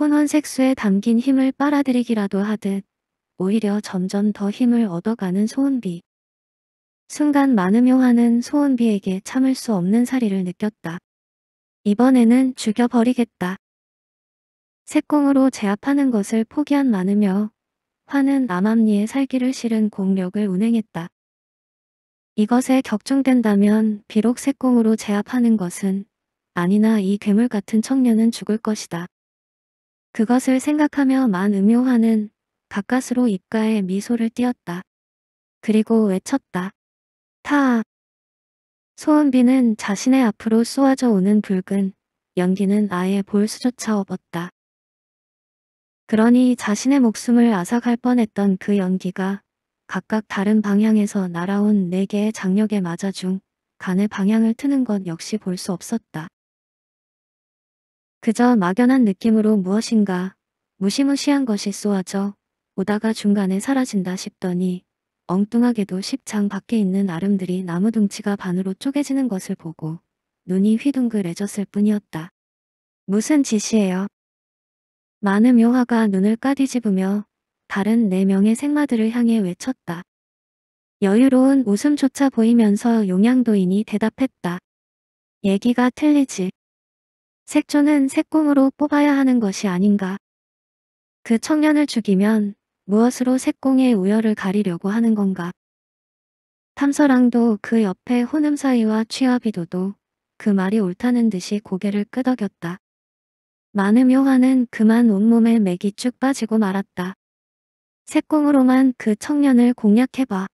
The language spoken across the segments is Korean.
혼원색수에 담긴 힘을 빨아들이기라도 하듯 오히려 점점 더 힘을 얻어가는 소은비. 순간 마음용화는 소은비에게 참을 수 없는 사리를 느꼈다. 이번에는 죽여버리겠다. 색공으로 제압하는 것을 포기한 마음여 화는 암암리에 살기를 실은 공력을 운행했다. 이것에 격중된다면 비록 색공으로 제압하는 것은 아니나 이 괴물 같은 청년은 죽을 것이다. 그것을 생각하며 만 음요하는 가까스로 입가에 미소를 띄었다. 그리고 외쳤다. 타. 소은비는 자신의 앞으로 쏘아져 오는 붉은 연기는 아예 볼 수조차 없었다. 그러니 자신의 목숨을 아삭할 뻔했던 그 연기가 각각 다른 방향에서 날아온 네 개의 장력에 맞아 중 간의 방향을 트는 것 역시 볼 수 없었다. 그저 막연한 느낌으로 무엇인가 무시무시한 것이 쏘아져 오다가 중간에 사라진다 싶더니 엉뚱하게도 십장 밖에 있는 아름들이 나무둥치가 반으로 쪼개지는 것을 보고 눈이 휘둥그레졌을 뿐이었다. 무슨 짓이에요? 많은 묘화가 눈을 까뒤집으며 다른 네 명의 생마들을 향해 외쳤다. 여유로운 웃음조차 보이면서 용양도인이 대답했다. 얘기가 틀리지. 색조는 색공으로 뽑아야 하는 것이 아닌가. 그 청년을 죽이면 무엇으로 색공의 우열을 가리려고 하는 건가. 탐서랑도 그 옆에 혼음 사이와 취아비도도 그 말이 옳다는 듯이 고개를 끄덕였다. 많은묘화는 그만 온몸에 맥이 쭉 빠지고 말았다. 색공으로만 그 청년을 공략해봐.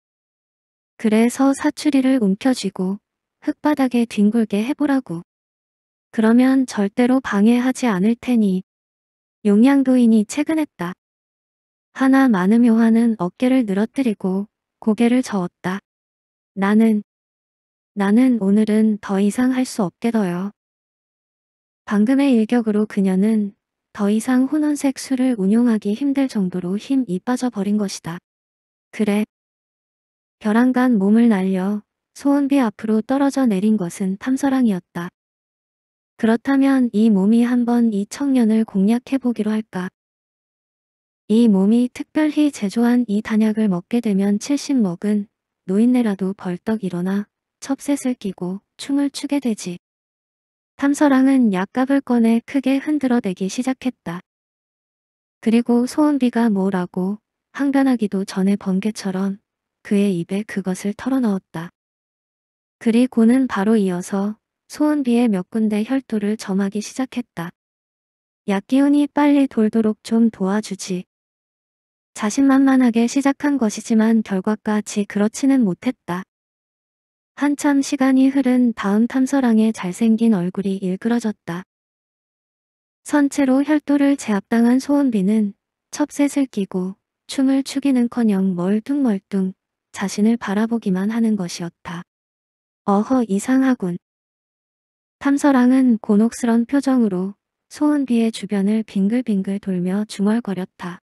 그래서 사추리를 움켜쥐고 흙바닥에 뒹굴게 해보라고. 그러면 절대로 방해하지 않을 테니. 용양도인이 채근했다. 하나 많은 요한는 어깨를 늘어뜨리고 고개를 저었다. 나는 나는 오늘은 더 이상 할 수 없게더요. 방금의 일격으로 그녀는 더 이상 혼원색 술을 운용하기 힘들 정도로 힘이 빠져버린 것이다. 그래. 벼랑간 몸을 날려 소은비 앞으로 떨어져 내린 것은 탐사랑이었다 그렇다면 이 몸이 한번 이 청년을 공략해보기로 할까. 이 몸이 특별히 제조한 이 단약을 먹게 되면 70먹은 노인네라도 벌떡 일어나 첩셋을 끼고 춤을 추게 되지. 탐서랑은 약값을 꺼내 크게 흔들어대기 시작했다. 그리고 소은비가 뭐라고 항변하기도 전에 번개처럼 그의 입에 그것을 털어넣었다. 그리고는 바로 이어서 소은비의 몇 군데 혈도를 점하기 시작했다. 약기운이 빨리 돌도록 좀 도와주지. 자신만만하게 시작한 것이지만 결과까지 그렇지는 못했다. 한참 시간이 흐른 다음 탐서랑의 잘생긴 얼굴이 일그러졌다. 선체로 혈도를 제압당한 소은비는 첩셋을 끼고 춤을 추기는커녕 멀뚱멀뚱 자신을 바라보기만 하는 것이었다. 어허 이상하군. 탐서랑은 곤혹스런 표정으로 소은비의 주변을 빙글빙글 돌며 중얼거렸다.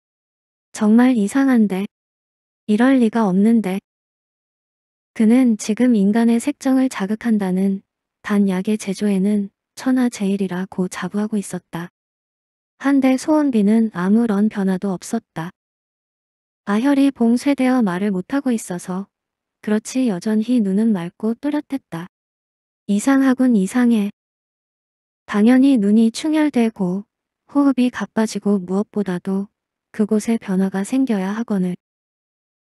정말 이상한데. 이럴 리가 없는데. 그는 지금 인간의 색정을 자극한다는 단 약의 제조에는 천하제일이라고 자부하고 있었다. 한데 소은비는 아무런 변화도 없었다. 아혈이 봉쇄되어 말을 못하고 있어서 그렇지 여전히 눈은 맑고 또렷했다. 이상하군 이상해. 당연히 눈이 충혈되고 호흡이 가빠지고 무엇보다도 그곳에 변화가 생겨야 하거늘.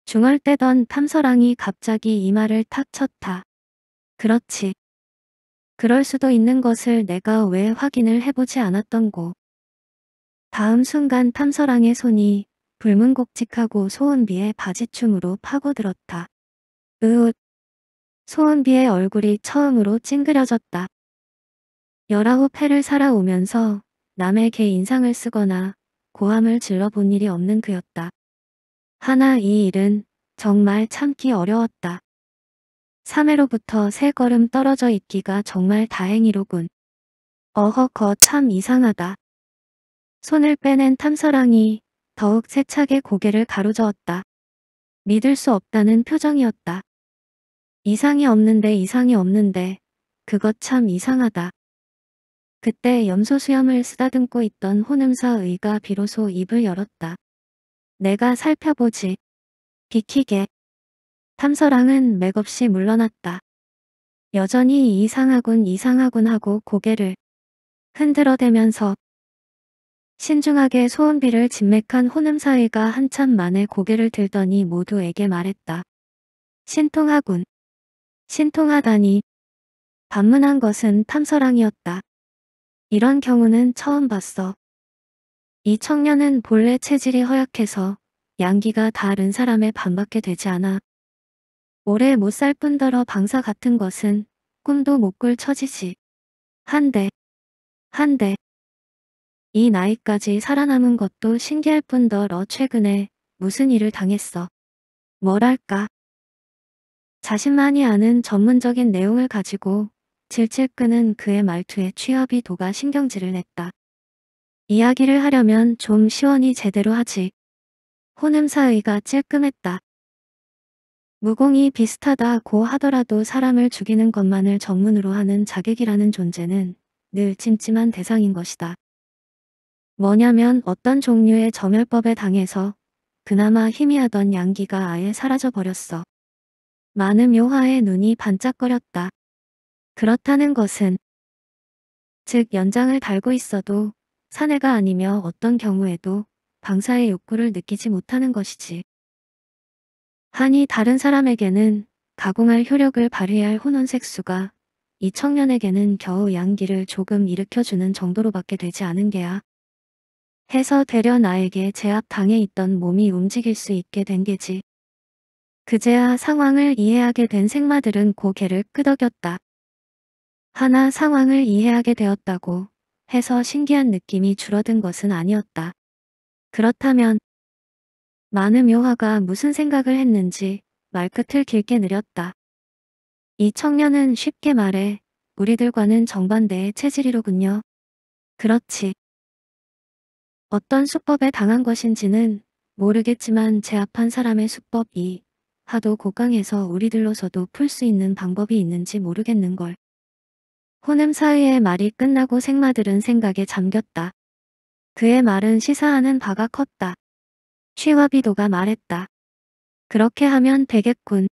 중얼 때던 탐서랑이 갑자기 이마를 탁 쳤다. 그렇지. 그럴 수도 있는 것을 내가 왜 확인을 해보지 않았던고. 다음 순간 탐서랑의 손이 불문곡직하고 소은비의 바지춤으로 파고들었다. 으웃. 소은비의 얼굴이 처음으로 찡그려졌다. 열아홉 해를 살아오면서 남에게 인상을 쓰거나 고함을 질러본 일이 없는 그였다. 하나 이 일은 정말 참기 어려웠다. 3회로부터 세 걸음 떨어져 있기가 정말 다행이로군. 어허거 참 이상하다. 손을 빼낸 탐사랑이 더욱 세차게 고개를 가로저었다. 믿을 수 없다는 표정이었다. 이상이 없는데 이상이 없는데 그것 참 이상하다. 그때 염소수염을 쓰다듬고 있던 혼음사 의가 비로소 입을 열었다. 내가 살펴보지. 비키게. 탐서랑은 맥없이 물러났다. 여전히 이상하군 이상하군 하고 고개를 흔들어대면서 신중하게 소음비를 진맥한 혼음사의가 한참 만에 고개를 들더니 모두에게 말했다. 신통하군. 신통하다니. 반문한 것은 탐서랑이었다. 이런 경우는 처음 봤어. 이 청년은 본래 체질이 허약해서 양기가 다른 사람의 반밖에 되지 않아. 오래 못 살 뿐더러 방사 같은 것은 꿈도 못 꿀 처지지. 한데, 한데. 이 나이까지 살아남은 것도 신기할 뿐더러 최근에 무슨 일을 당했어. 뭐랄까. 자신만이 아는 전문적인 내용을 가지고 질질 끄는 그의 말투에 취업이 도가 신경질을 냈다. 이야기를 하려면 좀 시원히 제대로 하지. 호남사의가 찔끔했다. 무공이 비슷하다고 하더라도 사람을 죽이는 것만을 전문으로 하는 자객이라는 존재는 늘 찜찜한 대상인 것이다. 뭐냐면 어떤 종류의 점멸법에 당해서 그나마 희미하던 양기가 아예 사라져 버렸어. 많은 묘화의 눈이 반짝거렸다. 그렇다는 것은 즉 연장을 달고 있어도 사내가 아니며 어떤 경우에도 방사의 욕구를 느끼지 못하는 것이지. 한이 다른 사람에게는 가공할 효력을 발휘할 혼원색수가 이 청년에게는 겨우 양기를 조금 일으켜주는 정도로밖에 되지 않은 게야. 해서 되려 나에게 제압당해 있던 몸이 움직일 수 있게 된 게지. 그제야 상황을 이해하게 된 생마들은 고개를 끄덕였다. 하나 상황을 이해하게 되었다고 해서 신기한 느낌이 줄어든 것은 아니었다. 그렇다면 많은 묘화가 무슨 생각을 했는지 말끝을 길게 느렸다. 이 청년은 쉽게 말해 우리들과는 정반대의 체질이로군요. 그렇지. 어떤 수법에 당한 것인지는 모르겠지만 제압한 사람의 수법이 하도 곡강에서 우리들로서도 풀 수 있는 방법이 있는지 모르겠는걸. 호남 사이의 말이 끝나고 생마들은 생각에 잠겼다. 그의 말은 시사하는 바가 컸다. 취와비도가 말했다. 그렇게 하면 되겠군.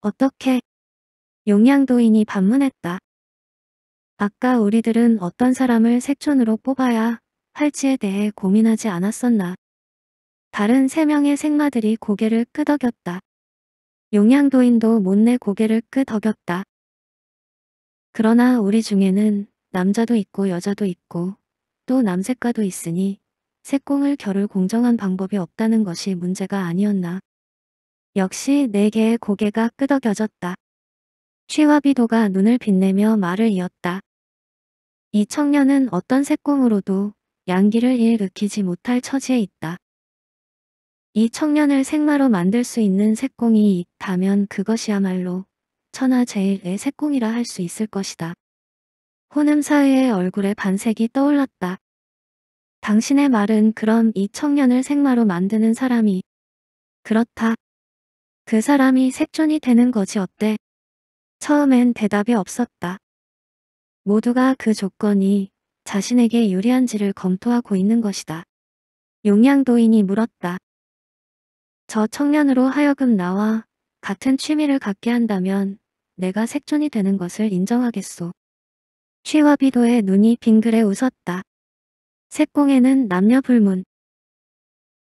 어떻게? 용양도인이 반문했다. 아까 우리들은 어떤 사람을 색촌으로 뽑아야 할지에 대해 고민하지 않았었나. 다른 세 명의 생마들이 고개를 끄덕였다. 용양도인도 못내 고개를 끄덕였다. 그러나 우리 중에는 남자도 있고 여자도 있고 또 남색과도 있으니 색공을 겨룰 공정한 방법이 없다는 것이 문제가 아니었나. 역시 네 개의 고개가 끄덕여졌다. 취화비도가 눈을 빛내며 말을 이었다. 이 청년은 어떤 색공으로도 양기를 일으키지 못할 처지에 있다. 이 청년을 색마로 만들 수 있는 색공이 있다면 그것이야말로 천하제일의 색공이라 할 수 있을 것이다. 호남사회의 얼굴에 반색이 떠올랐다. 당신의 말은 그럼 이 청년을 색마로 만드는 사람이 그렇다. 그 사람이 색존이 되는 거지 어때? 처음엔 대답이 없었다. 모두가 그 조건이 자신에게 유리한지를 검토하고 있는 것이다. 용양도인이 물었다. 저 청년으로 하여금 나와 같은 취미를 갖게 한다면 내가 색존이 되는 것을 인정하겠소. 취와비도의 눈이 빙그레 웃었다. 색공에는 남녀 불문.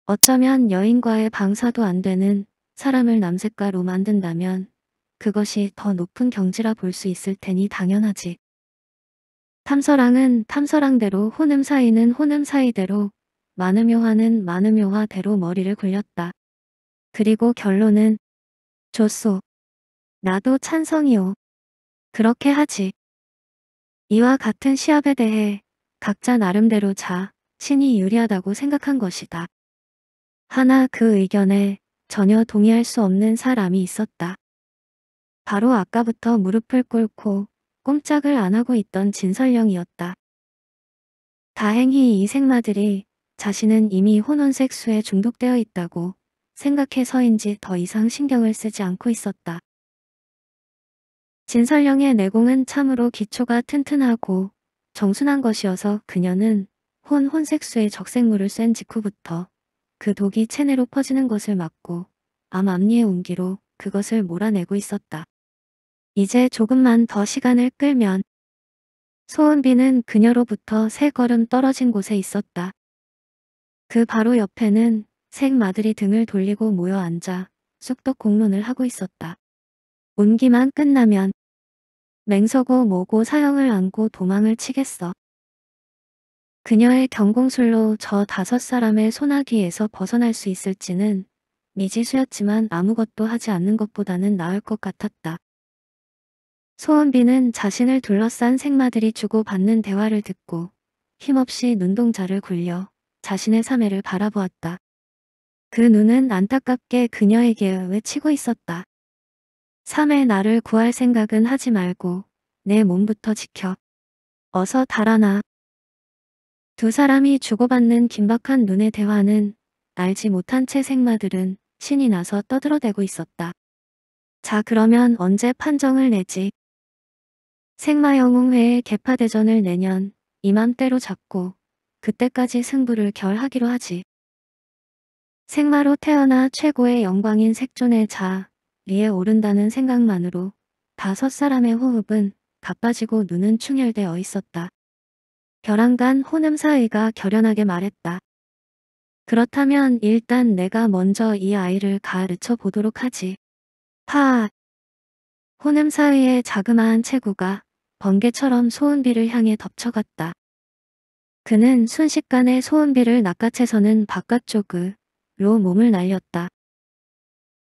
어쩌면 여인과의 방사도 안 되는 사람을 남색가로 만든다면 그것이 더 높은 경지라 볼 수 있을 테니 당연하지. 탐서랑은 탐서랑대로 혼음사이는 혼음사이대로 많음요화는많음요화대로 머리를 굴렸다. 그리고 결론은 좋소. 나도 찬성이오. 그렇게 하지. 이와 같은 시합에 대해 각자 나름대로 자, 신이 유리하다고 생각한 것이다. 하나 그 의견에 전혀 동의할 수 없는 사람이 있었다. 바로 아까부터 무릎을 꿇고 꼼짝을 안 하고 있던 진설령이었다. 다행히 이 생마들이 자신은 이미 혼원색수에 중독되어 있다고 생각해서인지 더 이상 신경을 쓰지 않고 있었다. 진설령의 내공은 참으로 기초가 튼튼하고 정순한 것이어서 그녀는 혼 혼색수의 적색물을 쐰 직후부터 그 독이 체내로 퍼지는 것을 막고 암 앞니의 온기로 그것을 몰아내고 있었다. 이제 조금만 더 시간을 끌면 소은비는 그녀로부터 세 걸음 떨어진 곳에 있었다. 그 바로 옆에는 생마들이 등을 돌리고 모여 앉아 쑥덕 공론을 하고 있었다. 운기만 끝나면 맹서고 모고 사형을 안고 도망을 치겠어. 그녀의 경공술로 저 다섯 사람의 소나기에서 벗어날 수 있을지는 미지수였지만 아무것도 하지 않는 것보다는 나을 것 같았다. 소원비는 자신을 둘러싼 생마들이 주고받는 대화를 듣고 힘없이 눈동자를 굴려 자신의 사매를 바라보았다. 그 눈은 안타깝게 그녀에게 외치고 있었다. 3의 나를 구할 생각은 하지 말고 내 몸부터 지켜. 어서 달아나. 두 사람이 주고받는 긴박한 눈의 대화는 알지 못한 채 생마들은 신이 나서 떠들어대고 있었다. 자 그러면 언제 판정을 내지? 생마영웅회의 개파대전을 내년 이맘때로 잡고 그때까지 승부를 결하기로 하지. 생마로 태어나 최고의 영광인 색존의 자리에 오른다는 생각만으로 다섯 사람의 호흡은 가빠지고 눈은 충혈되어 있었다. 결랑간 호남사이가 결연하게 말했다. 그렇다면 일단 내가 먼저 이 아이를 가르쳐 보도록 하지. 파. 호남사의의 자그마한 체구가 번개처럼 소은비를 향해 덮쳐갔다. 그는 순식간에 소은비를 낚아채서는 바깥쪽을 로 몸을 날렸다.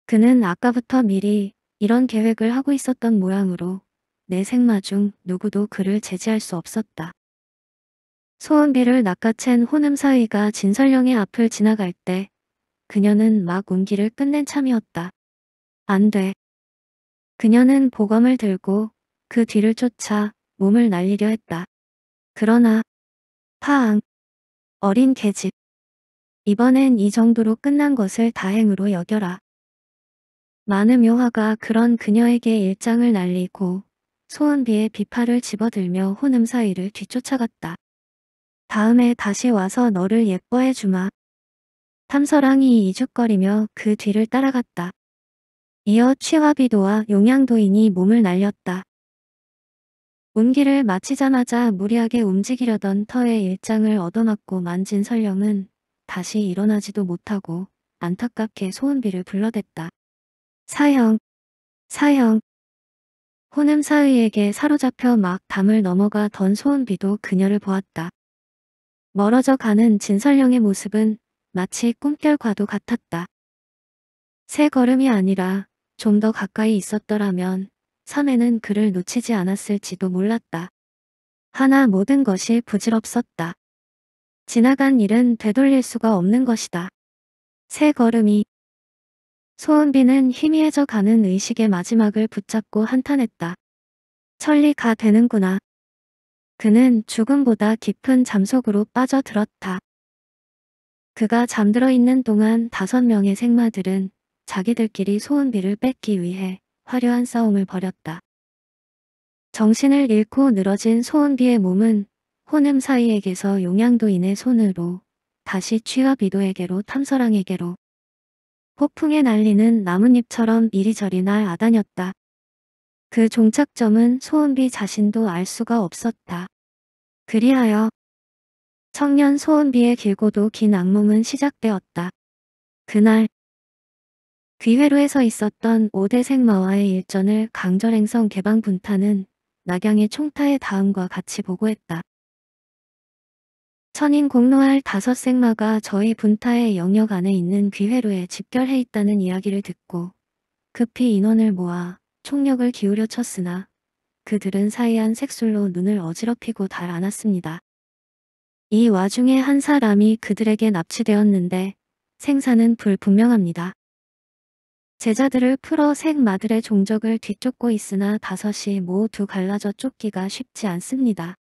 그는 아까부터 미리 이런 계획을 하고 있었던 모양으로 내 생마 중 누구도 그를 제지할 수 없었다. 소은비를 낚아챈 호남사의가 진설령의 앞을 지나갈 때 그녀는 막 운기를 끝낸 참이었다. 안 돼. 그녀는 보검을 들고 그 뒤를 쫓아 몸을 날리려 했다. 그러나 파앙 어린 계집 이번엔 이 정도로 끝난 것을 다행으로 여겨라. 많은 묘화가 그런 그녀에게 일장을 날리고 소은비의 비파를 집어들며 혼음 사이를 뒤쫓아갔다. 다음에 다시 와서 너를 예뻐해 주마. 탐서랑이 이죽거리며 그 뒤를 따라갔다. 이어 취화비도와 용양도인이 몸을 날렸다. 운기를 마치자마자 무리하게 움직이려던 터의 일장을 얻어맞고 만진 설령은 다시 일어나지도 못하고 안타깝게 소은비를 불러댔다. 사형, 사형. 호음 사의에게 사로잡혀 막 담을 넘어가 던 소은비도 그녀를 보았다. 멀어져 가는 진설령의 모습은 마치 꿈결과도 같았다. 새 걸음이 아니라 좀 더 가까이 있었더라면 선에는 그를 놓치지 않았을지도 몰랐다. 하나 모든 것이 부질없었다. 지나간 일은 되돌릴 수가 없는 것이다. 새 걸음이 소은비는 희미해져 가는 의식의 마지막을 붙잡고 한탄했다. 천리가 되는구나. 그는 죽음보다 깊은 잠속으로 빠져들었다. 그가 잠들어 있는 동안 다섯 명의 생마들은 자기들끼리 소은비를 뺏기 위해 화려한 싸움을 벌였다. 정신을 잃고 늘어진 소은비의 몸은 호남 사이에게서 용양도인의 손으로 다시 취하 비도에게로 탐서랑에게로 폭풍에 날리는 나뭇잎처럼 이리저리 날아다녔다. 그 종착점은 소은비 자신도 알 수가 없었다. 그리하여 청년 소은비의 길고도 긴 악몽은 시작되었다. 그날 귀회로에서 있었던 5대 생마와의 일전을 강절행성 개방분탄은 낙양의 총타의 다음과 같이 보고했다. 천인 공로할 다섯 생마가 저희 분타의 영역 안에 있는 귀회루에 집결해 있다는 이야기를 듣고 급히 인원을 모아 총력을 기울여 쳤으나 그들은 사이한 색술로 눈을 어지럽히고 달 않았습니다. 이 와중에 한 사람이 그들에게 납치되었는데 생사는 불분명합니다. 제자들을 풀어 색마들의 종적을 뒤쫓고 있으나 다섯이 모두 갈라져 쫓기가 쉽지 않습니다.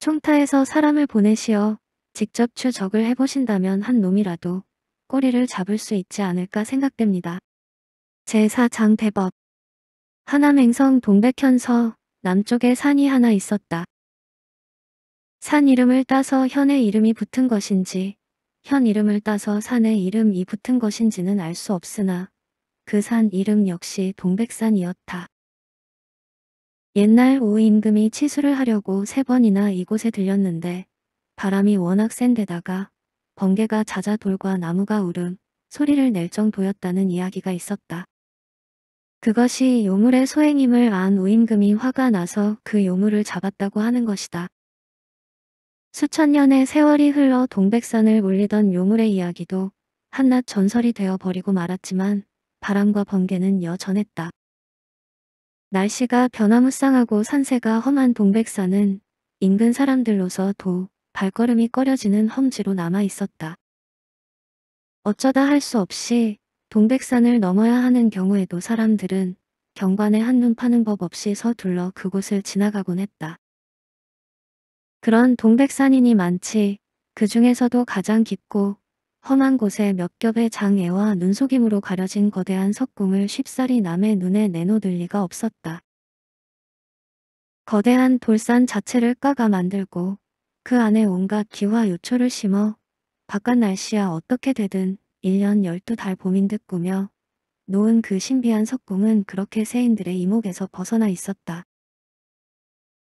총타에서 사람을 보내시어 직접 추적을 해보신다면 한 놈이라도 꼬리를 잡을 수 있지 않을까 생각됩니다. 제4장 대법 하남행성 동백현서 남쪽에 산이 하나 있었다. 산 이름을 따서 현의 이름이 붙은 것인지 현 이름을 따서 산의 이름이 붙은 것인지는 알 수 없으나 그 산 이름 역시 동백산이었다. 옛날 오임금이 치수를 하려고 세 번이나 이곳에 들렸는데 바람이 워낙 센 데다가 번개가 자자 돌과 나무가 울음 소리를 낼 정도였다는 이야기가 있었다. 그것이 요물의 소행임을 안 오임금이 화가 나서 그 요물을 잡았다고 하는 것이다. 수천 년의 세월이 흘러 동백산을 울리던 요물의 이야기도 한낱 전설이 되어버리고 말았지만 바람과 번개는 여전했다. 날씨가 변화무쌍하고 산세가 험한 동백산은 인근 사람들로서 도 발걸음이 꺼려지는 험지로 남아 있었다. 어쩌다 할 수 없이 동백산을 넘어야 하는 경우에도 사람들은 경관에 한눈 파는 법 없이 서둘러 그곳을 지나가곤 했다. 그런 동백산인이 많지 그 중에서도 가장 깊고 험한 곳에 몇 겹의 장애와 눈속임으로 가려진 거대한 석궁을 쉽사리 남의 눈에 내놓을 리가 없었다. 거대한 돌산 자체를 까가 만들고 그 안에 온갖 기와 요초를 심어 바깥 날씨야 어떻게 되든 1년 12달 봄인 듯 꾸며 놓은 그 신비한 석궁은 그렇게 세인들의 이목에서 벗어나 있었다.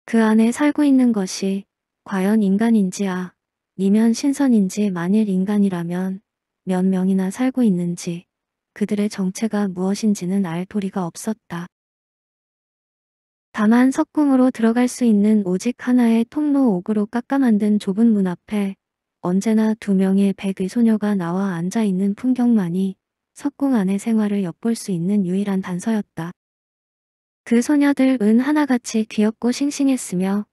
그 안에 살고 있는 것이 과연 인간인지야 이면 신선인지 만일 인간이라면 몇 명이나 살고 있는지 그들의 정체가 무엇인지는 알 도리가 없었다. 다만 석궁으로 들어갈 수 있는 오직 하나의 통로 옥으로 깎아 만든 좁은 문 앞에 언제나 두 명의 백의 소녀가 나와 앉아있는 풍경만이 석궁 안의 생활을 엿볼 수 있는 유일한 단서였다. 그 소녀들은 하나같이 귀엽고 싱싱했으며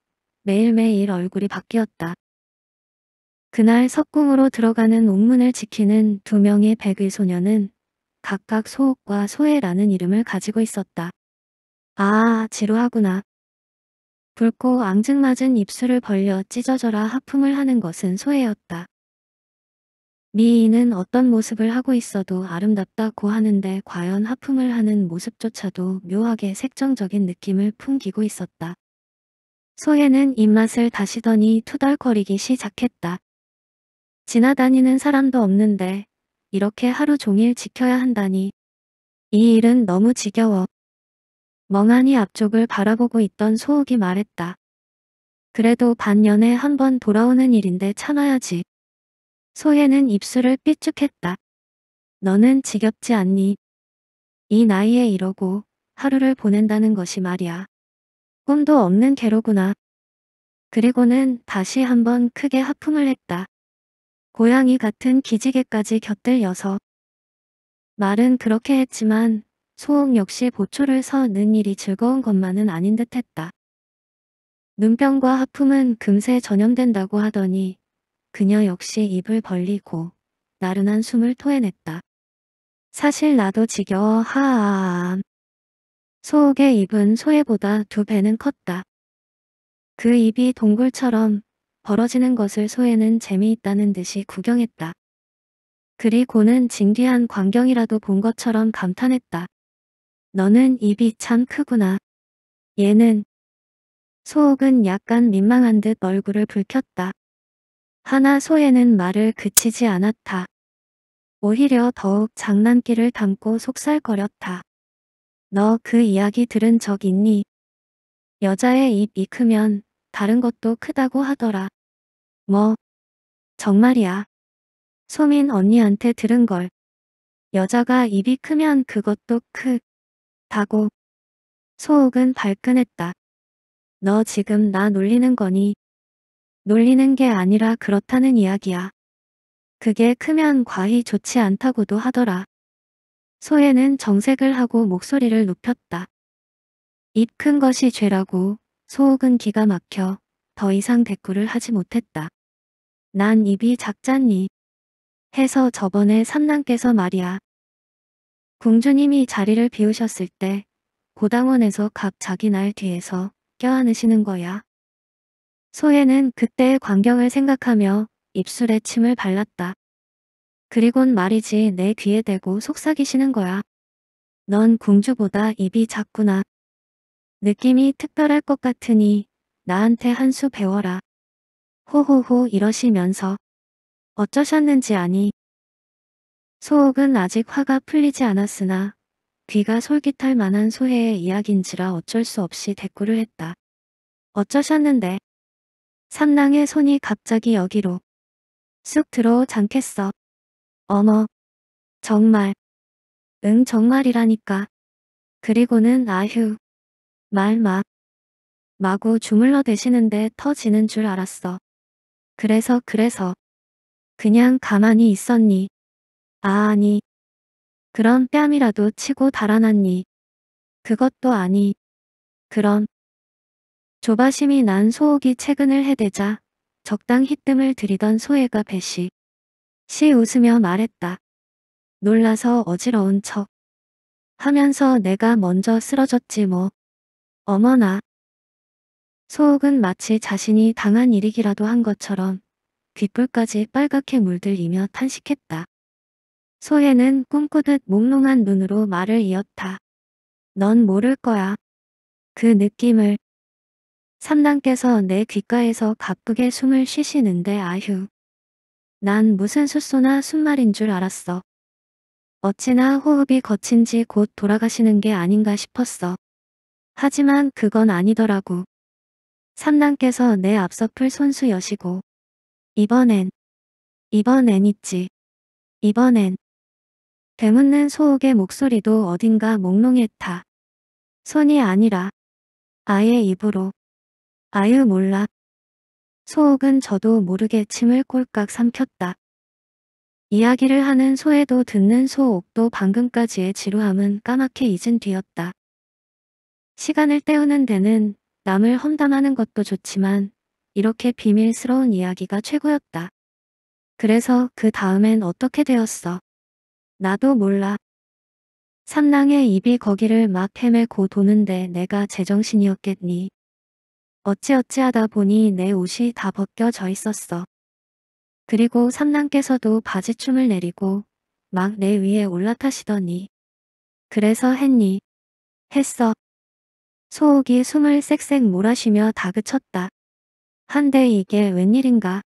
매일매일 얼굴이 바뀌었다. 그날 석궁으로 들어가는 옥문을 지키는 두 명의 백의 소녀는 각각 소옥과 소애라는 이름을 가지고 있었다. 아 지루하구나. 붉고 앙증맞은 입술을 벌려 찢어져라 하품을 하는 것은 소애였다. 미인은 어떤 모습을 하고 있어도 아름답다고 하는데 과연 하품을 하는 모습조차도 묘하게 색정적인 느낌을 풍기고 있었다. 소혜는 입맛을 다시더니 투덜거리기 시작했다. 지나다니는 사람도 없는데 이렇게 하루 종일 지켜야 한다니. 이 일은 너무 지겨워. 멍하니 앞쪽을 바라보고 있던 소옥이 말했다. 그래도 반년에 한 번 돌아오는 일인데 참아야지. 소혜는 입술을 삐쭉했다. 너는 지겹지 않니? 이 나이에 이러고 하루를 보낸다는 것이 말이야. 꿈도 없는 괴로구나 그리고는 다시 한번 크게 하품을 했다. 고양이 같은 기지개까지 곁들여서 말은 그렇게 했지만 소옥 역시 보초를 서는 일이 즐거운 것만은 아닌 듯 했다. 눈병과 하품은 금세 전염된다고 하더니 그녀 역시 입을 벌리고 나른한 숨을 토해냈다. 사실 나도 지겨워 하아아암. 소옥의 입은 소해보다 두 배는 컸다. 그 입이 동굴처럼 벌어지는 것을 소에는 재미있다는 듯이 구경했다. 그리고는 진귀한 광경이라도 본 것처럼 감탄했다. 너는 입이 참 크구나. 얘는 소옥은 약간 민망한 듯 얼굴을 붉혔다. 하나 소에는 말을 그치지 않았다. 오히려 더욱 장난기를 담고 속살거렸다. 너 그 이야기 들은 적 있니? 여자의 입이 크면 다른 것도 크다고 하더라. 뭐, 정말이야. 소민 언니한테 들은 걸. 여자가 입이 크면 그것도 크. 다고. 소옥은 발끈했다. 너 지금 나 놀리는 거니? 놀리는 게 아니라 그렇다는 이야기야. 그게 크면 과히 좋지 않다고도 하더라. 소혜는 정색을 하고 목소리를 높였다. 입 큰 것이 죄라고 소옥은 기가 막혀 더 이상 대꾸를 하지 못했다. 난 입이 작잖니. 해서 저번에 삼남께서 말이야. 공주님이 자리를 비우셨을 때 고당원에서 각 자기 날 뒤에서 껴안으시는 거야. 소혜는 그때의 광경을 생각하며 입술에 침을 발랐다. 그리곤 말이지 내 귀에 대고 속삭이시는 거야. 넌 공주보다 입이 작구나. 느낌이 특별할 것 같으니 나한테 한 수 배워라. 호호호 이러시면서 어쩌셨는지 아니. 소옥은 아직 화가 풀리지 않았으나 귀가 솔깃할 만한 소혜의 이야기인지라 어쩔 수 없이 대꾸를 했다. 어쩌셨는데? 삼랑의 손이 갑자기 여기로 쑥 들어오지 않겠어. 어머. 정말. 응 정말이라니까. 그리고는 아휴. 말 막. 마구 주물러 대시는데 터지는 줄 알았어. 그래서 그래서. 그냥 가만히 있었니? 아 아니. 그런 뺨이라도 치고 달아났니? 그것도 아니. 그럼. 조바심이 난 소옥이 채근을 해대자 적당히 뜸을 들이던 소애가 배시. 시 웃으며 말했다. 놀라서 어지러운 척. 하면서 내가 먼저 쓰러졌지 뭐. 어머나. 소옥은 마치 자신이 당한 일이기라도 한 것처럼 귓불까지 빨갛게 물들이며 탄식했다. 소혜는 꿈꾸듯 몽롱한 눈으로 말을 이었다. 넌 모를 거야. 그 느낌을. 삼단께서 내 귓가에서 가쁘게 숨을 쉬시는데 아휴. 난 무슨 숫소나 순말인 줄 알았어. 어찌나 호흡이 거친지 곧 돌아가시는 게 아닌가 싶었어. 하지만 그건 아니더라고. 삼남께서 내 앞서풀 손수 여시고 이번엔 이번엔 있지 이번엔 배묻는 소옥의 목소리도 어딘가 몽롱했다. 손이 아니라 아예 입으로 아유 몰라 소옥은 저도 모르게 침을 꼴깍 삼켰다. 이야기를 하는 소에도 듣는 소옥도 방금까지의 지루함은 까맣게 잊은 뒤였다. 시간을 때우는 데는 남을 험담하는 것도 좋지만 이렇게 비밀스러운 이야기가 최고였다. 그래서 그 다음엔 어떻게 되었어? 나도 몰라. 삼랑의 입이 거기를 막 헤매고 도는데 내가 제정신이었겠니. 어찌어찌하다 보니 내 옷이 다 벗겨져 있었어. 그리고 삼랑께서도 바지춤을 내리고 막 내 위에 올라타시더니. 그래서 했니? 했어. 소옥이 숨을 쌕쌕 몰아쉬며 다그쳤다. 한데 이게 웬일인가.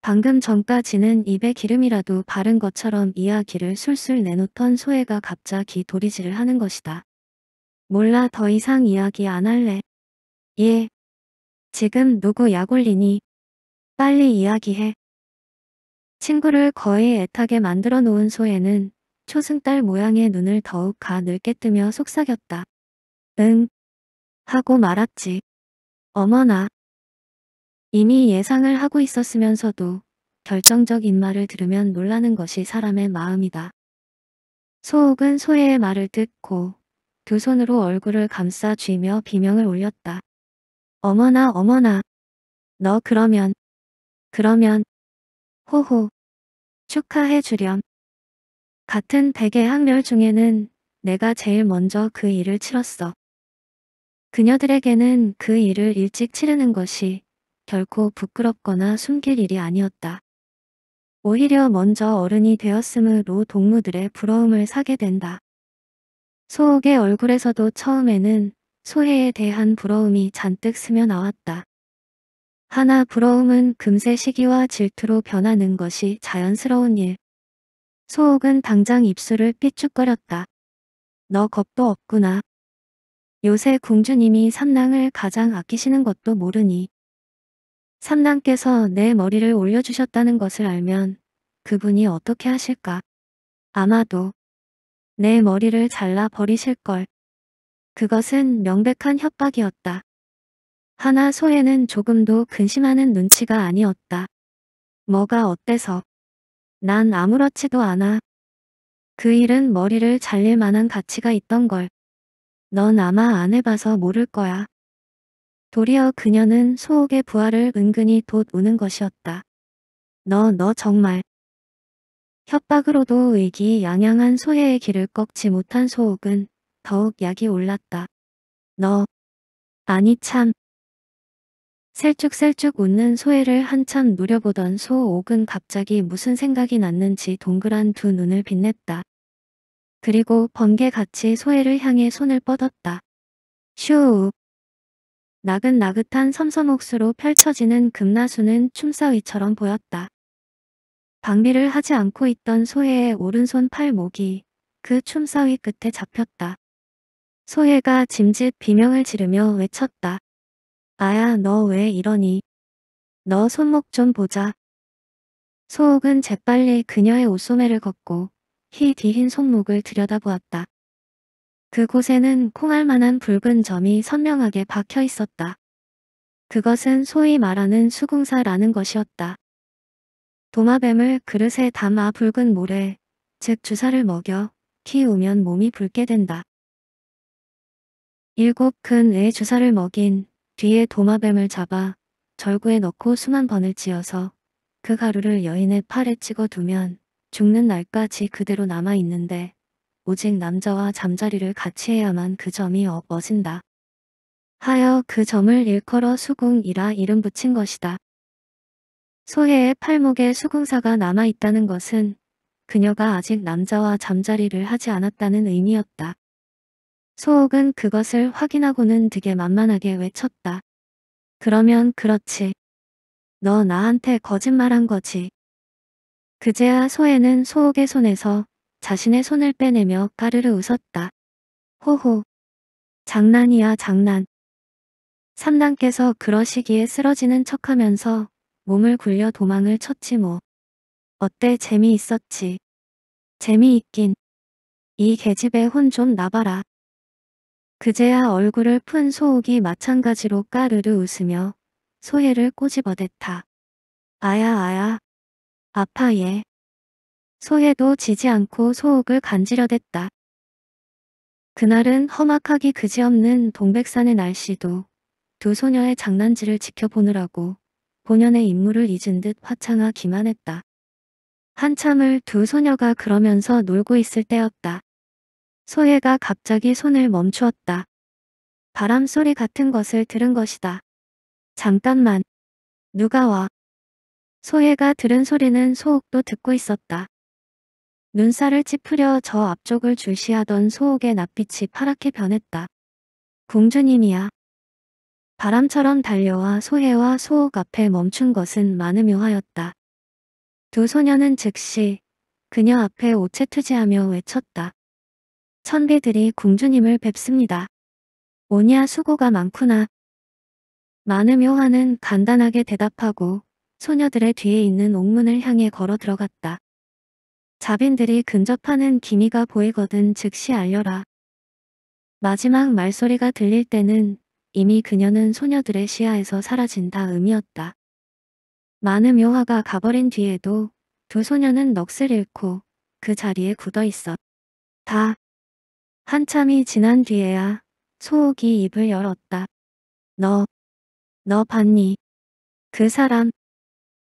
방금 전까지는 입에 기름이라도 바른 것처럼 이야기를 술술 내놓던 소혜가 갑자기 도리질을 하는 것이다. 몰라 더 이상 이야기 안 할래. 예. 지금 누구 약 올리니? 빨리 이야기해. 친구를 거의 애타게 만들어 놓은 소혜는 초승달 모양의 눈을 더욱 가늘게 뜨며 속삭였다. 응. 하고 말았지. 어머나. 이미 예상을 하고 있었으면서도 결정적 인말을 들으면 놀라는 것이 사람의 마음이다. 소옥은 소혜의 말을 듣고 두 손으로 얼굴을 감싸 쥐며 비명을 올렸다. 어머나 어머나. 너 그러면. 그러면. 호호. 축하해 주렴. 같은 백의 학렬 중에는 내가 제일 먼저 그 일을 치렀어. 그녀들에게는 그 일을 일찍 치르는 것이 결코 부끄럽거나 숨길 일이 아니었다. 오히려 먼저 어른이 되었으므로 동무들의 부러움을 사게 된다. 소옥의 얼굴에서도 처음에는 소혜에 대한 부러움이 잔뜩 스며 나왔다. 하나 부러움은 금세 시기와 질투로 변하는 것이 자연스러운 일. 소옥은 당장 입술을 삐죽거렸다. 너 겁도 없구나. 요새 공주님이 삼랑을 가장 아끼시는 것도 모르니 삼랑께서 내 머리를 올려주셨다는 것을 알면 그분이 어떻게 하실까? 아마도 내 머리를 잘라 버리실걸. 그것은 명백한 협박이었다. 하나 소혜는 조금도 근심하는 눈치가 아니었다. 뭐가 어때서? 난 아무렇지도 않아. 그 일은 머리를 잘릴 만한 가치가 있던 걸. 넌 아마 안 해봐서 모를 거야. 도리어 그녀는 소옥의 부하를 은근히 돋우는 것이었다. 너, 너 정말. 협박으로도 의기양양한 소혜의 길을 꺾지 못한 소옥은 더욱 약이 올랐다. 너. 아니 참. 셀쭉셀쭉 웃는 소혜를 한참 노려보던 소옥은 갑자기 무슨 생각이 났는지 동그란 두 눈을 빛냈다. 그리고 번개같이 소해를 향해 손을 뻗었다. 슈 나긋나긋한 섬섬옥수로 펼쳐지는 금나수는 춤사위처럼 보였다. 방비를 하지 않고 있던 소해의 오른손 팔목이 그 춤사위 끝에 잡혔다. 소해가 짐짓 비명을 지르며 외쳤다. 아야 너 왜 이러니? 너 손목 좀 보자. 소옥은 재빨리 그녀의 옷소매를 걷고 희 뒤흰 손목을 들여다보았다. 그곳에는 콩알만한 붉은 점이 선명하게 박혀 있었다. 그것은 소위 말하는 수궁사라는 것이었다. 도마뱀을 그릇에 담아 붉은 모래, 즉 주사를 먹여 키우면 몸이 붉게 된다. 일곱 큰 애 주사를 먹인 뒤에 도마뱀을 잡아 절구에 넣고 수만 번을 지어서 그 가루를 여인의 팔에 찍어 두면 죽는 날까지 그대로 남아있는데 오직 남자와 잠자리를 같이 해야만 그 점이 업어진다. 하여 그 점을 일컬어 수궁이라 이름 붙인 것이다. 소혜의 팔목에 수궁사가 남아있다는 것은 그녀가 아직 남자와 잠자리를 하지 않았다는 의미였다. 소옥은 그것을 확인하고는 되게 만만하게 외쳤다. 그러면 그렇지. 너 나한테 거짓말한 거지. 그제야 소애는 소옥의 손에서 자신의 손을 빼내며 까르르 웃었다. 호호. 장난이야 장난. 삼남께서 그러시기에 쓰러지는 척하면서 몸을 굴려 도망을 쳤지 뭐. 어때 재미있었지. 재미있긴. 이 계집애 혼좀 나봐라. 그제야 얼굴을 푼 소옥이 마찬가지로 까르르 웃으며 소혜를 꼬집어댔다. 아야 아야 아파해. 소해도 지지 않고 소옥을 간지려댔다. 그날은 험악하기 그지없는 동백산의 날씨도 두 소녀의 장난질을 지켜보느라고 본연의 임무를 잊은 듯 화창하 기만했다. 한참을 두 소녀가 그러면서 놀고 있을 때였다. 소혜가 갑자기 손을 멈추었다. 바람소리 같은 것을 들은 것이다. 잠깐만. 누가 와. 소혜가 들은 소리는 소옥도 듣고 있었다. 눈살을 찌푸려 저 앞쪽을 주시하던 소옥의 낯빛이 파랗게 변했다. 공주님이야. 바람처럼 달려와 소혜와 소옥 앞에 멈춘 것은 많음묘하였다. 두 소녀는 즉시 그녀 앞에 오체투지하며 외쳤다. 천비들이 공주님을 뵙습니다. 오냐 수고가 많구나. 많은묘화는 간단하게 대답하고 소녀들의 뒤에 있는 옥문을 향해 걸어 들어갔다. 자빈들이 근접하는 기미가 보이거든 즉시 알려라. 마지막 말소리가 들릴 때는 이미 그녀는 소녀들의 시야에서 사라진다 음이었다. 많은 묘화가 가버린 뒤에도 두 소녀는 넋을 잃고 그 자리에 굳어 있었다. 한참이 지난 뒤에야 소옥이 입을 열었다. 너, 너 봤니? 그 사람.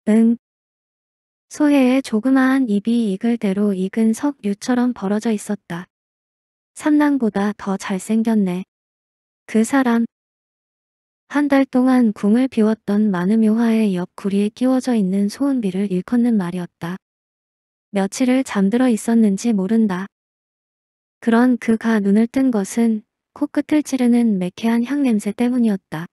응. 소해의 조그마한 입이 익을 대로 익은 석류처럼 벌어져 있었다. 삼남보다 더 잘생겼네. 그 사람. 한 달 동안 궁을 비웠던 마음묘화의 옆구리에 끼워져 있는 소은비를 일컫는 말이었다. 며칠을 잠들어 있었는지 모른다. 그런 그가 눈을 뜬 것은 코끝을 찌르는 매캐한 향냄새 때문이었다.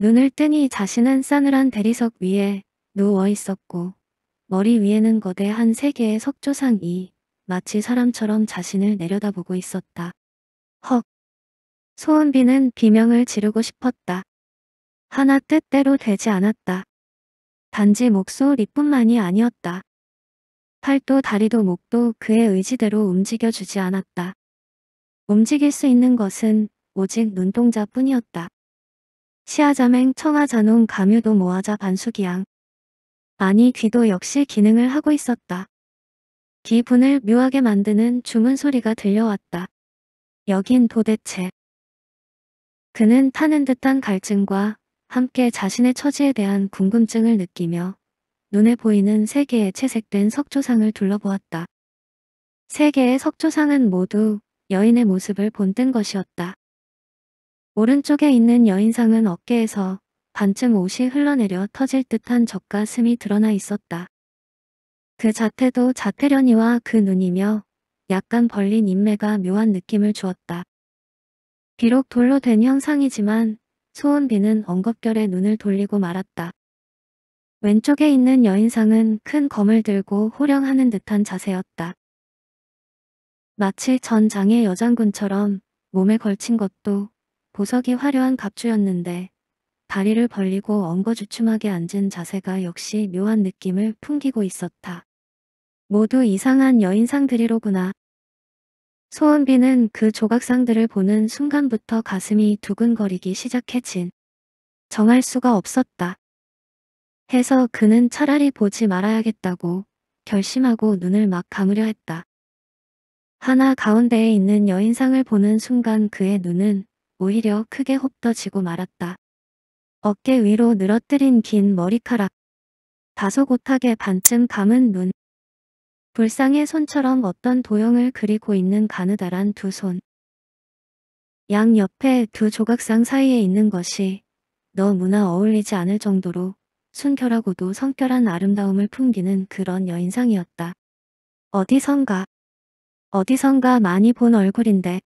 눈을 뜨니 자신은 싸늘한 대리석 위에 누워 있었고 머리 위에는 거대한 세 개의 석조상이 마치 사람처럼 자신을 내려다보고 있었다. 헉! 소은비는 비명을 지르고 싶었다. 하나 뜻대로 되지 않았다. 단지 목소리뿐만이 아니었다. 팔도 다리도 목도 그의 의지대로 움직여주지 않았다. 움직일 수 있는 것은 오직 눈동자뿐이었다. 시아자맹 청아자농 가뮤도 모아자 반수기양. 아니 귀도 역시 기능을 하고 있었다. 기분을 묘하게 만드는 주문 소리가 들려왔다. 여긴 도대체. 그는 타는 듯한 갈증과 함께 자신의 처지에 대한 궁금증을 느끼며 눈에 보이는 세 개의 채색된 석조상을 둘러보았다. 세 개의 석조상은 모두 여인의 모습을 본뜬 것이었다. 오른쪽에 있는 여인상은 어깨에서 반쯤 옷이 흘러내려 터질 듯한 젖과 숨이 드러나 있었다. 그 자태도 자태련이와 그 눈이며 약간 벌린 인매가 묘한 느낌을 주었다. 비록 돌로 된 형상이지만 소은비는 엉겁결에 눈을 돌리고 말았다. 왼쪽에 있는 여인상은 큰 검을 들고 호령하는 듯한 자세였다. 마치 전 장의 여장군처럼 몸에 걸친 것도 보석이 화려한 갑주였는데 다리를 벌리고 엉거주춤하게 앉은 자세가 역시 묘한 느낌을 풍기고 있었다. 모두 이상한 여인상들이로구나. 소은비는 그 조각상들을 보는 순간부터 가슴이 두근거리기 시작해 진. 정할 수가 없었다. 해서 그는 차라리 보지 말아야겠다고 결심하고 눈을 막 감으려 했다. 하나 가운데에 있는 여인상을 보는 순간 그의 눈은 오히려 크게 홉떠지고 말았다. 어깨 위로 늘어뜨린 긴 머리카락. 다소 곧하게 반쯤 감은 눈. 불상의 손처럼 어떤 도형을 그리고 있는 가느다란 두 손. 양 옆에 두 조각상 사이에 있는 것이 너무나 어울리지 않을 정도로 순결하고도 성결한 아름다움을 풍기는 그런 여인상이었다. 어디선가, 어디선가 많이 본 얼굴인데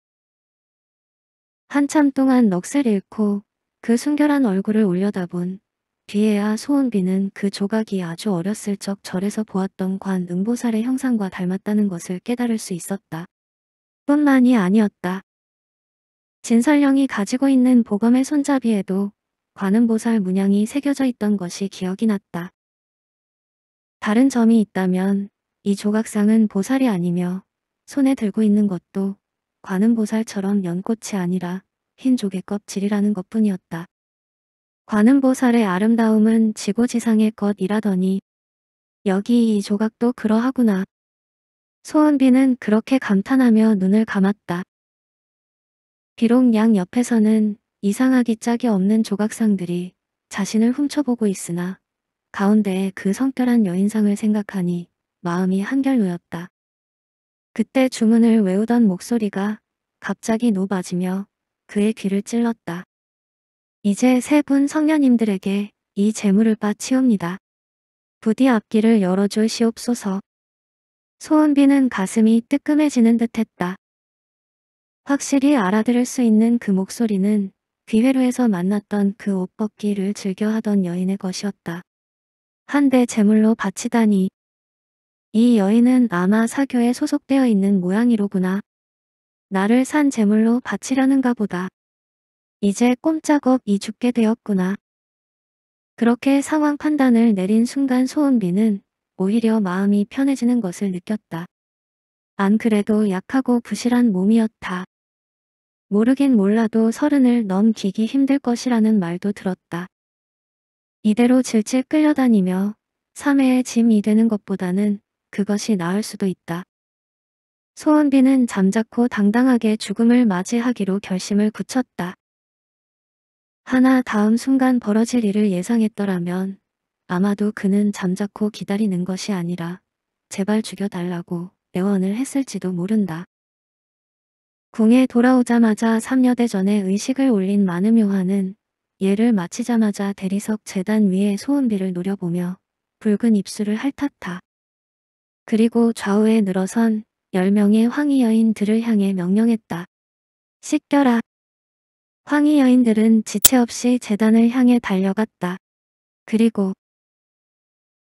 한참 동안 넋을 잃고 그 순결한 얼굴을 올려다본 뒤에야 소은비는 그 조각이 아주 어렸을 적 절에서 보았던 관 응보살의 형상과 닮았다는 것을 깨달을 수 있었다. 뿐만이 아니었다. 진설령이 가지고 있는 보검의 손잡이에도 관음보살 문양이 새겨져 있던 것이 기억이 났다. 다른 점이 있다면 이 조각상은 보살이 아니며 손에 들고 있는 것도 관음보살처럼 연꽃이 아니라 흰 조개 껍질이라는 것뿐이었다. 관음보살의 아름다움은 지고지상의 것이라더니 여기 이 조각도 그러하구나. 소원비는 그렇게 감탄하며 눈을 감았다. 비록 양 옆에서는 이상하기 짝이 없는 조각상들이 자신을 훔쳐보고 있으나 가운데에 그성결한 여인상을 생각하니 마음이 한결 놓였다. 그때 주문을 외우던 목소리가 갑자기 높아지며 그의 귀를 찔렀다. 이제 세 분 성녀님들에게 이 재물을 빠치웁니다 부디 앞길을 열어주시옵소서. 소은비는 가슴이 뜨끔해지는 듯했다. 확실히 알아들을 수 있는 그 목소리는 귀회로에서 만났던 그 옷벗기를 즐겨하던 여인의 것이었다. 한데 재물로 바치다니 이 여인은 아마 사교에 소속되어 있는 모양이로구나. 나를 산 재물로 바치라는가 보다. 이제 꼼짝없 이 죽게 되었구나. 그렇게 상황 판단을 내린 순간 소은비는 오히려 마음이 편해지는 것을 느꼈다. 안 그래도 약하고 부실한 몸이었다. 모르긴 몰라도 서른을 넘기기 힘들 것이라는 말도 들었다. 이대로 질질 끌려다니며 사회의 짐이 되는 것보다는 그것이 나을 수도 있다. 소원비는 잠자코 당당하게 죽음을 맞이하기로 결심을 굳혔다. 하나 다음 순간 벌어질 일을 예상했더라면 아마도 그는 잠자코 기다리는 것이 아니라 제발 죽여달라고 애원을 했을지도 모른다. 궁에 돌아오자마자 3여대 전에 의식을 올린 마음요한은 예를 마치자마자 대리석 재단 위에 소은비를 노려보며 붉은 입술을 핥았다. 그리고 좌우에 늘어선 10명의 황희 여인들을 향해 명령했다. 씻겨라. 황희 여인들은 지체 없이 재단을 향해 달려갔다. 그리고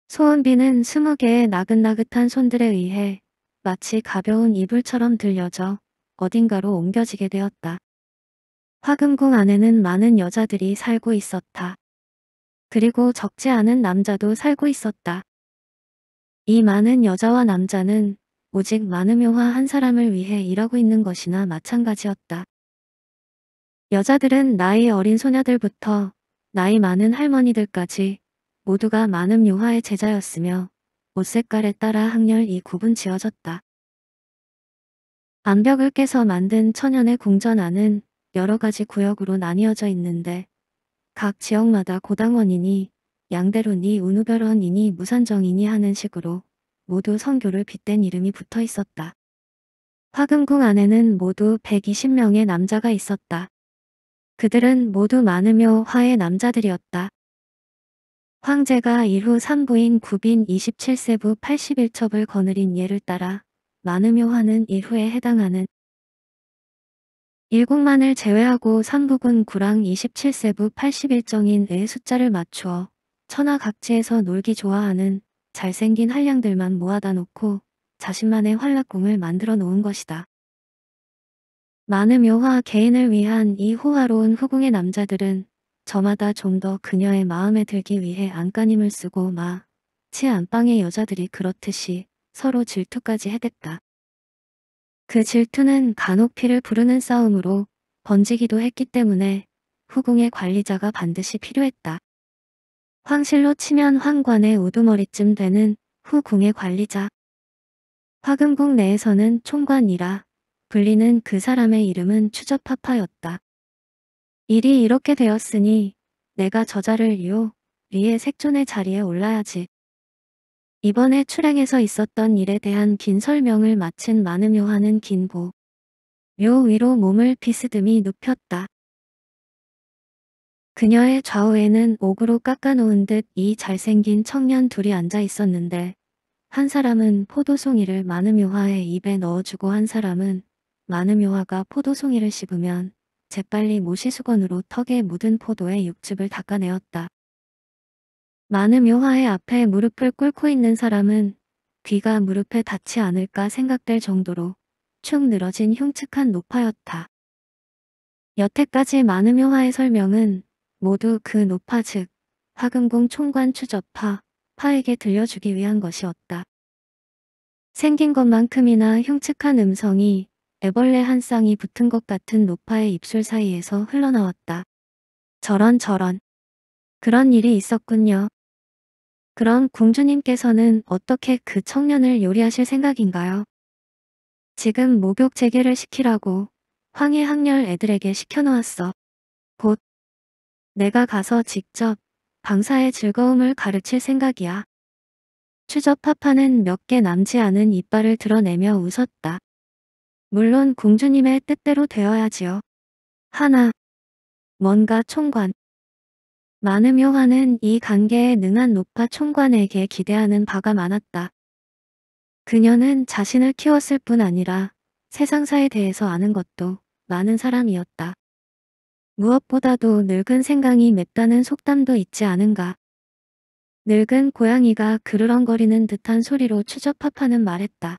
소원비는 20개의 나긋나긋한 손들에 의해 마치 가벼운 이불처럼 들려져 어딘가로 옮겨지게 되었다. 화금궁 안에는 많은 여자들이 살고 있었다. 그리고 적지 않은 남자도 살고 있었다. 이 많은 여자와 남자는 오직 마누묘화한 사람을 위해 일하고 있는 것이나 마찬가지였다. 여자들은 나이 어린 소녀들부터 나이 많은 할머니들까지 모두가 마음묘화의 제자였으며 옷 색깔에 따라 학렬이 구분 지어졌다. 암벽을 깨서 만든 천연의 궁전 안은 여러 가지 구역으로 나뉘어져 있는데 각 지역마다 고당원이니 양대론이 운우별원이니 무선정이니 하는 식으로 모두 선교를 빗댄 이름이 붙어 있었다. 화금궁 안에는 모두 120명의 남자가 있었다. 그들은 모두 많으며 화의 남자들이었다. 황제가 이후 3부인 9빈 27세부 81첩을 거느린 예를 따라 많으묘화는 1후에 해당하는 일국만을 제외하고 3부군 구랑 27세부 81정인 의 숫자를 맞추어 천하 각지에서 놀기 좋아하는 잘생긴 한량들만 모아다 놓고 자신만의 활락궁을 만들어 놓은 것이다. 많은 묘화 개인을 위한 이 호화로운 후궁의 남자들은 저마다 좀 더 그녀의 마음에 들기 위해 안간힘을 쓰고 마, 치 안방의 여자들이 그렇듯이 서로 질투까지 해댔다. 그 질투는 간혹 피를 부르는 싸움으로 번지기도 했기 때문에 후궁의 관리자가 반드시 필요했다. 황실로 치면 황관의 우두머리쯤 되는 후궁의 관리자. 화금궁 내에서는 총관이라 불리는 그 사람의 이름은 추접파파였다 일이 이렇게 되었으니 내가 저자를 이어 위의 색존의 자리에 올라야지. 이번에 출행에서 있었던 일에 대한 긴 설명을 마친 마음요하는 긴보. 묘 위로 몸을 비스듬히 눕혔다. 그녀의 좌우에는 옥으로 깎아놓은 듯 이 잘생긴 청년 둘이 앉아 있었는데 한 사람은 포도송이를 마음묘화에 입에 넣어주고 한 사람은 마음묘화가 포도송이를 씹으면 재빨리 모시수건으로 턱에 묻은 포도의 육즙을 닦아내었다. 마음묘화의 앞에 무릎을 꿇고 있는 사람은 귀가 무릎에 닿지 않을까 생각될 정도로 축 늘어진 흉측한 노파였다. 여태까지 마음묘화의 설명은 모두 그 노파 즉 화금궁 총관 추접파 파에게 들려주기 위한 것이었다. 생긴 것만큼이나 흉측한 음성이 애벌레 한 쌍이 붙은 것 같은 노파의 입술 사이에서 흘러나왔다. 저런 저런. 그런 일이 있었군요. 그럼 궁주님께서는 어떻게 그 청년을 요리하실 생각인가요? 지금 목욕 재개를 시키라고 황해 학렬 애들에게 시켜놓았어. 곧 내가 가서 직접 방사의 즐거움을 가르칠 생각이야. 추접 파파는 몇 개 남지 않은 이빨을 드러내며 웃었다. 물론 공주님의 뜻대로 되어야지요. 하나. 뭔가 총관. 마음요화는 이 관계에 능한 노파 총관에게 기대하는 바가 많았다. 그녀는 자신을 키웠을 뿐 아니라 세상사에 대해서 아는 것도 많은 사람이었다. 무엇보다도 늙은 생강이 맵다는 속담도 있지 않은가. 늙은 고양이가 그르렁거리는 듯한 소리로 추접합하는 말했다.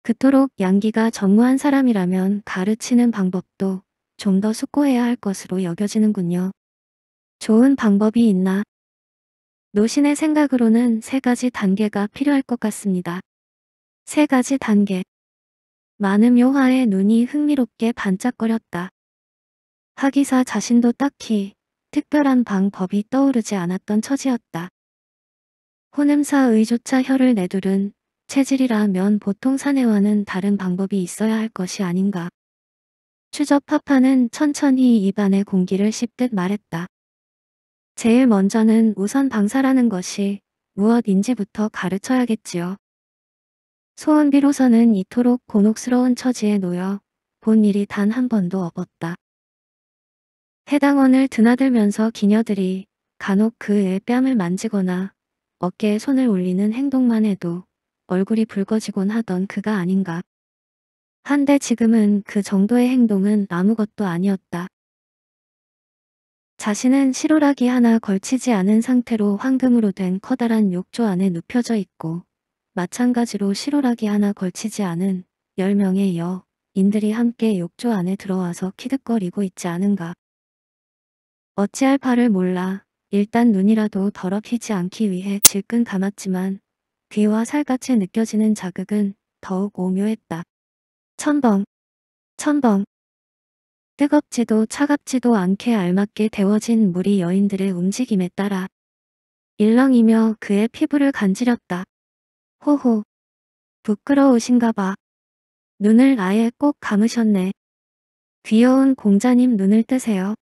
그토록 양기가 전무한 사람이라면 가르치는 방법도 좀 더 숙고해야 할 것으로 여겨지는군요. 좋은 방법이 있나? 노신의 생각으로는 세 가지 단계가 필요할 것 같습니다. 세 가지 단계. 많은 묘화의 눈이 흥미롭게 반짝거렸다. 하기사 자신도 딱히 특별한 방법이 떠오르지 않았던 처지였다. 혼음사의조차 혀를 내두른 체질이라면 보통 사내와는 다른 방법이 있어야 할 것이 아닌가. 추접파파는 천천히 입안의 공기를 씹듯 말했다. 제일 먼저는 우선 방사라는 것이 무엇인지부터 가르쳐야겠지요. 소원비로서는 이토록 곤혹스러운 처지에 놓여 본 일이 단 한 번도 없었다. 해당원을 드나들면서 기녀들이 간혹 그의 뺨을 만지거나 어깨에 손을 올리는 행동만 해도 얼굴이 붉어지곤 하던 그가 아닌가. 한데 지금은 그 정도의 행동은 아무것도 아니었다. 자신은 실오라기 하나 걸치지 않은 상태로 황금으로 된 커다란 욕조 안에 눕혀져 있고 마찬가지로 실오라기 하나 걸치지 않은 10명의 여인들이 함께 욕조 안에 들어와서 키득거리고 있지 않은가. 어찌할 바를 몰라 일단 눈이라도 더럽히지 않기 위해 질끈 감았지만 귀와 살갗에 느껴지는 자극은 더욱 오묘했다. 천벙, 천벙. 뜨겁지도 차갑지도 않게 알맞게 데워진 물이 여인들의 움직임에 따라 일렁이며 그의 피부를 간지렸다. 호호. 부끄러우신가 봐. 눈을 아예 꼭 감으셨네. 귀여운 공자님 눈을 뜨세요.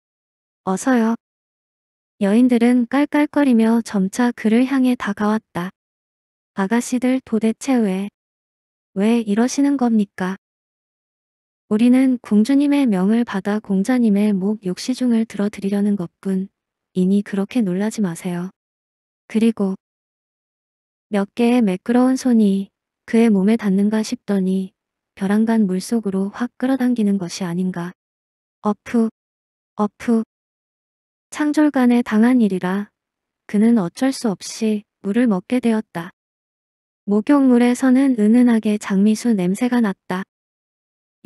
어서요. 여인들은 깔깔거리며 점차 그를 향해 다가왔다. 아가씨들 도대체 왜, 왜 이러시는 겁니까? 우리는 공주님의 명을 받아 공자님의 목 욕시중을 들어드리려는 것뿐 이니 그렇게 놀라지 마세요. 그리고 몇 개의 매끄러운 손이 그의 몸에 닿는가 싶더니 벼랑간 물속으로 확 끌어당기는 것이 아닌가. 어프, 어프. 창졸간에 당한 일이라 그는 어쩔 수 없이 물을 먹게 되었다. 목욕물에서는 은은하게 장미수 냄새가 났다.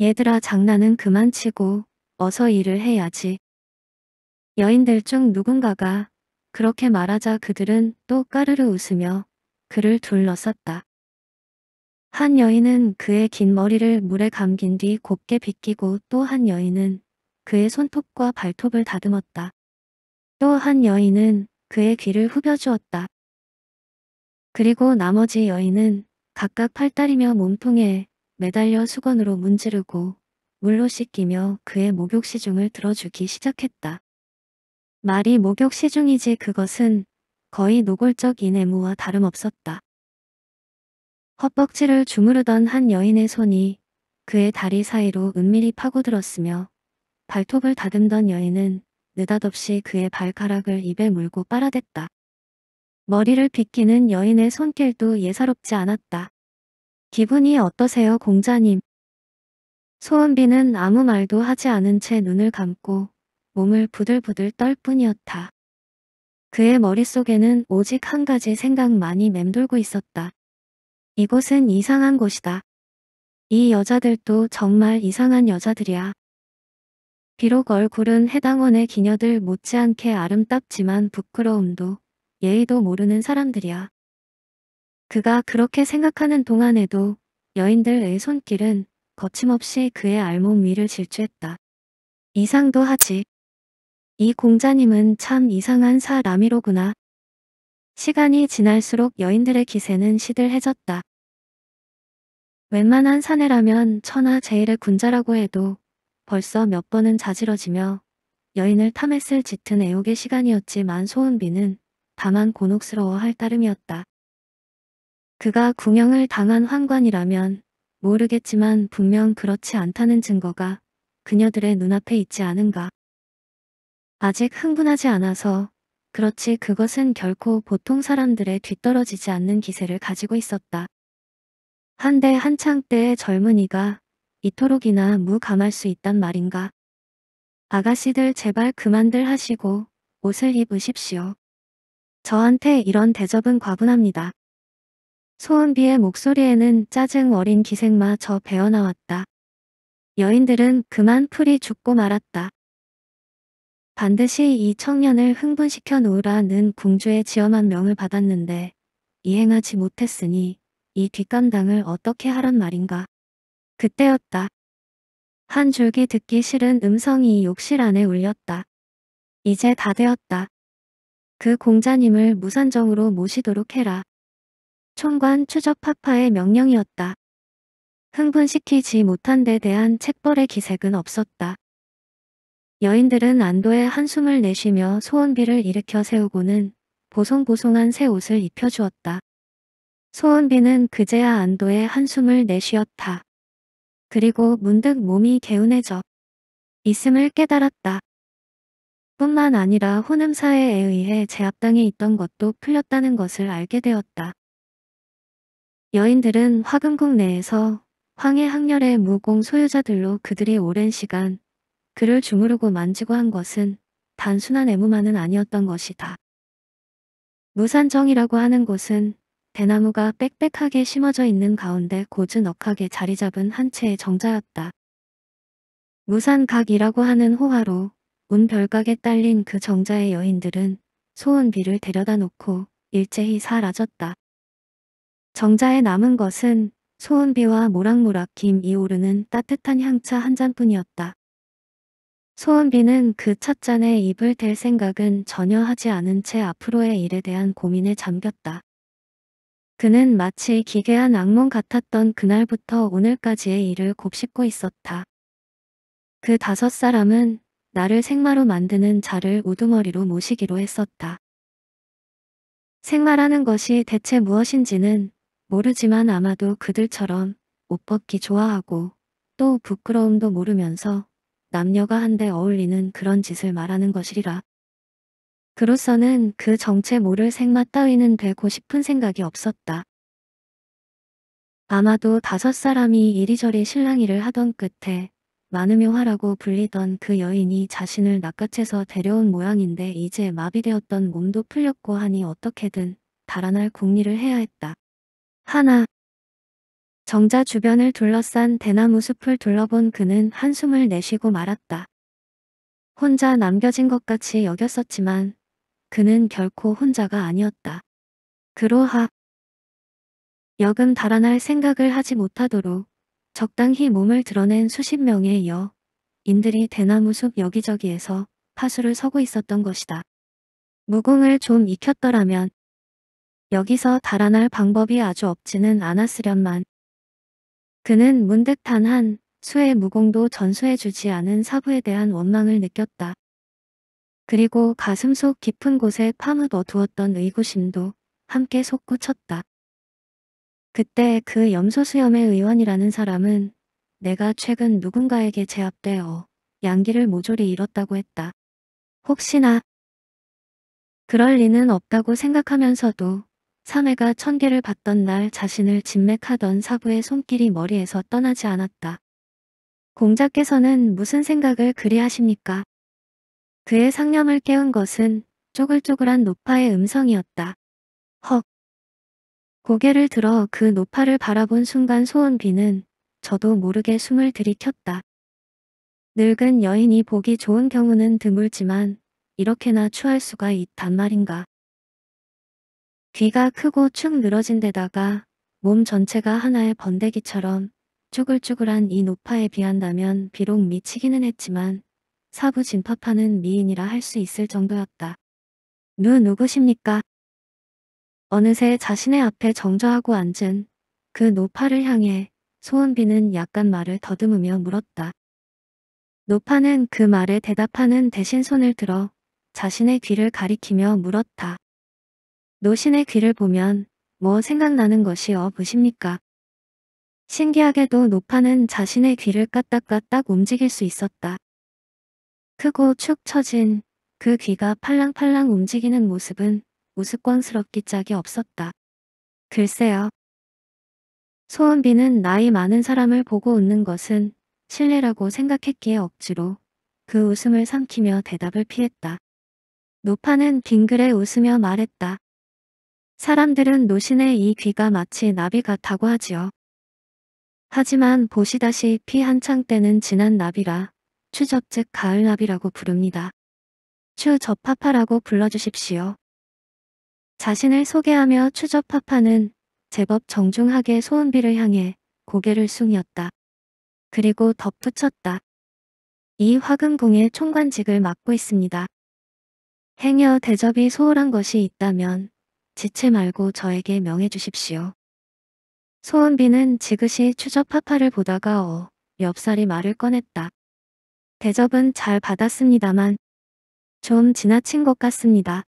얘들아 장난은 그만 치고 어서 일을 해야지. 여인들 중 누군가가 그렇게 말하자 그들은 또 까르르 웃으며 그를 둘러쌌다. 한 여인은 그의 긴 머리를 물에 감긴 뒤 곱게 빗기고 또 한 여인은 그의 손톱과 발톱을 다듬었다. 또한 여인은 그의 귀를 후벼주었다. 그리고 나머지 여인은 각각 팔다리며 몸통에 매달려 수건으로 문지르고 물로 씻기며 그의 목욕 시중을 들어주기 시작했다. 말이 목욕 시중이지 그것은 거의 노골적 인애무와 다름없었다. 헛벅지를 주무르던 한 여인의 손이 그의 다리 사이로 은밀히 파고들었으며 발톱을 다듬던 여인은 느닷없이 그의 발가락을 입에 물고 빨아댔다. 머리를 빗기는 여인의 손길도 예사롭지 않았다. 기분이 어떠세요 공자님? 소은비는 아무 말도 하지 않은 채 눈을 감고 몸을 부들부들 떨 뿐이었다. 그의 머릿속에는 오직 한 가지 생각만이 맴돌고 있었다. 이곳은 이상한 곳이다. 이 여자들도 정말 이상한 여자들이야. 비록 얼굴은 해당원의 기녀들 못지않게 아름답지만 부끄러움도 예의도 모르는 사람들이야. 그가 그렇게 생각하는 동안에도 여인들의 손길은 거침없이 그의 알몸 위를 질주했다. 이상도 하지. 이 공자님은 참 이상한 사람이로구나. 시간이 지날수록 여인들의 기세는 시들해졌다. 웬만한 사내라면 천하 제일의 군자라고 해도 벌써 몇 번은 자지러지며 여인을 탐했을 짙은 애욕의 시간이었지만 소은비는 다만 곤혹스러워할 따름이었다. 그가 궁영을 당한 환관이라면 모르겠지만 분명 그렇지 않다는 증거가 그녀들의 눈앞에 있지 않은가. 아직 흥분하지 않아서 그렇지 그것은 결코 보통 사람들의 뒤떨어지지 않는 기세를 가지고 있었다. 한데 한창 때의 젊은이가 이토록이나 무감할 수 있단 말인가. 아가씨들 제발 그만들 하시고 옷을 입으십시오. 저한테 이런 대접은 과분합니다. 소은비의 목소리에는 짜증 어린 기생마 저 배어나왔다. 여인들은 그만 풀이 죽고 말았다. 반드시 이 청년을 흥분시켜 놓으라는 궁주의 지엄한 명을 받았는데 이행하지 못했으니 이 뒷감당을 어떻게 하란 말인가. 그때였다. 한 줄기 듣기 싫은 음성이 욕실 안에 울렸다. 이제 다 되었다. 그 공자님을 무산정으로 모시도록 해라. 총관 추적파파의 명령이었다. 흥분시키지 못한 데 대한 책벌의 기색은 없었다. 여인들은 안도의 한숨을 내쉬며 소원비를 일으켜 세우고는 보송보송한 새 옷을 입혀주었다. 소원비는 그제야 안도의 한숨을 내쉬었다. 그리고 문득 몸이 개운해져 있음을 깨달았다. 뿐만 아니라 호남사회에 의해 제압당해 있던 것도 풀렸다는 것을 알게 되었다. 여인들은 화금궁 내에서 황해 학렬의 무공 소유자들로 그들이 오랜 시간 그를 주무르고 만지고 한 것은 단순한 애무만은 아니었던 것이다. 무산정이라고 하는 곳은 대나무가 빽빽하게 심어져 있는 가운데 고즈 넉하게 자리 잡은 한 채의 정자였다. 무산각이라고 하는 호화로 운 별각에 딸린 그 정자의 여인들은 소은비를 데려다 놓고 일제히 사라졌다. 정자에 남은 것은 소은비와 모락모락 김이 오르는 따뜻한 향차 한 잔뿐이었다. 소은비는 그 찻잔에 입을 댈 생각은 전혀 하지 않은 채 앞으로의 일에 대한 고민에 잠겼다. 그는 마치 기괴한 악몽 같았던 그날부터 오늘까지의 일을 곱씹고 있었다. 그 다섯 사람은 나를 생마로 만드는 자를 우두머리로 모시기로 했었다. 생마라는 것이 대체 무엇인지는 모르지만 아마도 그들처럼 옷 벗기 좋아하고 또 부끄러움도 모르면서 남녀가 한데 어울리는 그런 짓을 말하는 것이리라. 그로서는 그 정체 모를 생맛 따위는 되고 싶은 생각이 없었다. 아마도 다섯 사람이 이리저리 실랑이를 하던 끝에 마누묘화라고 불리던 그 여인이 자신을 낚아채서 데려온 모양인데 이제 마비되었던 몸도 풀렸고 하니 어떻게든 달아날 궁리를 해야 했다. 하나 정자 주변을 둘러싼 대나무 숲을 둘러본 그는 한숨을 내쉬고 말았다. 혼자 남겨진 것 같이 여겼었지만 그는 결코 혼자가 아니었다. 그로합 여금 달아날 생각을 하지 못하도록 적당히 몸을 드러낸 수십 명의 여인들이 대나무숲 여기저기에서 파수를 서고 있었던 것이다. 무공을 좀 익혔더라면 여기서 달아날 방법이 아주 없지는 않았으련만 그는 문득 단 한 수의 무공도 전수해주지 않은 사부에 대한 원망을 느꼈다. 그리고 가슴 속 깊은 곳에 파묻어 두었던 의구심도 함께 솟구쳤다. 그때 그 염소수염의 의원이라는 사람은 내가 최근 누군가에게 제압되어 양기를 모조리 잃었다고 했다. 혹시나 그럴 리는 없다고 생각하면서도 사매가 천개를 받던 날 자신을 진맥하던 사부의 손길이 머리에서 떠나지 않았다. 공자께서는 무슨 생각을 그리 하십니까? 그의 상념을 깨운 것은 쪼글쪼글한 노파의 음성이었다. 헉. 고개를 들어 그 노파를 바라본 순간 소은비는 저도 모르게 숨을 들이켰다. 늙은 여인이 보기 좋은 경우는 드물지만 이렇게나 추할 수가 있단 말인가. 귀가 크고 축 늘어진 데다가 몸 전체가 하나의 번데기처럼 쭈글쭈글한 이 노파에 비한다면 비록 미치기는 했지만 사부 진파파는 미인이라 할 수 있을 정도였다. 누 누구십니까? 어느새 자신의 앞에 정좌하고 앉은 그 노파를 향해 소은비는 약간 말을 더듬으며 물었다. 노파는 그 말에 대답하는 대신 손을 들어 자신의 귀를 가리키며 물었다. 노신의 귀를 보면 뭐 생각나는 것이 없으십니까? 신기하게도 노파는 자신의 귀를 까딱까딱 움직일 수 있었다. 크고 축 처진 그 귀가 팔랑팔랑 움직이는 모습은 우스꽝스럽기 짝이 없었다. 글쎄요. 소은비는 나이 많은 사람을 보고 웃는 것은 실례라고 생각했기에 억지로 그 웃음을 삼키며 대답을 피했다. 노파는 빙그레 웃으며 말했다. 사람들은 노신의 이 귀가 마치 나비 같다고 하지요. 하지만 보시다시피 한창 때는 지난 나비라 추접 즉 가을나비라고 부릅니다. 추접파파라고 불러주십시오. 자신을 소개하며 추접파파는 제법 정중하게 소은비를 향해 고개를 숙였다. 그리고 덧붙였다. 이 화금궁의 총관직을 맡고 있습니다. 행여 대접이 소홀한 것이 있다면 지체 말고 저에게 명해주십시오. 소은비는 지그시 추접파파를 보다가 어, 엽살이 말을 꺼냈다. 대접은 잘 받았습니다만 좀 지나친 것 같습니다.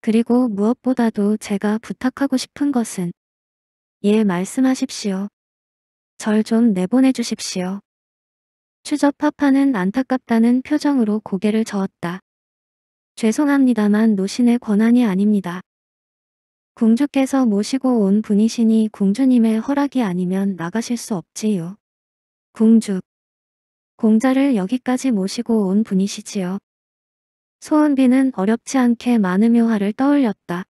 그리고 무엇보다도 제가 부탁하고 싶은 것은 예 말씀하십시오. 절 좀 내보내주십시오. 추접파파는 안타깝다는 표정으로 고개를 저었다. 죄송합니다만 노신의 권한이 아닙니다. 궁주께서 모시고 온 분이시니 궁주님의 허락이 아니면 나가실 수 없지요. 궁주 공자를 여기까지 모시고 온 분이시지요. 소은비는 어렵지 않게 많은 묘화를 떠올렸다.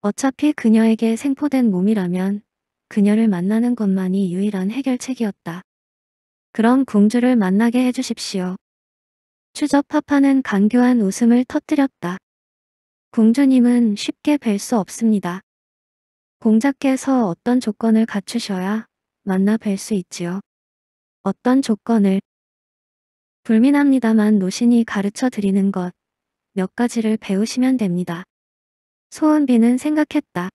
어차피 그녀에게 생포된 몸이라면 그녀를 만나는 것만이 유일한 해결책이었다. 그럼 궁주를 만나게 해주십시오. 추접파파는 간교한 웃음을 터뜨렸다. 궁주님은 쉽게 뵐 수 없습니다. 공자께서 어떤 조건을 갖추셔야 만나 뵐 수 있지요. 어떤 조건을 불민합니다만 노신이 가르쳐 드리는 것 몇 가지를 배우시면 됩니다. 소은비는 생각했다.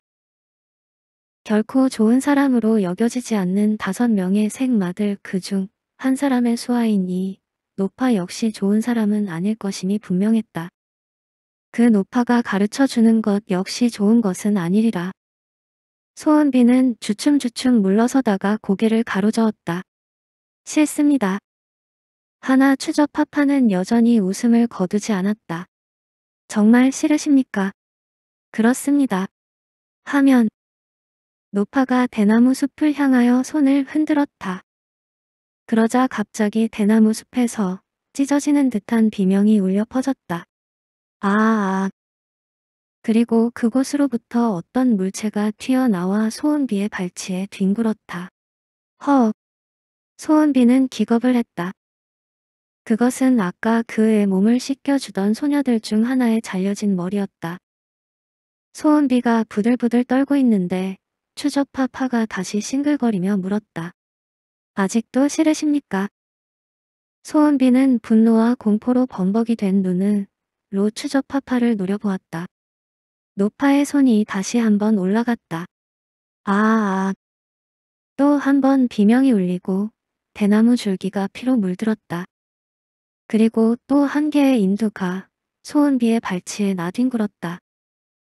결코 좋은 사람으로 여겨지지 않는 다섯 명의 생마들 그 중 한 사람의 수하인 이 노파 역시 좋은 사람은 아닐 것임이 분명했다. 그 노파가 가르쳐주는 것 역시 좋은 것은 아니리라. 소은비는 주춤주춤 물러서다가 고개를 가로저었다. 싫습니다. 하나 추적 파파는 여전히 웃음을 거두지 않았다. 정말 싫으십니까? 그렇습니다. 하면 노파가 대나무 숲을 향하여 손을 흔들었다. 그러자 갑자기 대나무 숲에서 찢어지는 듯한 비명이 울려 퍼졌다. 아아. 아. 그리고 그곳으로부터 어떤 물체가 튀어나와 소은비의 발치에 뒹굴었다. 허. 소은비는 기겁을 했다. 그것은 아까 그의 몸을 씻겨주던 소녀들 중 하나의 잘려진 머리였다. 소은비가 부들부들 떨고 있는데 추적파 파가 다시 싱글거리며 물었다. 아직도 싫으십니까? 소은비는 분노와 공포로 범벅이 된 눈을 로 추적파 파를 노려보았다. 노파의 손이 다시 한번 올라갔다. 아아. 또한 번 비명이 울리고 대나무 줄기가 피로 물들었다. 그리고 또 한 개의 인두가 소은비의 발치에 나뒹굴었다.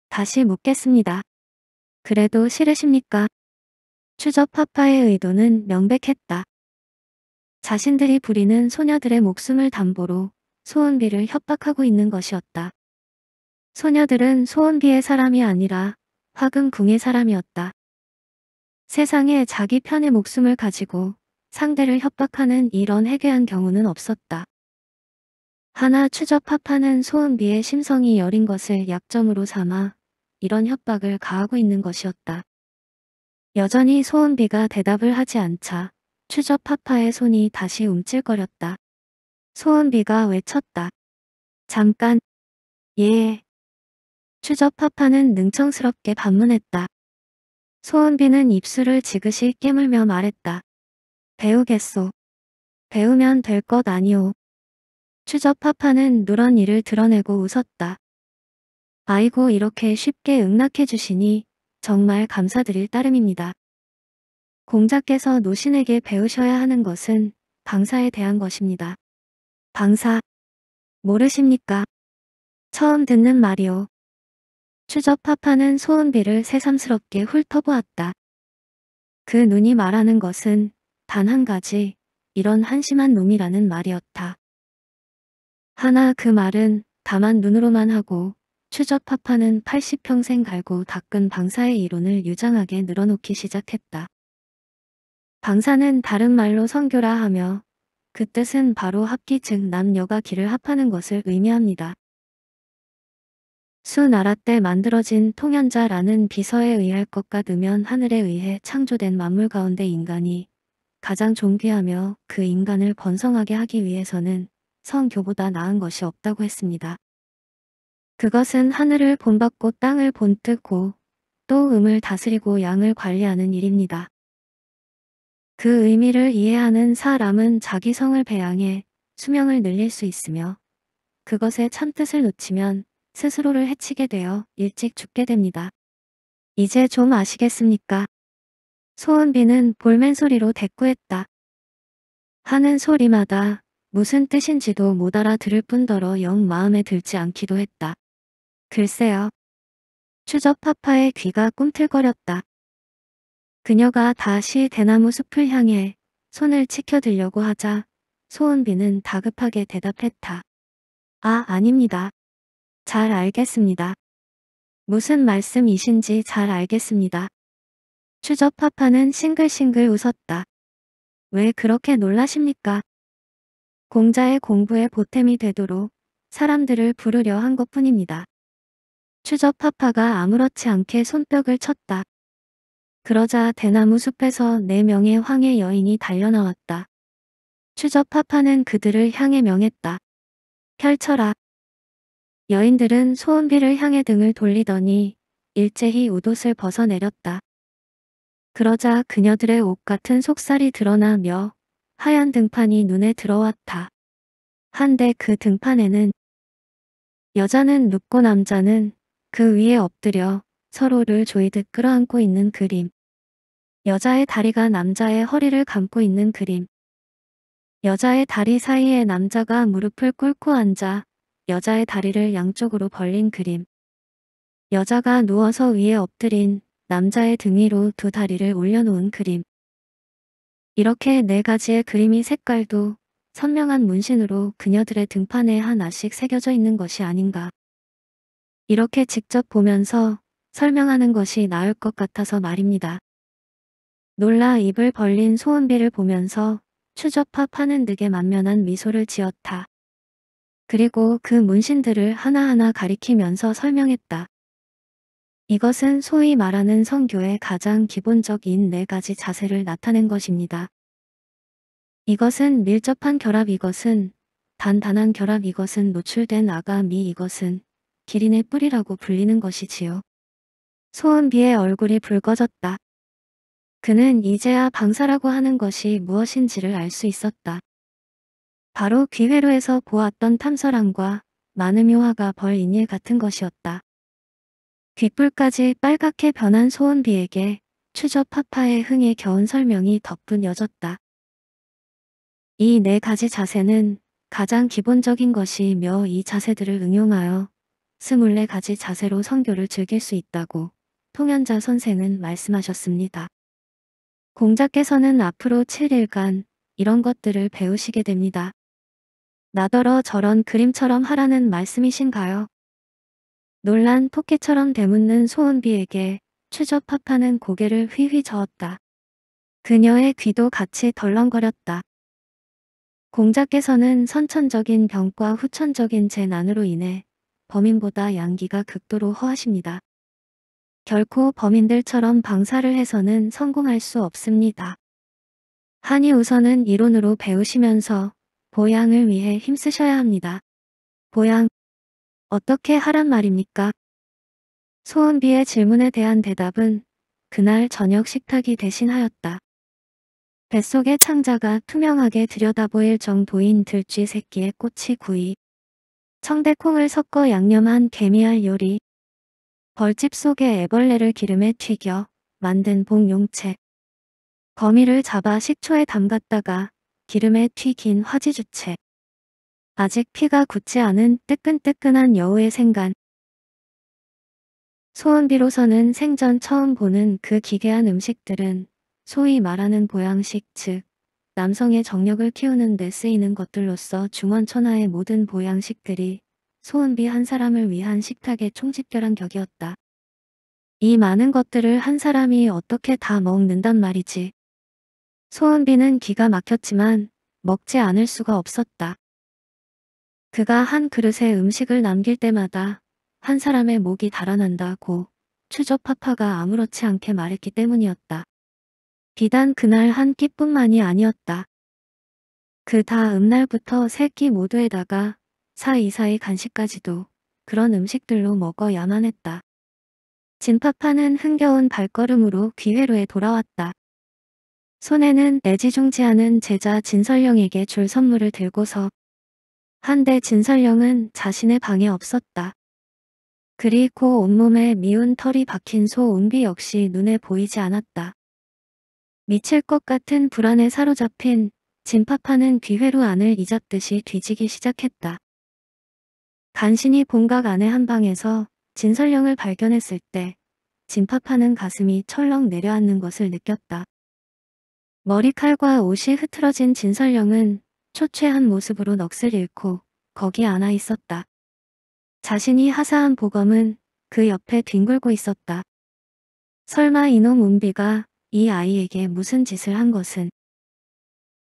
다시 묻겠습니다. 그래도 싫으십니까? 추적 파파의 의도는 명백했다. 자신들이 부리는 소녀들의 목숨을 담보로 소은비를 협박하고 있는 것이었다. 소녀들은 소은비의 사람이 아니라 화금궁의 사람이었다. 세상에 자기 편의 목숨을 가지고 상대를 협박하는 이런 해괴한 경우는 없었다. 하나 추적파파는 소은비의 심성이 여린 것을 약점으로 삼아 이런 협박을 가하고 있는 것이었다. 여전히 소은비가 대답을 하지 않자 추적파파의 손이 다시 움찔거렸다. 소은비가 외쳤다. 잠깐. 예. 추적파파는 능청스럽게 반문했다. 소은비는 입술을 지그시 깨물며 말했다. 배우겠소. 배우면 될 것 아니오. 추접 파파는 누런 일을 드러내고 웃었다. 아이고 이렇게 쉽게 응낙해 주시니 정말 감사드릴 따름입니다. 공자께서 노신에게 배우셔야 하는 것은 방사에 대한 것입니다. 방사. 모르십니까? 처음 듣는 말이오. 추접 파파는 소은비를 새삼스럽게 훑어보았다. 그 눈이 말하는 것은 단한 가지 이런 한심한 놈이라는 말이었다. 하나 그 말은 다만 눈으로만 하고 추적파파는 80평생 갈고 닦은 방사의 이론을 유장하게 늘어놓기 시작했다. 방사는 다른 말로 성교라 하며 그 뜻은 바로 합기 즉 남녀가 길을 합하는 것을 의미합니다. 수 나라 때 만들어진 통현자라는 비서에 의할 것 같으면 하늘에 의해 창조된 만물 가운데 인간이 가장 존귀하며 그 인간을 번성하게 하기 위해서는 성교보다 나은 것이 없다고 했습니다. 그것은 하늘을 본받고 땅을 본뜨고 또 음을 다스리고 양을 관리하는 일입니다. 그 의미를 이해하는 사람은 자기 성을 배양해 수명을 늘릴 수 있으며 그것의 참뜻을 놓치면 스스로를 해치게 되어 일찍 죽게 됩니다. 이제 좀 아시겠습니까? 소은비는 볼멘소리로 대꾸했다. 하는 소리마다 무슨 뜻인지도 못 알아들을 뿐더러 영 마음에 들지 않기도 했다. 글쎄요. 추적파파의 귀가 꿈틀거렸다. 그녀가 다시 대나무 숲을 향해 손을 치켜들려고 하자 소은비는 다급하게 대답했다. 아, 아닙니다. 잘 알겠습니다. 무슨 말씀이신지 잘 알겠습니다. 추적 파파는 싱글싱글 웃었다. 왜 그렇게 놀라십니까? 공자의 공부에 보탬이 되도록 사람들을 부르려 한 것뿐입니다. 추적 파파가 아무렇지 않게 손뼉을 쳤다. 그러자 대나무 숲에서 네 명의 황해 여인이 달려나왔다. 추적 파파는 그들을 향해 명했다. 펼쳐라. 여인들은 소은비를 향해 등을 돌리더니 일제히 우옷을 벗어내렸다. 그러자 그녀들의 옷 같은 속살이 드러나며 하얀 등판이 눈에 들어왔다. 한데 그 등판에는 여자는 눕고 남자는 그 위에 엎드려 서로를 조이듯 끌어안고 있는 그림. 여자의 다리가 남자의 허리를 감고 있는 그림. 여자의 다리 사이에 남자가 무릎을 꿇고 앉아 여자의 다리를 양쪽으로 벌린 그림. 여자가 누워서 위에 엎드린 남자의 등 위로 두 다리를 올려놓은 그림. 이렇게 네 가지의 그림이 색깔도 선명한 문신으로 그녀들의 등판에 하나씩 새겨져 있는 것이 아닌가. 이렇게 직접 보면서 설명하는 것이 나을 것 같아서 말입니다. 놀라 입을 벌린 소은비를 보면서 추접합 파는 늑에 만면한 미소를 지었다. 그리고 그 문신들을 하나하나 가리키면서 설명했다. 이것은 소위 말하는 선교의 가장 기본적인 네 가지 자세를 나타낸 것입니다. 이것은 밀접한 결합 이것은 단단한 결합 이것은 노출된 아가미 이것은 기린의 뿌리라고 불리는 것이지요. 소은비의 얼굴이 붉어졌다. 그는 이제야 방사라고 하는 것이 무엇인지를 알 수 있었다. 바로 귀회로에서 보았던 탐설함과 많은 묘화가 벌인일 같은 것이었다. 귓불까지 빨갛게 변한 소원비에게 추저 파파의 흥에 겨운 설명이 덧붙여졌다. 이 네 가지 자세는 가장 기본적인 것이며 이 자세들을 응용하여 스물네 가지 자세로 성교를 즐길 수 있다고 통연자 선생은 말씀하셨습니다. 공자께서는 앞으로 7일간 이런 것들을 배우시게 됩니다. 나더러 저런 그림처럼 하라는 말씀이신가요? 놀란 토끼처럼 대묻는 소은비에게 추접파파는 고개를 휘휘 저었다. 그녀의 귀도 같이 덜렁거렸다. 공자께서는 선천적인 병과 후천적인 재난으로 인해 범인보다 양기가 극도로 허하십니다. 결코 범인들처럼 방사를 해서는 성공할 수 없습니다. 한이우선은 이론으로 배우시면서 보양을 위해 힘쓰셔야 합니다. 보양 어떻게 하란 말입니까? 소은비의 질문에 대한 대답은 그날 저녁 식탁이 대신하였다. 뱃속의 창자가 투명하게 들여다보일 정도인 들쥐 새끼의 꼬치 구이. 청대콩을 섞어 양념한 개미알 요리. 벌집 속에 애벌레를 기름에 튀겨 만든 봉용채. 거미를 잡아 식초에 담갔다가 기름에 튀긴 화지주채. 아직 피가 굳지 않은 뜨끈뜨끈한 여우의 생간. 소은비로서는 생전 처음 보는 그 기괴한 음식들은 소위 말하는 보양식 즉 남성의 정력을 키우는 데 쓰이는 것들로서 중원천하의 모든 보양식들이 소은비 한 사람을 위한 식탁의 총집결한 격이었다. 이 많은 것들을 한 사람이 어떻게 다 먹는단 말이지. 소은비는 기가 막혔지만 먹지 않을 수가 없었다. 그가 한 그릇에 음식을 남길 때마다 한 사람의 목이 달아난다고 추저파파가 아무렇지 않게 말했기 때문이었다. 비단 그날 한 끼뿐만이 아니었다. 그 다음 날부터 세 끼 모두에다가 사이사이 간식까지도 그런 음식들로 먹어야만 했다. 진파파는 흥겨운 발걸음으로 귀회로에 돌아왔다. 손에는 애지중지하는 제자 진설령에게 줄 선물을 들고서 한데 진설령은 자신의 방에 없었다. 그리고 온몸에 미운 털이 박힌 소 은비 역시 눈에 보이지 않았다. 미칠 것 같은 불안에 사로잡힌 진파파는 귀회로 안을 이잡듯이 뒤지기 시작했다. 간신히 본각 안의 한 방에서 진설령을 발견했을 때 진파파는 가슴이 철렁 내려앉는 것을 느꼈다. 머리칼과 옷이 흐트러진 진설령은 초췌한 모습으로 넋을 잃고 거기 앉아 있었다. 자신이 하사한 보검은 그 옆에 뒹굴고 있었다. 설마 이놈 은비가 이 아이에게 무슨 짓을 한 것은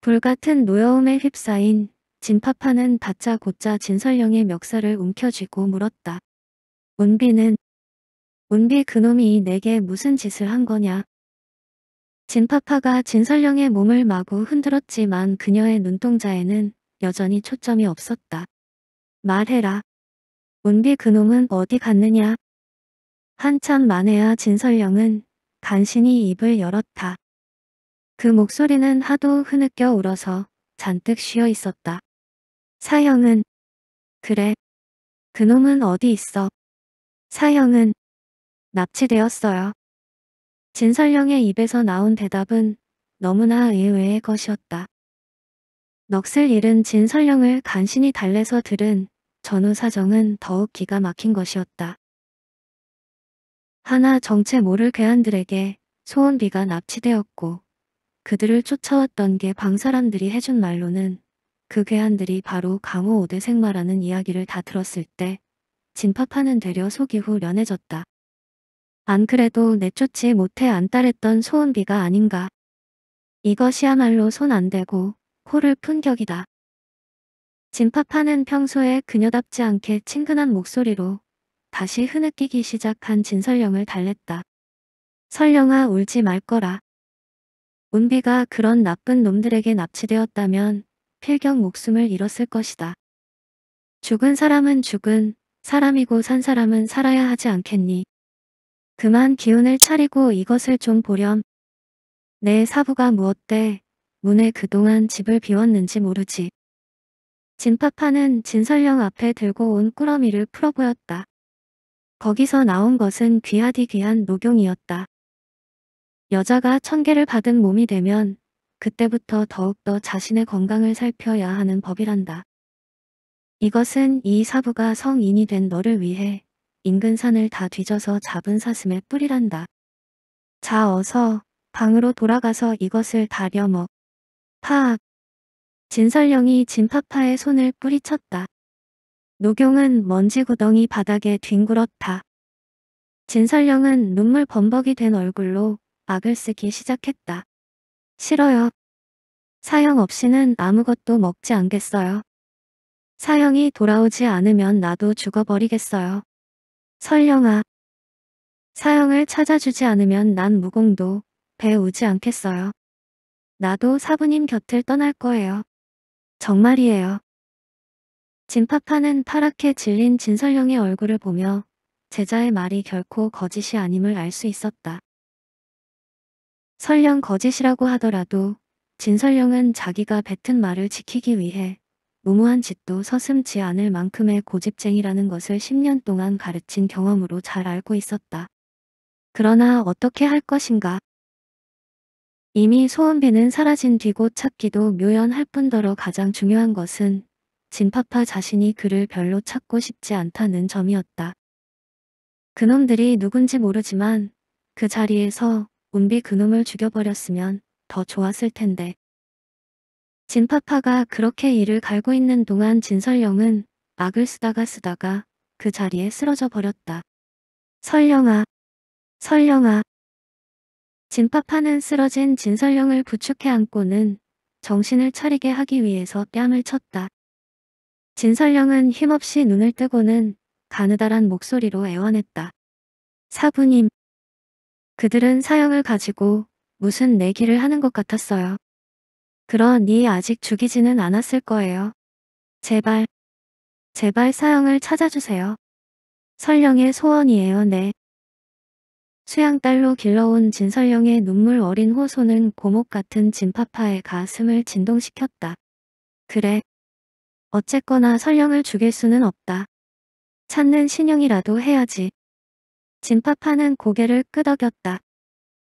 불같은 노여움에 휩싸인 진파파는 다짜고짜 진설령의 멱살을 움켜쥐고 물었다. 은비는 은비 그놈이 내게 무슨 짓을 한 거냐? 진파파가 진설령의 몸을 마구 흔들었지만 그녀의 눈동자에는 여전히 초점이 없었다. 말해라. 운비 그놈은 어디 갔느냐? 한참 만에야 진설령은 간신히 입을 열었다. 그 목소리는 하도 흐느껴 울어서 잔뜩 쉬어 있었다. 사형은 그래. 그놈은 어디 있어? 사형은 납치되었어요. 진설령의 입에서 나온 대답은 너무나 의외의 것이었다. 넋을 잃은 진설령을 간신히 달래서 들은 전후 사정은 더욱 기가 막힌 것이었다. 하나 정체 모를 괴한들에게 소원비가 납치되었고 그들을 쫓아왔던 게 방사람들이 해준 말로는 그 괴한들이 바로 강호 오대 생마라는 이야기를 다 들었을 때 진파파는 되려 속이 후련해졌다. 안 그래도 내쫓지 못해 안달했던 소은비가 아닌가. 이것이야말로 손 안 대고 코를 푼 격이다. 진파파는 평소에 그녀답지 않게 친근한 목소리로 다시 흐느끼기 시작한 진설령을 달랬다. 설령아 울지 말 거라. 은비가 그런 나쁜 놈들에게 납치되었다면 필경 목숨을 잃었을 것이다. 죽은 사람은 죽은 사람이고 산 사람은 살아야 하지 않겠니? 그만 기운을 차리고 이것을 좀 보렴. 내 사부가 무엇대 문에 그동안 집을 비웠는지 모르지. 진파파는 진설령 앞에 들고 온 꾸러미를 풀어보였다. 거기서 나온 것은 귀하디 귀한 녹용이었다. 여자가 천개를 받은 몸이 되면 그때부터 더욱더 자신의 건강을 살펴야 하는 법이란다. 이것은 이 사부가 성인이 된 너를 위해 인근 산을 다 뒤져서 잡은 사슴에뿌리란다자 어서 방으로 돌아가서 이것을 다려먹. 파악. 진설령이 진파파의 손을 뿌리쳤다. 노경은 먼지 구덩이 바닥에 뒹굴었다. 진설령은 눈물 범벅이 된 얼굴로 악을 쓰기 시작했다. 싫어요. 사형 없이는 아무것도 먹지 않겠어요. 사형이 돌아오지 않으면 나도 죽어버리겠어요. 설령아. 사형을 찾아주지 않으면 난 무공도 배우지 않겠어요. 나도 사부님 곁을 떠날 거예요. 정말이에요. 진파파는 파랗게 질린 진설령의 얼굴을 보며 제자의 말이 결코 거짓이 아님을 알 수 있었다. 설령 거짓이라고 하더라도 진설령은 자기가 뱉은 말을 지키기 위해 무모한 짓도 서슴지 않을 만큼의 고집쟁이라는 것을 10년 동안 가르친 경험으로 잘 알고 있었다. 그러나 어떻게 할 것인가? 이미 소원비는 사라진 뒤고 찾기도 묘연할 뿐더러 가장 중요한 것은 진파파 자신이 그를 별로 찾고 싶지 않다는 점이었다. 그놈들이 누군지 모르지만 그 자리에서 운비 그놈을 죽여버렸으면 더 좋았을 텐데. 진파파가 그렇게 이를 갈고 있는 동안 진설령은 악을 쓰다가 쓰다가 그 자리에 쓰러져 버렸다. 설령아, 설령아. 진파파는 쓰러진 진설령을 부축해 안고는 정신을 차리게 하기 위해서 뺨을 쳤다. 진설령은 힘없이 눈을 뜨고는 가느다란 목소리로 애원했다. 사부님. 그들은 사형을 가지고 무슨 내기를 하는 것 같았어요. 그러니 아직 죽이지는 않았을 거예요. 제발, 제발 사형을 찾아주세요. 설령의 소원이에요, 네. 수양딸로 길러온 진설령의 눈물 어린 호소는 고목 같은 진파파의 가슴을 진동시켰다. 그래. 어쨌거나 설령을 죽일 수는 없다. 찾는 신형이라도 해야지. 진파파는 고개를 끄덕였다.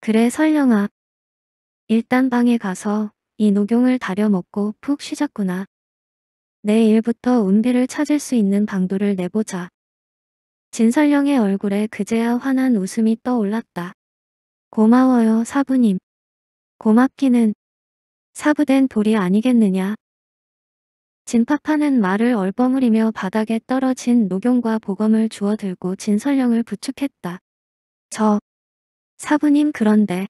그래 설령아. 일단 방에 가서 이 녹용을 다려먹고 푹 쉬자꾸나. 내일부터 운비를 찾을 수 있는 방도를 내보자. 진설령의 얼굴에 그제야 환한 웃음이 떠올랐다. 고마워요 사부님. 고맙기는 사부된 돌이 아니겠느냐. 진파파는 말을 얼버무리며 바닥에 떨어진 녹용과 보검을 주워들고 진설령을 부축했다. 저 사부님 그런데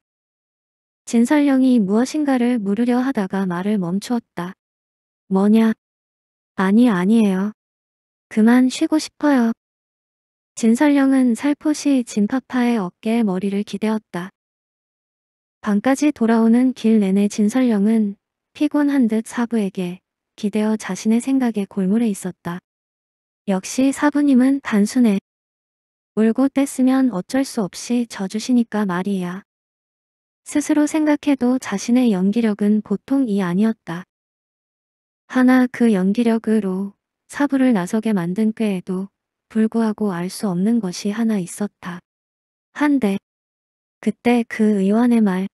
진설령이 무엇인가를 물으려 하다가 말을 멈추었다. 뭐냐? 아니 아니에요. 그만 쉬고 싶어요. 진설령은 살포시 진파파의 어깨에 머리를 기대었다. 방까지 돌아오는 길 내내 진설령은 피곤한 듯 사부에게 기대어 자신의 생각에 골몰해 있었다. 역시 사부님은 단순해. 울고 뗐으면 어쩔 수 없이 져주시니까 말이야. 스스로 생각해도 자신의 연기력은 보통이 아니었다. 하나 그 연기력으로 사부를 나서게 만든 꾀에도 불구하고 알 수 없는 것이 하나 있었다. 한데 그때 그 의원의 말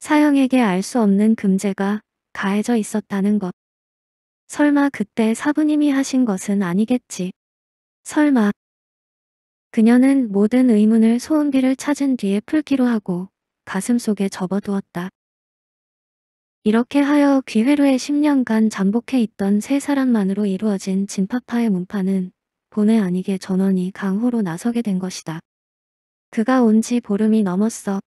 사형에게 알 수 없는 금제가 가해져 있었다는 것. 설마 그때 사부님이 하신 것은 아니겠지. 설마 그녀는 모든 의문을 소음비를 찾은 뒤에 풀기로 하고 가슴속에 접어두었다. 이렇게 하여 귀회로의 10년간 잠복해 있던 세 사람만으로 이루어진 진파파의 문파는 본의 아니게 전원이 강호로 나서게 된 것이다. 그가 온지 보름이 넘었어.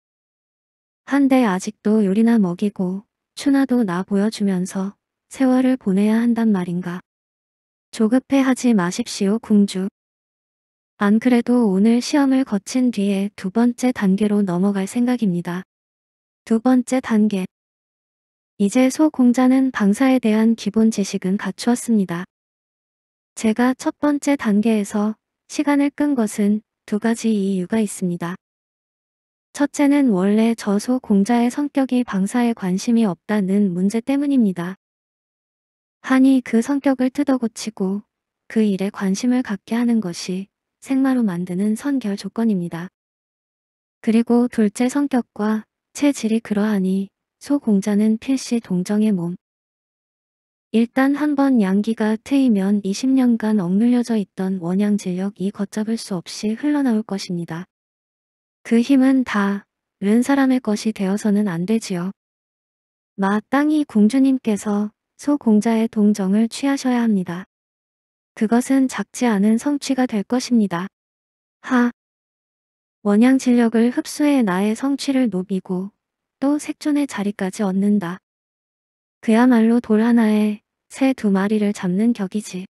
한데 아직도 요리나 먹이고 추나도 나 보여주면서 세월을 보내야 한단 말인가. 조급해하지 마십시오 궁주. 안 그래도 오늘 시험을 거친 뒤에 두 번째 단계로 넘어갈 생각입니다. 두 번째 단계 이제 소공자는 방사에 대한 기본 지식은 갖추었습니다. 제가 첫 번째 단계에서 시간을 끈 것은 두 가지 이유가 있습니다. 첫째는 원래 저소 공자의 성격이 방사에 관심이 없다는 문제 때문입니다. 하니 그 성격을 뜯어고치고 그 일에 관심을 갖게 하는 것이 생마로 만드는 선결 조건입니다. 그리고 둘째 성격과 체질이 그러하니 소공자는 필시 동정의 몸. 일단 한번 양기가 트이면 20년간 억눌려져 있던 원양 진력이 걷잡을 수 없이 흘러나올 것입니다. 그 힘은 다 른 사람의 것이 되어서는 안 되지요. 마땅히 공주님께서 소공자의 동정을 취하셔야 합니다. 그것은 작지 않은 성취가 될 것입니다. 하. 원양 진력을 흡수해 나의 성취를 높이고 또 색존의 자리까지 얻는다. 그야말로 돌 하나에 새 두 마리를 잡는 격이지.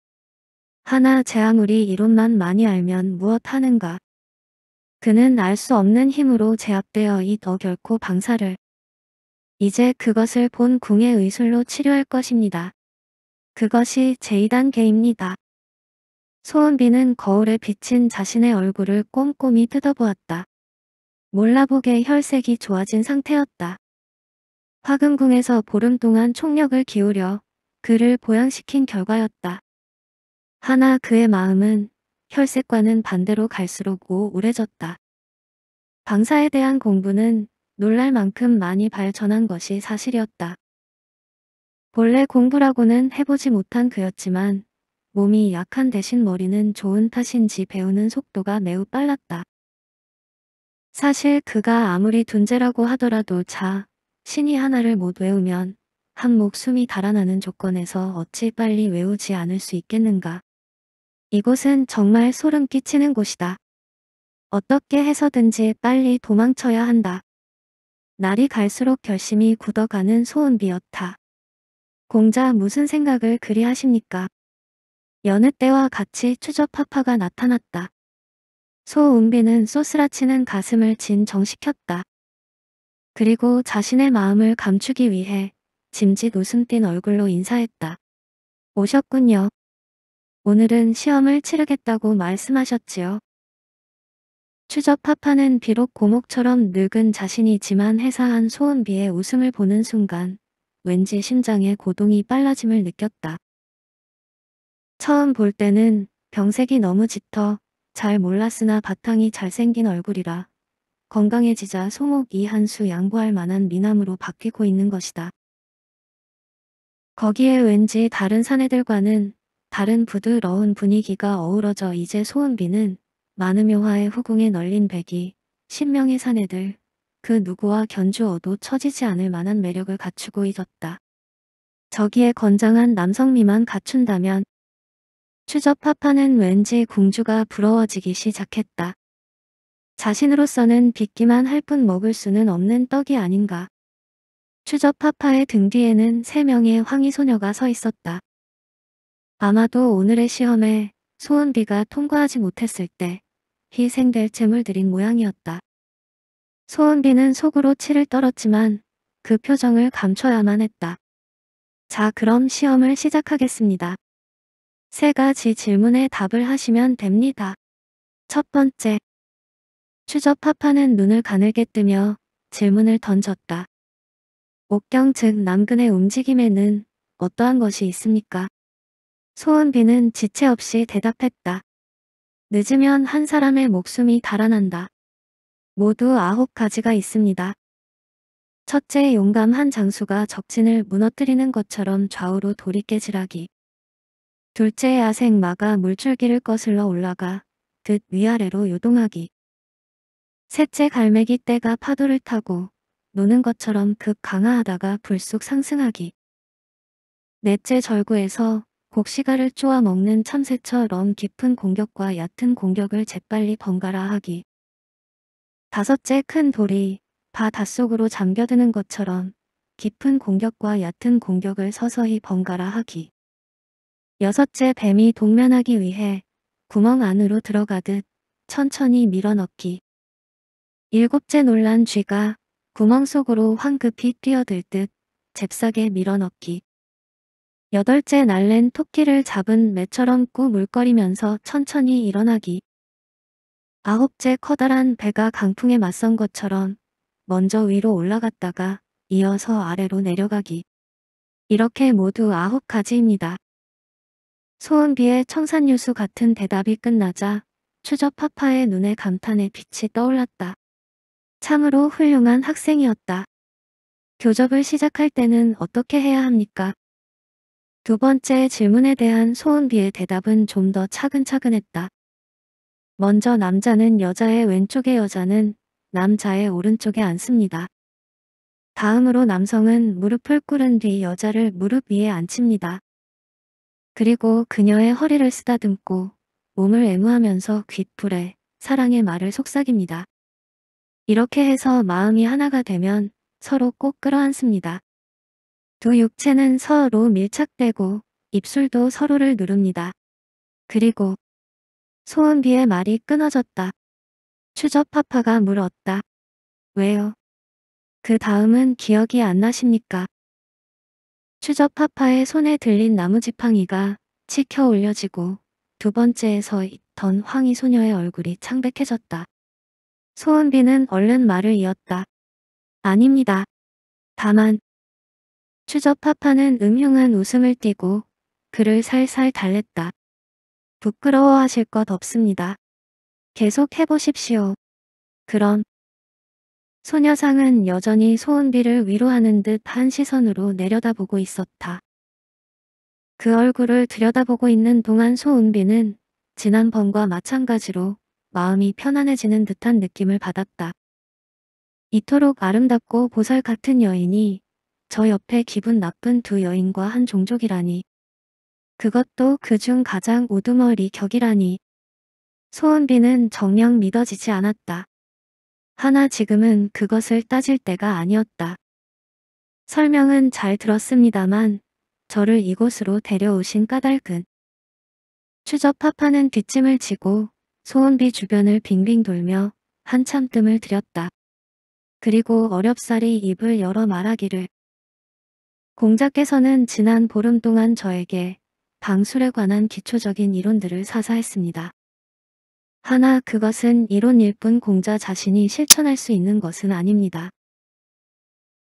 하나 제 아무리 이론만 많이 알면 무엇 하는가. 그는 알 수 없는 힘으로 제압되어 이 더 결코 방사를. 이제 그것을 본 궁의 의술로 치료할 것입니다. 그것이 제2단계입니다. 소은비는 거울에 비친 자신의 얼굴을 꼼꼼히 뜯어보았다. 몰라보게 혈색이 좋아진 상태였다. 화금궁에서 보름 동안 총력을 기울여 그를 보양시킨 결과였다. 하나 그의 마음은 혈색과는 반대로 갈수록 우울해졌다. 방사에 대한 공부는 놀랄 만큼 많이 발전한 것이 사실이었다. 본래 공부라고는 해보지 못한 그였지만 몸이 약한 대신 머리는 좋은 탓인지 배우는 속도가 매우 빨랐다. 사실 그가 아무리 둔재라고 하더라도 자, 신이 하나를 못 외우면 한 목숨이 달아나는 조건에서 어찌 빨리 외우지 않을 수 있겠는가. 이곳은 정말 소름 끼치는 곳이다. 어떻게 해서든지 빨리 도망쳐야 한다. 날이 갈수록 결심이 굳어가는 소은비였다. 공자 무슨 생각을 그리 하십니까? 여느 때와 같이 추적파파가 나타났다. 소은비는 쏘스라치는 가슴을 진정시켰다. 그리고 자신의 마음을 감추기 위해 짐짓 웃음 띤 얼굴로 인사했다. 오셨군요. 오늘은 시험을 치르겠다고 말씀하셨지요. 추적파파는 비록 고목처럼 늙은 자신이지만 해사한 소은비의 웃음을 보는 순간 왠지 심장의 고동이 빨라짐을 느꼈다. 처음 볼 때는 병색이 너무 짙어 잘 몰랐으나 바탕이 잘생긴 얼굴이라 건강해지자 소목 이한수 양보할 만한 미남으로 바뀌고 있는 것이다. 거기에 왠지 다른 사내들과는 다른 부드러운 분위기가 어우러져 이제 소은비는 마음묘화의 후궁에 널린 백이 신명의 사내들 그 누구와 견주어도 처지지 않을 만한 매력을 갖추고 있었다. 저기에 건장한 남성미만 갖춘다면 추접 파파는 왠지 공주가 부러워지기 시작했다. 자신으로서는 빚기만 할 뿐 먹을 수는 없는 떡이 아닌가. 추접 파파의 등 뒤에는 세명의 황희 소녀가 서 있었다. 아마도 오늘의 시험에 소은비가 통과하지 못했을 때 희생될 재물들인 모양이었다. 소은비는 속으로 치를 떨었지만 그 표정을 감춰야만 했다. 자 그럼 시험을 시작하겠습니다. 세 가지 질문에 답을 하시면 됩니다. 첫 번째, 추접파파는 눈을 가늘게 뜨며 질문을 던졌다. 옥경 즉 남근의 움직임에는 어떠한 것이 있습니까? 소은비는 지체 없이 대답했다. 늦으면 한 사람의 목숨이 달아난다. 모두 아홉 가지가 있습니다. 첫째 용감한 장수가 적진을 무너뜨리는 것처럼 좌우로 돌이깨질하기. 둘째 야생마가 물줄기를 거슬러 올라가 듯 위아래로 요동하기. 셋째 갈매기 떼가 파도를 타고 노는 것처럼 극 강화하다가 불쑥 상승하기. 넷째 절구에서 곡시가를 쪼아 먹는 참새처럼 깊은 공격과 얕은 공격을 재빨리 번갈아 하기. 다섯째 큰 돌이 바 닷속으로 잠겨드는 것처럼 깊은 공격과 얕은 공격을 서서히 번갈아 하기. 여섯째 뱀이 동면하기 위해 구멍 안으로 들어가듯 천천히 밀어넣기. 일곱째 놀란 쥐가 구멍 속으로 황급히 뛰어들 듯 잽싸게 밀어넣기. 여덟째 날랜 토끼를 잡은 매처럼 꾸물거리면서 천천히 일어나기. 아홉째 커다란 배가 강풍에 맞선 것처럼 먼저 위로 올라갔다가 이어서 아래로 내려가기. 이렇게 모두 아홉 가지입니다. 소은비의 청산유수 같은 대답이 끝나자 추저파파의 눈에 감탄의 빛이 떠올랐다. 참으로 훌륭한 학생이었다. 교접을 시작할 때는 어떻게 해야 합니까? 두 번째 질문에 대한 소은비의 대답은 좀 더 차근차근했다. 먼저 남자는 여자의 왼쪽에 여자는 남자의 오른쪽에 앉습니다. 다음으로 남성은 무릎을 꿇은 뒤 여자를 무릎 위에 앉힙니다. 그리고 그녀의 허리를 쓰다듬고 몸을 애무하면서 귓불에 사랑의 말을 속삭입니다. 이렇게 해서 마음이 하나가 되면 서로 꼭 끌어안습니다. 두 육체는 서로 밀착되고 입술도 서로를 누릅니다. 그리고 소은비의 말이 끊어졌다. 추접파파가 물었다. 왜요? 그 다음은 기억이 안 나십니까? 추적 파파의 손에 들린 나무 지팡이가 치켜 올려지고 두 번째에서 있던 황희 소녀의 얼굴이 창백해졌다. 소은비는 얼른 말을 이었다. 아닙니다. 다만 추적 파파는 음흉한 웃음을 띠고 그를 살살 달랬다. 부끄러워하실 것 없습니다. 계속 해보십시오. 그럼 소녀상은 여전히 소은비를 위로하는 듯 한 시선으로 내려다보고 있었다. 그 얼굴을 들여다보고 있는 동안 소은비는 지난번과 마찬가지로 마음이 편안해지는 듯한 느낌을 받았다. 이토록 아름답고 보살 같은 여인이 저 옆에 기분 나쁜 두 여인과 한 종족이라니. 그것도 그 중 가장 우두머리 격이라니. 소은비는 정녕 믿어지지 않았다. 하나 지금은 그것을 따질 때가 아니었다. 설명은 잘 들었습니다만 저를 이곳으로 데려오신 까닭은 추적 파파는 뒷짐을 지고 소원비 주변을 빙빙 돌며 한참 뜸을 들였다. 그리고 어렵사리 입을 열어 말하기를 공자께서는 지난 보름 동안 저에게 방술에 관한 기초적인 이론들을 사사했습니다. 하나 그것은 이론일 뿐 공자 자신이 실천할 수 있는 것은 아닙니다.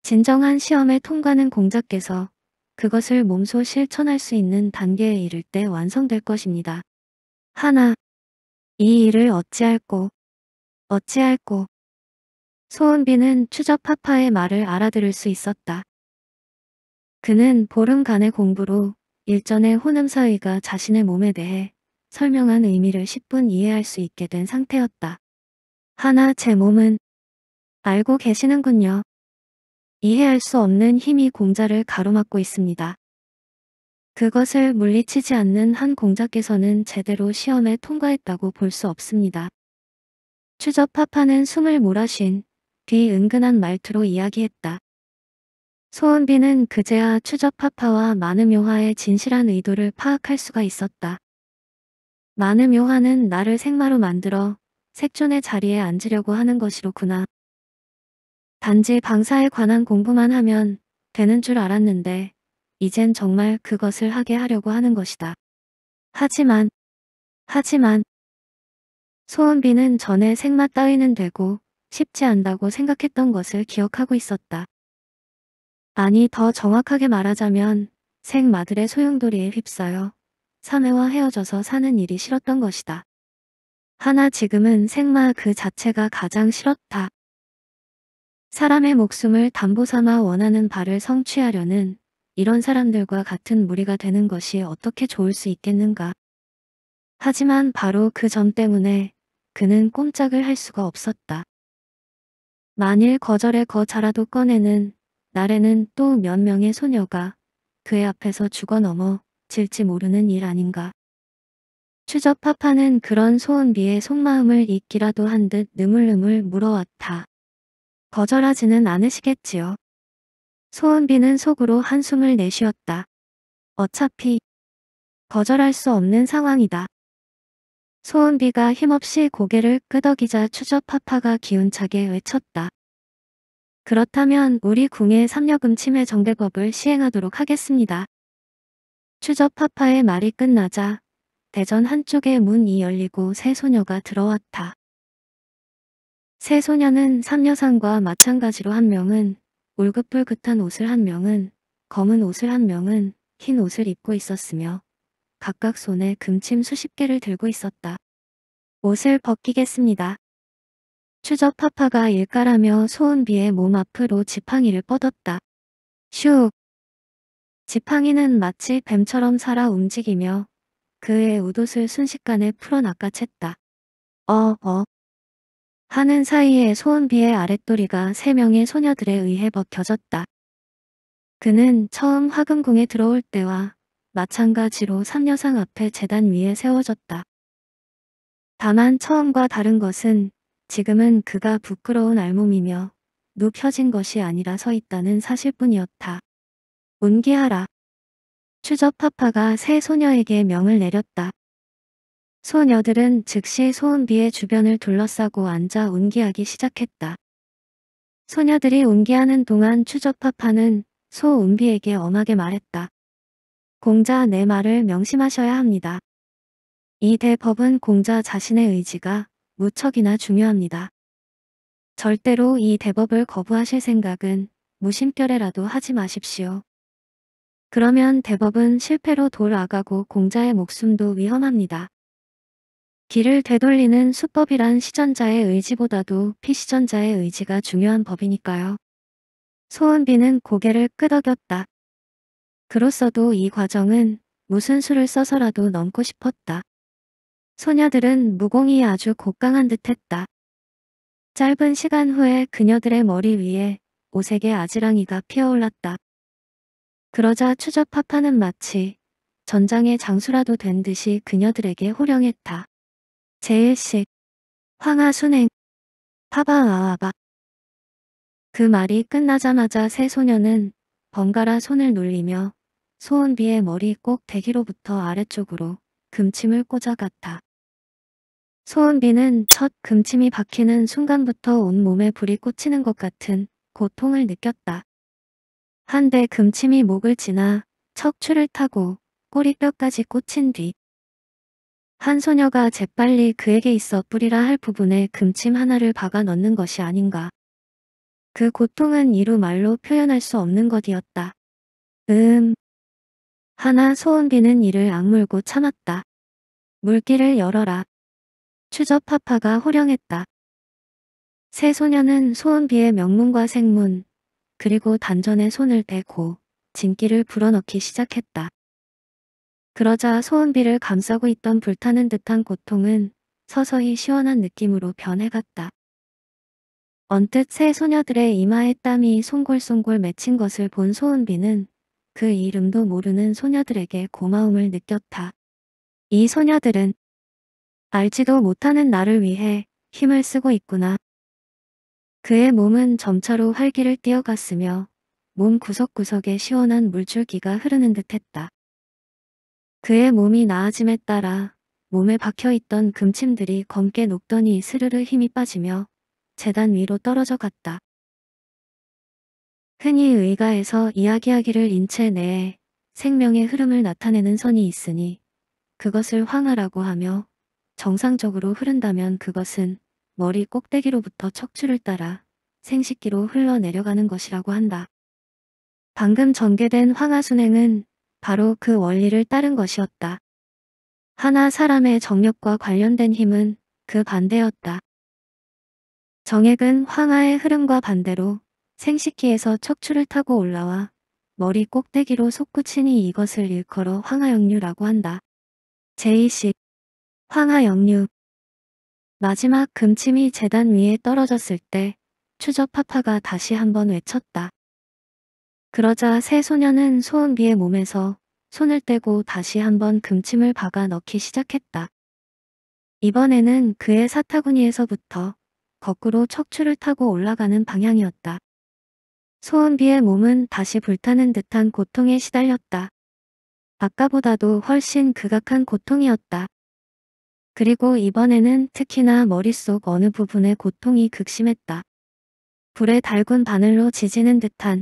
진정한 시험에 통과는 공자께서 그것을 몸소 실천할 수 있는 단계에 이를 때 완성될 것입니다. 하나 이 일을 어찌할꼬 어찌할꼬 소은비는 추적파파의 말을 알아들을 수 있었다. 그는 보름간의 공부로 일전의 혼음사의가 자신의 몸에 대해 설명한 의미를 10분 이해할 수 있게 된 상태였다. 하나 제 몸은 알고 계시는군요. 이해할 수 없는 힘이 공자를 가로막고 있습니다. 그것을 물리치지 않는 한 공자께서는 제대로 시험에 통과했다고 볼 수 없습니다. 추접파파는 숨을 몰아쉰 뒤 은근한 말투로 이야기했다. 소은비는 그제야 추접파파와 많은 묘화의 진실한 의도를 파악할 수가 있었다. 많은묘한는 나를 생마로 만들어 색존의 자리에 앉으려고 하는 것이로구나. 단지 방사에 관한 공부만 하면 되는 줄 알았는데 이젠 정말 그것을 하게 하려고 하는 것이다. 하지만 하지만 소은비는 전에 생마 따위는 되고 쉽지 않다고 생각했던 것을 기억하고 있었다. 아니 더 정확하게 말하자면 생마들의 소용돌이에 휩싸여 사내와 헤어져서 사는 일이 싫었던 것이다. 하나 지금은 생마 그 자체가 가장 싫었다. 사람의 목숨을 담보 삼아 원하는 바를 성취하려는 이런 사람들과 같은 무리가 되는 것이 어떻게 좋을 수 있겠는가. 하지만 바로 그 점 때문에 그는 꼼짝을 할 수가 없었다. 만일 거절의 거자라도 꺼내는 날에는 또 몇 명의 소녀가 그의 앞에서 죽어넘어 질지 모르는 일 아닌가. 추접파파는 그런 소은비의 속마음을 잊기라도 한 듯 느물느물 물어왔다. 거절하지는 않으시겠지요. 소은비는 속으로 한숨을 내쉬었다. 어차피 거절할 수 없는 상황이다. 소은비가 힘없이 고개를 끄덕이자 추접파파가 기운차게 외쳤다. 그렇다면 우리 궁의 삼력금침해 정대법을 시행하도록 하겠습니다. 추접 파파의 말이 끝나자 대전 한쪽의 문이 열리고 새 소녀가 들어왔다. 새 소녀는 삼녀상과 마찬가지로 한 명은 울긋불긋한 옷을 한 명은 검은 옷을 한 명은 흰 옷을 입고 있었으며 각각 손에 금침 수십 개를 들고 있었다. 옷을 벗기겠습니다. 추접 파파가 일가라며 소은비의 몸 앞으로 지팡이를 뻗었다. 슉! 지팡이는 마치 뱀처럼 살아 움직이며 그의 우옷을 순식간에 풀어낚아챘다. 어, 어. 하는 사이에 소은비의 아랫도리가 세 명의 소녀들에 의해 벗겨졌다. 그는 처음 화금궁에 들어올 때와 마찬가지로 삼녀상 앞에 재단 위에 세워졌다. 다만 처음과 다른 것은 지금은 그가 부끄러운 알몸이며 눕혀진 것이 아니라 서 있다는 사실뿐이었다. 운기하라추접파파가새 소녀에게 명을 내렸다. 소녀들은 즉시 소은비의 주변을 둘러싸고 앉아 운기하기 시작했다. 소녀들이 운기하는 동안 추접파파는 소은비에게 엄하게 말했다. 공자 내 말을 명심하셔야 합니다. 이 대법은 공자 자신의 의지가 무척이나 중요합니다. 절대로 이 대법을 거부하실 생각은 무심결에라도 하지 마십시오. 그러면 대법은 실패로 돌아가고 공자의 목숨도 위험합니다. 길을 되돌리는 수법이란 시전자의 의지보다도 피시전자의 의지가 중요한 법이니까요. 소은비는 고개를 끄덕였다. 그로써도 이 과정은 무슨 수를 써서라도 넘고 싶었다. 소녀들은 무공이 아주 곡강한 듯했다. 짧은 시간 후에 그녀들의 머리 위에 오색의 아지랑이가 피어올랐다. 그러자 추접파파는 마치 전장의 장수라도 된 듯이 그녀들에게 호령했다. 제일식 황하순행 파바와와바그 말이 끝나자마자 세 소녀는 번갈아 손을 놀리며 소은비의 머리 꼭 대기로부터 아래쪽으로 금침을 꽂아갔다. 소은비는 첫 금침이 박히는 순간부터 온몸에 불이 꽂히는 것 같은 고통을 느꼈다. 한데 금침이 목을 지나 척추를 타고 꼬리뼈까지 꽂힌 뒤 한 소녀가 재빨리 그에게 있어 뿌리라 할 부분에 금침 하나를 박아 넣는 것이 아닌가. 그 고통은 이루 말로 표현할 수 없는 것이었다. 음. 하나 소은비는 이를 악물고 참았다. 물기를 열어라. 추접파파가 호령했다. 세 소녀는 소은비의 명문과 생문, 그리고 단전에 손을 빼고 진기를 불어넣기 시작했다. 그러자 소은비를 감싸고 있던 불타는 듯한 고통은 서서히 시원한 느낌으로 변해갔다. 언뜻 새 소녀들의 이마에 땀이 송골송골 맺힌 것을 본 소은비는 그 이름도 모르는 소녀들에게 고마움을 느꼈다. 이 소녀들은 알지도 못하는 나를 위해 힘을 쓰고 있구나. 그의 몸은 점차로 활기를 띄어갔으며 몸 구석구석에 시원한 물줄기가 흐르는 듯했다. 그의 몸이 나아짐에 따라 몸에 박혀있던 금침들이 검게 녹더니 스르르 힘이 빠지며 재단 위로 떨어져 갔다. 흔히 의가에서 이야기하기를 인체 내에 생명의 흐름을 나타내는 선이 있으니 그것을 황하라고 하며 정상적으로 흐른다면 그것은 머리 꼭대기로부터 척추를 따라 생식기로 흘러내려가는 것이라고 한다. 방금 전개된 황하순행은 바로 그 원리를 따른 것이었다. 하나 사람의 정력과 관련된 힘은 그 반대였다. 정액은 황하의 흐름과 반대로 생식기에서 척추를 타고 올라와 머리 꼭대기로 솟구치니 이것을 일컬어 황하역류라고 한다. 제2식 황하역류 마지막 금침이 재단 위에 떨어졌을 때 추적파파가 다시 한번 외쳤다. 그러자 새 소녀는 소은비의 몸에서 손을 떼고 다시 한번 금침을 박아 넣기 시작했다. 이번에는 그의 사타구니에서부터 거꾸로 척추를 타고 올라가는 방향이었다. 소은비의 몸은 다시 불타는 듯한 고통에 시달렸다. 아까보다도 훨씬 극악한 고통이었다. 그리고 이번에는 특히나 머릿속 어느 부분의 고통이 극심했다. 불에 달군 바늘로 지지는 듯한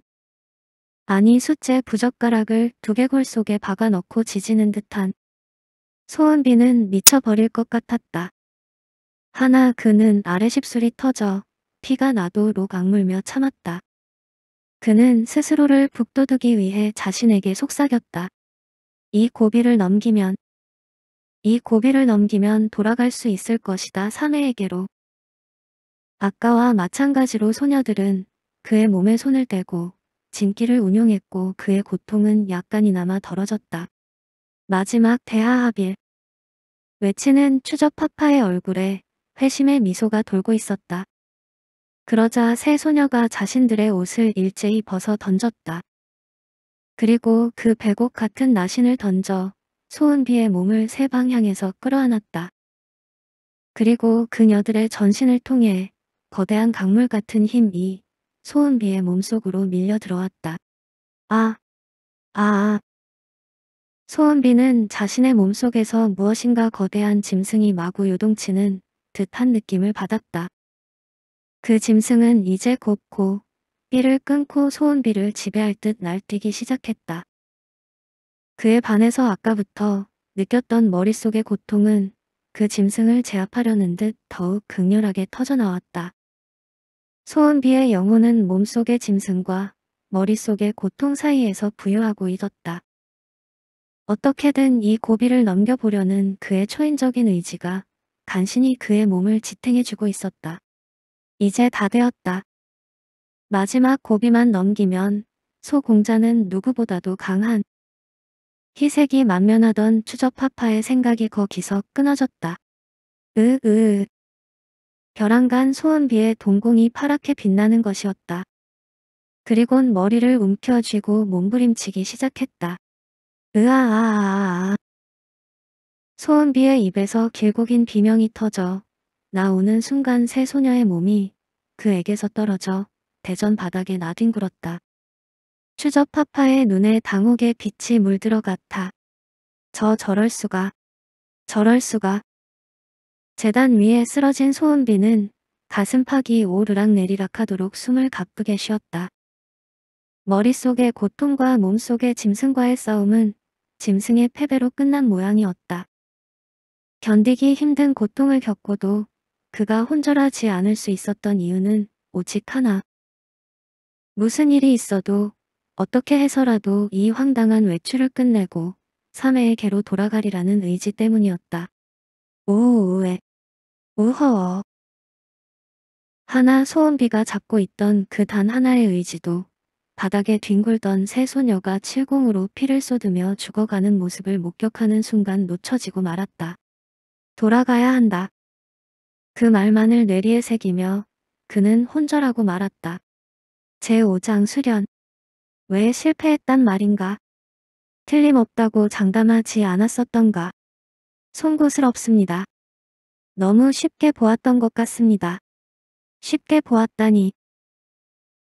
아니 숫째 부젓가락을 두개골 속에 박아 넣고 지지는 듯한 소은비는 미쳐버릴 것 같았다. 하나 그는 아래 십술이 터져 피가 나도록 악물며 참았다. 그는 스스로를 북돋우기 위해 자신에게 속삭였다. 이 고비를 넘기면 이 고비를 넘기면 돌아갈 수 있을 것이다 사내에게로. 아까와 마찬가지로 소녀들은 그의 몸에 손을 대고 진기를 운용했고 그의 고통은 약간이나마 덜어졌다. 마지막 대하 합일. 외치는 추적 파파의 얼굴에 회심의 미소가 돌고 있었다. 그러자 세 소녀가 자신들의 옷을 일제히 벗어 던졌다. 그리고 그 백옥 같은 나신을 던져 소은비의 몸을 세 방향에서 끌어안았다. 그리고 그녀들의 전신을 통해 거대한 강물 같은 힘이 소은비의 몸속으로 밀려 들어왔다. 아, 아, 아. 소은비는 자신의 몸속에서 무엇인가 거대한 짐승이 마구 요동치는 듯한 느낌을 받았다. 그 짐승은 이제 곧고 삐를 끊고 소은비를 지배할 듯 날뛰기 시작했다. 그에 반해서 아까부터 느꼈던 머릿속의 고통은 그 짐승을 제압하려는 듯 더욱 극렬하게 터져나왔다. 소은비의 영혼은 몸속의 짐승과 머릿속의 고통 사이에서 부유하고 있었다. 어떻게든 이 고비를 넘겨보려는 그의 초인적인 의지가 간신히 그의 몸을 지탱해주고 있었다. 이제 다 되었다. 마지막 고비만 넘기면 소공자는 누구보다도 강한 희색이 만면하던 추적파파의 생각이 거기서 끊어졌다. 으으 벼랑간 소은비의 동공이 파랗게 빛나는 것이었다. 그리곤 머리를 움켜쥐고 몸부림치기 시작했다. 으아아아아. 아, 소은비의 입에서 길고 긴 비명이 터져 나오는 순간 새 소녀의 몸이 그에게서 떨어져 대전 바닥에 나뒹굴었다. 추저 파파의 눈에 당혹의 빛이 물들어갔다. 저 저럴 수가. 저럴 수가. 재단 위에 쓰러진 소은비는 가슴팍이 오르락내리락 하도록 숨을 가쁘게 쉬었다. 머릿속의 고통과 몸속의 짐승과의 싸움은 짐승의 패배로 끝난 모양이었다. 견디기 힘든 고통을 겪고도 그가 혼절하지 않을 수 있었던 이유는 오직 하나. 무슨 일이 있어도 어떻게 해서라도 이 황당한 외출을 끝내고 삼해의 개로 돌아가리라는 의지 때문이었다. 우우우에 우허어 하나 소은비가 잡고 있던 그 단 하나의 의지도 바닥에 뒹굴던 새 소녀가 칠공으로 피를 쏟으며 죽어가는 모습을 목격하는 순간 놓쳐지고 말았다. 돌아가야 한다. 그 말만을 뇌리에 새기며 그는 혼절하고 말았다. 제5장 수련 왜 실패했단 말인가? 틀림없다고 장담하지 않았었던가? 송구스럽습니다. 너무 쉽게 보았던 것 같습니다. 쉽게 보았다니.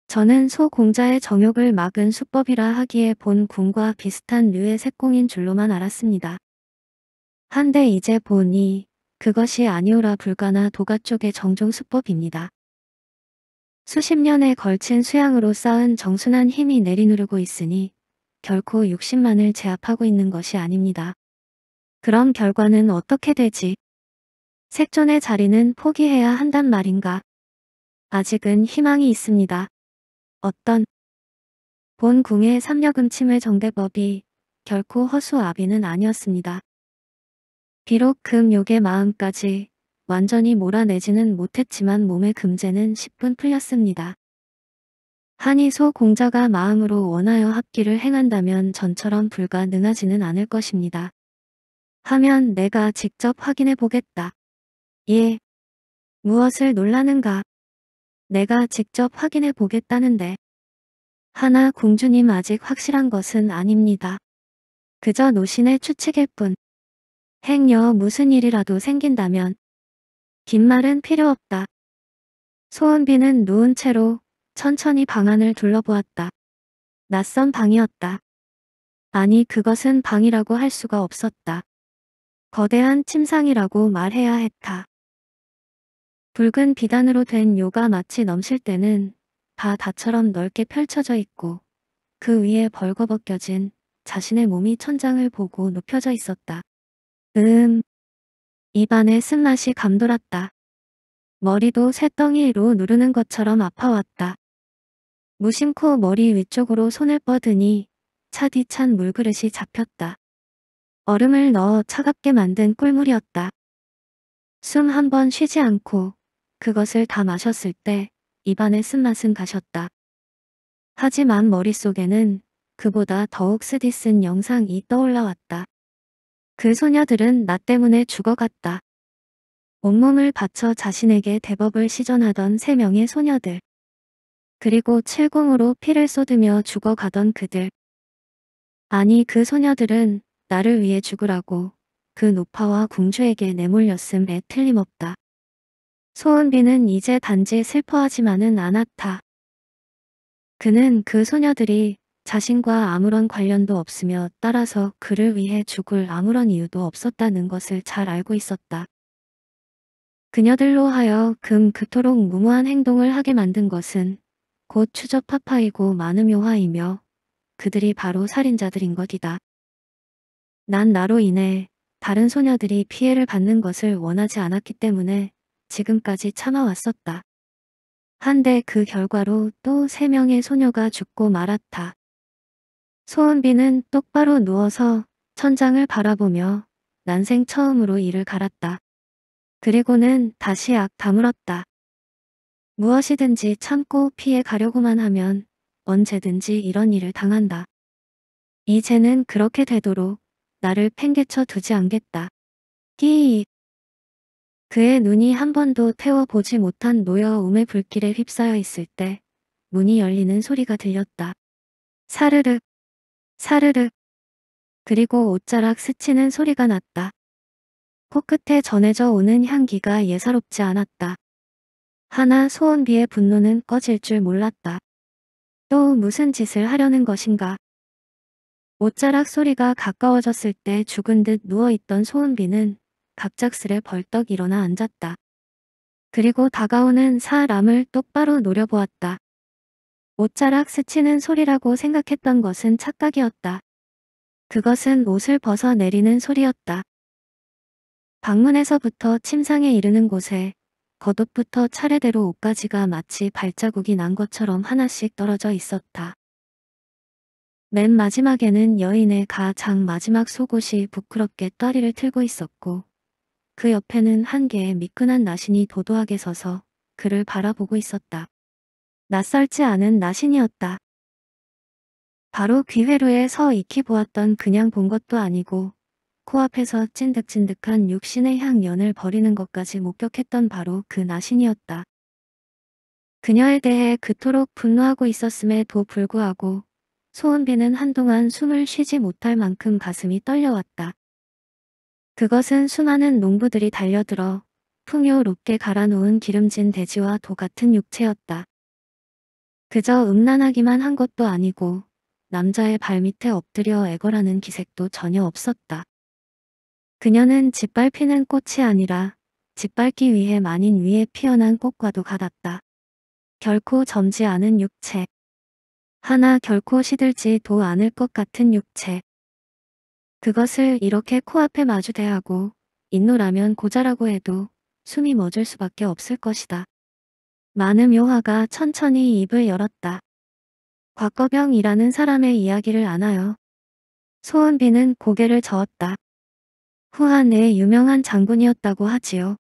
저는 소공자의 정욕을 막은 수법이라 하기에 본 궁과 비슷한 류의 색공인 줄로만 알았습니다. 한데 이제 보니 그것이 아니오라 불가나 도가 쪽의 정종 수법입니다. 수십 년에 걸친 수양으로 쌓은 정순한 힘이 내리누르고 있으니 결코 60만을 제압하고 있는 것이 아닙니다. 그럼 결과는 어떻게 되지? 색존의 자리는 포기해야 한단 말인가? 아직은 희망이 있습니다. 어떤 본 궁의 삼력음침을 정대법이 결코 허수아비는 아니었습니다. 비록 금욕의 마음까지 완전히 몰아내지는 못했지만 몸의 금제는 10분 풀렸습니다. 한이 소공자가 마음으로 원하여 합기를 행한다면 전처럼 불가능하지는 않을 것입니다. 하면 내가 직접 확인해 보겠다. 예. 무엇을 놀라는가? 내가 직접 확인해 보겠다는데. 하나 공주님 아직 확실한 것은 아닙니다. 그저 노신의 추측일 뿐. 행여 무슨 일이라도 생긴다면 긴 말은 필요 없다. 소은비는 누운 채로 천천히 방 안을 둘러보았다. 낯선 방이었다. 아니 그것은 방이라고 할 수가 없었다. 거대한 침상이라고 말해야 했다. 붉은 비단으로 된 요가 마치 넘실 때는 바 다처럼 넓게 펼쳐져 있고 그 위에 벌거벗겨진 자신의 몸이 천장을 보고 눕혀져 있었다. 음, 입안에 쓴맛이 감돌았다. 머리도 새덩이로 누르는 것처럼 아파왔다. 무심코 머리 위쪽으로 손을 뻗으니 차디찬 물그릇이 잡혔다. 얼음을 넣어 차갑게 만든 꿀물이었다. 숨 한번 쉬지 않고 그것을 다 마셨을 때 입안의 쓴맛은 가셨다. 하지만 머릿속에는 그보다 더욱 쓰디쓴 영상이 떠올라왔다. 그 소녀들은 나 때문에 죽어갔다. 온몸을 바쳐 자신에게 대법을 시전하던 세 명의 소녀들. 그리고 7공으로 피를 쏟으며 죽어가던 그들. 아니 그 소녀들은 나를 위해 죽으라고 그 노파와 궁주에게 내몰렸음에 틀림없다. 소은비는 이제 단지 슬퍼하지만은 않았다. 그는 그 소녀들이 자신과 아무런 관련도 없으며 따라서 그를 위해 죽을 아무런 이유도 없었다는 것을 잘 알고 있었다. 그녀들로 하여 금 그토록 무모한 행동을 하게 만든 것은 곧 추적 파파이고 많은 묘화이며 그들이 바로 살인자들인 것이다. 난 나로 인해 다른 소녀들이 피해를 받는 것을 원하지 않았기 때문에 지금까지 참아왔었다. 한데 그 결과로 또 세명의 소녀가 죽고 말았다. 소은비는 똑바로 누워서 천장을 바라보며 난생 처음으로 이를 갈았다. 그리고는 다시 악 다물었다. 무엇이든지 참고 피해 가려고만 하면 언제든지 이런 일을 당한다. 이제는 그렇게 되도록 나를 팽개쳐 두지 않겠다. 끼익. 그의 눈이 한 번도 태워보지 못한 노여움의 불길에 휩싸여 있을 때 문이 열리는 소리가 들렸다. 사르륵. 사르륵. 그리고 옷자락 스치는 소리가 났다. 코끝에 전해져 오는 향기가 예사롭지 않았다. 하나 소원비의 분노는 꺼질 줄 몰랐다. 또 무슨 짓을 하려는 것인가. 옷자락 소리가 가까워졌을 때 죽은 듯 누워있던 소은비는 갑작스레 벌떡 일어나 앉았다. 그리고 다가오는 사람을 똑바로 노려보았다. 옷자락 스치는 소리라고 생각했던 것은 착각이었다. 그것은 옷을 벗어 내리는 소리였다. 방문에서부터 침상에 이르는 곳에 겉옷부터 차례대로 옷가지가 마치 발자국이 난 것처럼 하나씩 떨어져 있었다. 맨 마지막에는 여인의 가장 마지막 속옷이 부끄럽게 떠리를 틀고 있었고 그 옆에는 한 개의 미끈한 나신이 도도하게 서서 그를 바라보고 있었다. 낯설지 않은 나신이었다. 바로 귀회루에 서 익히 보았던 그냥 본 것도 아니고 코앞에서 찐득찐득한 육신의 향연을 버리는 것까지 목격했던 바로 그 나신이었다. 그녀에 대해 그토록 분노하고 있었음에도 불구하고 소은비는 한동안 숨을 쉬지 못할 만큼 가슴이 떨려왔다. 그것은 수많은 농부들이 달려들어 풍요롭게 갈아놓은 기름진 돼지와 도 같은 육체였다. 그저 음란하기만 한 것도 아니고 남자의 발밑에 엎드려 애걸하는 기색도 전혀 없었다. 그녀는 짓밟히는 꽃이 아니라 짓밟기 위해 만인 위에 피어난 꽃과도 같았다. 결코 점지 않은 육체. 하나 결코 시들지도 않을 것 같은 육체. 그것을 이렇게 코앞에 마주대하고 인노라면 고자라고 해도 숨이 멎을 수밖에 없을 것이다. 많은 묘화가 천천히 입을 열었다. 곽거병이라는 사람의 이야기를 아나요. 소은비는 고개를 저었다. 후한의 유명한 장군이었다고 하지요.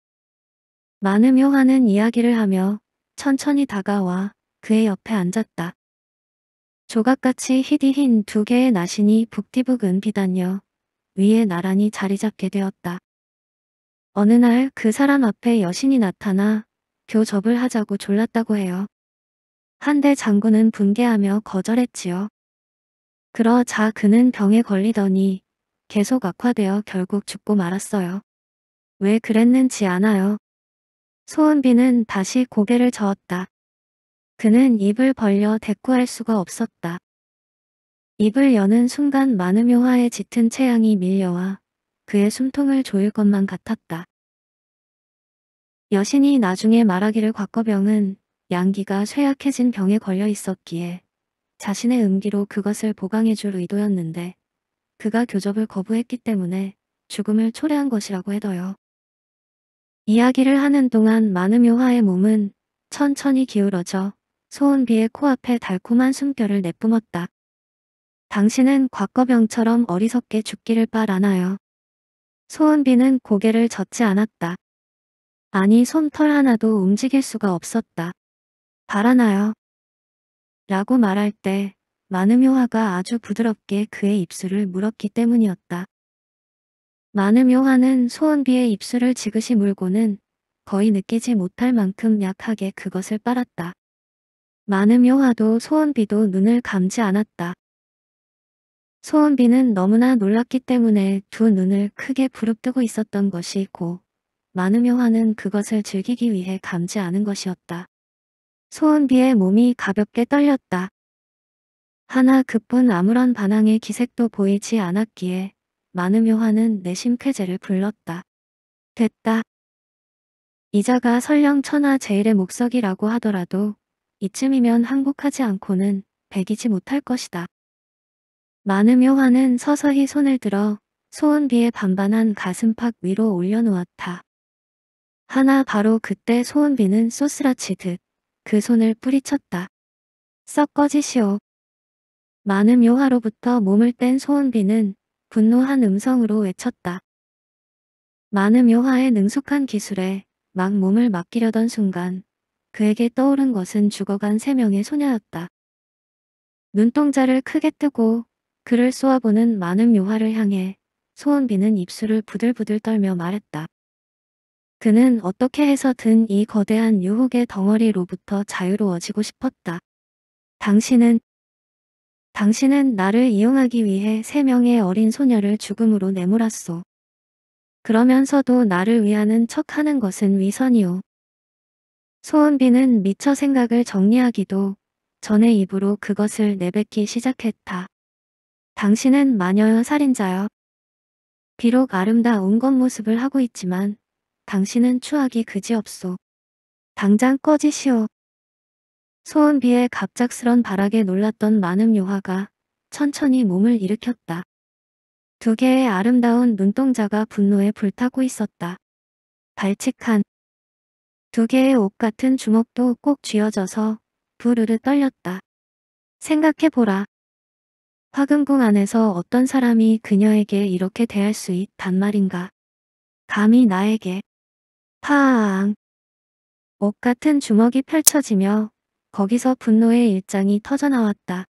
마음요하는 이야기를 하며 천천히 다가와 그의 옆에 앉았다. 조각같이 희디흰 두 개의 나신이 북디북은 비단여 위에 나란히 자리 잡게 되었다. 어느 날 그 사람 앞에 여신이 나타나 교접을 하자고 졸랐다고 해요. 한데 장군은 분개하며 거절했지요. 그러자 그는 병에 걸리더니 계속 악화되어 결국 죽고 말았어요. 왜 그랬는지 아나요? 소은비는 다시 고개를 저었다. 그는 입을 벌려 대꾸할 수가 없었다. 입을 여는 순간 마음묘화에 짙은 체향이 밀려와 그의 숨통을 조일 것만 같았다. 여신이 나중에 말하기를 곽거병은 양기가 쇠약해진 병에 걸려 있었기에 자신의 음기로 그것을 보강해줄 의도였는데 그가 교접을 거부했기 때문에 죽음을 초래한 것이라고 해도요. 이야기를 하는 동안 마음요화의 몸은 천천히 기울어져 소은비의 코앞에 달콤한 숨결을 내뿜었다. 당신은 곽거병처럼 어리석게 죽기를 바라나요. 소은비는 고개를 젓지 않았다. 아니 솜털 하나도 움직일 수가 없었다. 바라나요. 라고 말할 때 마음요화가 아주 부드럽게 그의 입술을 물었기 때문이었다. 마음요화는 소원비의 입술을 지그시 물고는 거의 느끼지 못할 만큼 약하게 그것을 빨았다. 마음요화도 소원비도 눈을 감지 않았다. 소원비는 너무나 놀랐기 때문에 두 눈을 크게 부릅뜨고 있었던 것이고 많으며 화는 그것을 즐기기 위해 감지 않은 것이었다. 소은비의 몸이 가볍게 떨렸다. 하나 그뿐 아무런 반항의 기색도 보이지 않았기에 마누묘화는 내심 쾌재를 불렀다. 됐다. 이자가 설령 천하 제일의 목석이라고 하더라도 이쯤이면 항복하지 않고는 배기지 못할 것이다. 마누묘화는 서서히 손을 들어 소은비의 반반한 가슴팍 위로 올려놓았다. 하나 바로 그때 소은비는 소스라치듯 그 손을 뿌리쳤다. 썩 꺼지시오. 많은 묘화로부터 몸을 뗀 소은비는 분노한 음성으로 외쳤다. 많은 묘화의 능숙한 기술에 막 몸을 맡기려던 순간 그에게 떠오른 것은 죽어간 세 명의 소녀였다. 눈동자를 크게 뜨고 그를 쏘아보는 많은 묘화를 향해 소은비는 입술을 부들부들 떨며 말했다. 그는 어떻게 해서든 이 거대한 유혹의 덩어리로부터 자유로워지고 싶었다. 당신은 당신은 나를 이용하기 위해 세 명의 어린 소녀를 죽음으로 내몰았소. 그러면서도 나를 위하는 척 하는 것은 위선이오. 소은비는 미처 생각을 정리하기도 전에 입으로 그것을 내뱉기 시작했다. 당신은 마녀여 살인자여. 비록 아름다운 겉모습을 하고 있지만 당신은 추악이 그지없소. 당장 꺼지시오. 소은비의 갑작스런 발악에 놀랐던 많은 요화가 천천히 몸을 일으켰다. 두 개의 아름다운 눈동자가 분노에 불타고 있었다. 발칙한 두 개의 옷 같은 주먹도 꼭 쥐어져서 부르르 떨렸다. 생각해보라. 화금궁 안에서 어떤 사람이 그녀에게 이렇게 대할 수 있단 말인가. 감히 나에게 파앙. 옥 같은 주먹이 펼쳐지며 거기서 분노의 일장이 터져나왔다.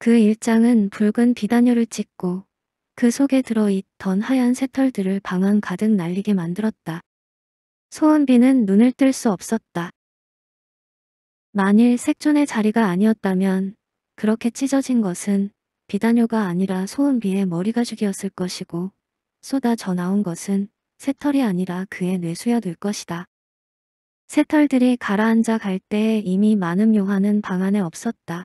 그 일장은 붉은 비단열을 찍고 그 속에 들어있던 하얀 새털들을 방안 가득 날리게 만들었다. 소은비는 눈을 뜰 수 없었다. 만일 색존의 자리가 아니었다면 그렇게 찢어진 것은 비단요가 아니라 소은비의 머리가죽이었을 것이고 쏟아져 나온 것은 새털이 아니라 그의 뇌수야될 것이다. 새털들이 가라앉아 갈 때에 이미 많은 묘화는 방 안에 없었다.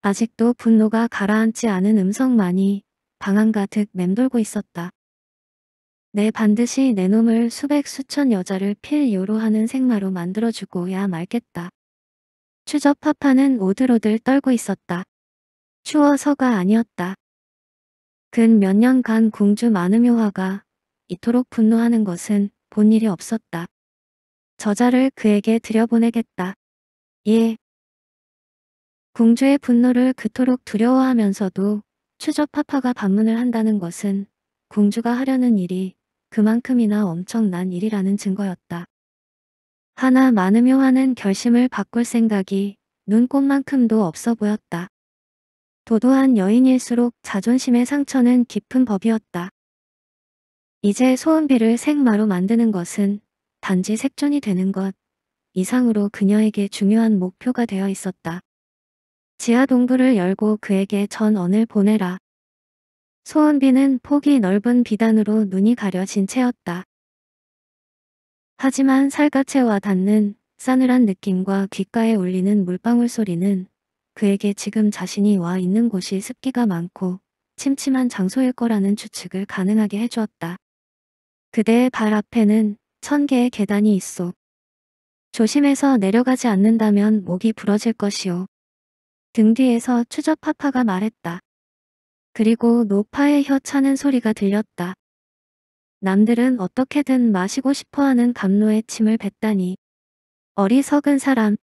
아직도 분노가 가라앉지 않은 음성만이 방안 가득 맴돌고 있었다. 내 반드시 내 놈을 수백 수천 여자를 필요로 하는 생마로 만들어주고야 말겠다. 추적 파파는 오들오들 떨고 있었다. 추워서가 아니었다. 근 몇 년간 공주 마음묘화가 이토록 분노하는 것은 본 일이 없었다. 저자를 그에게 들여보내겠다. 예. 공주의 분노를 그토록 두려워하면서도 추저파파가 방문을 한다는 것은 공주가 하려는 일이 그만큼이나 엄청난 일이라는 증거였다. 하나 많으묘하는 결심을 바꿀 생각이 눈꽃만큼도 없어 보였다. 도도한 여인일수록 자존심의 상처는 깊은 법이었다. 이제 소은비를 생마로 만드는 것은 단지 색전이 되는 것 이상으로 그녀에게 중요한 목표가 되어 있었다. 지하 동굴을 열고 그에게 전언을 보내라. 소은비는 폭이 넓은 비단으로 눈이 가려진 채였다. 하지만 살가채와 닿는 싸늘한 느낌과 귓가에 울리는 물방울 소리는 그에게 지금 자신이 와 있는 곳이 습기가 많고 침침한 장소일 거라는 추측을 가능하게 해주었다. 그대의 발 앞에는 천 개의 계단이 있어. 조심해서 내려가지 않는다면 목이 부러질 것이오. 등 뒤에서 추저파파가 말했다. 그리고 노파의 혀 차는 소리가 들렸다. 남들은 어떻게든 마시고 싶어하는 감로의 침을 뱉다니. 어리석은 사람.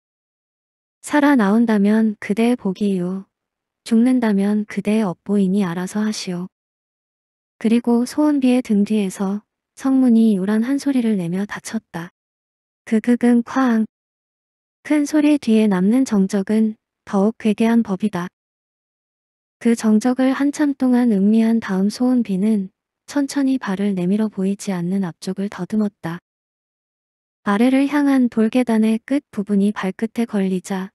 살아 나온다면 그대의 복이요. 죽는다면 그대의 업보이니 알아서 하시오. 그리고 소은비의 등 뒤에서 성문이 요란 한 소리를 내며 닫혔다. 그그근 쾅. 큰 소리 뒤에 남는 정적은 더욱 괴괴한 법이다. 그 정적을 한참 동안 음미한 다음 소은비는 천천히 발을 내밀어 보이지 않는 앞쪽을 더듬었다. 아래를 향한 돌계단의 끝 부분이 발끝에 걸리자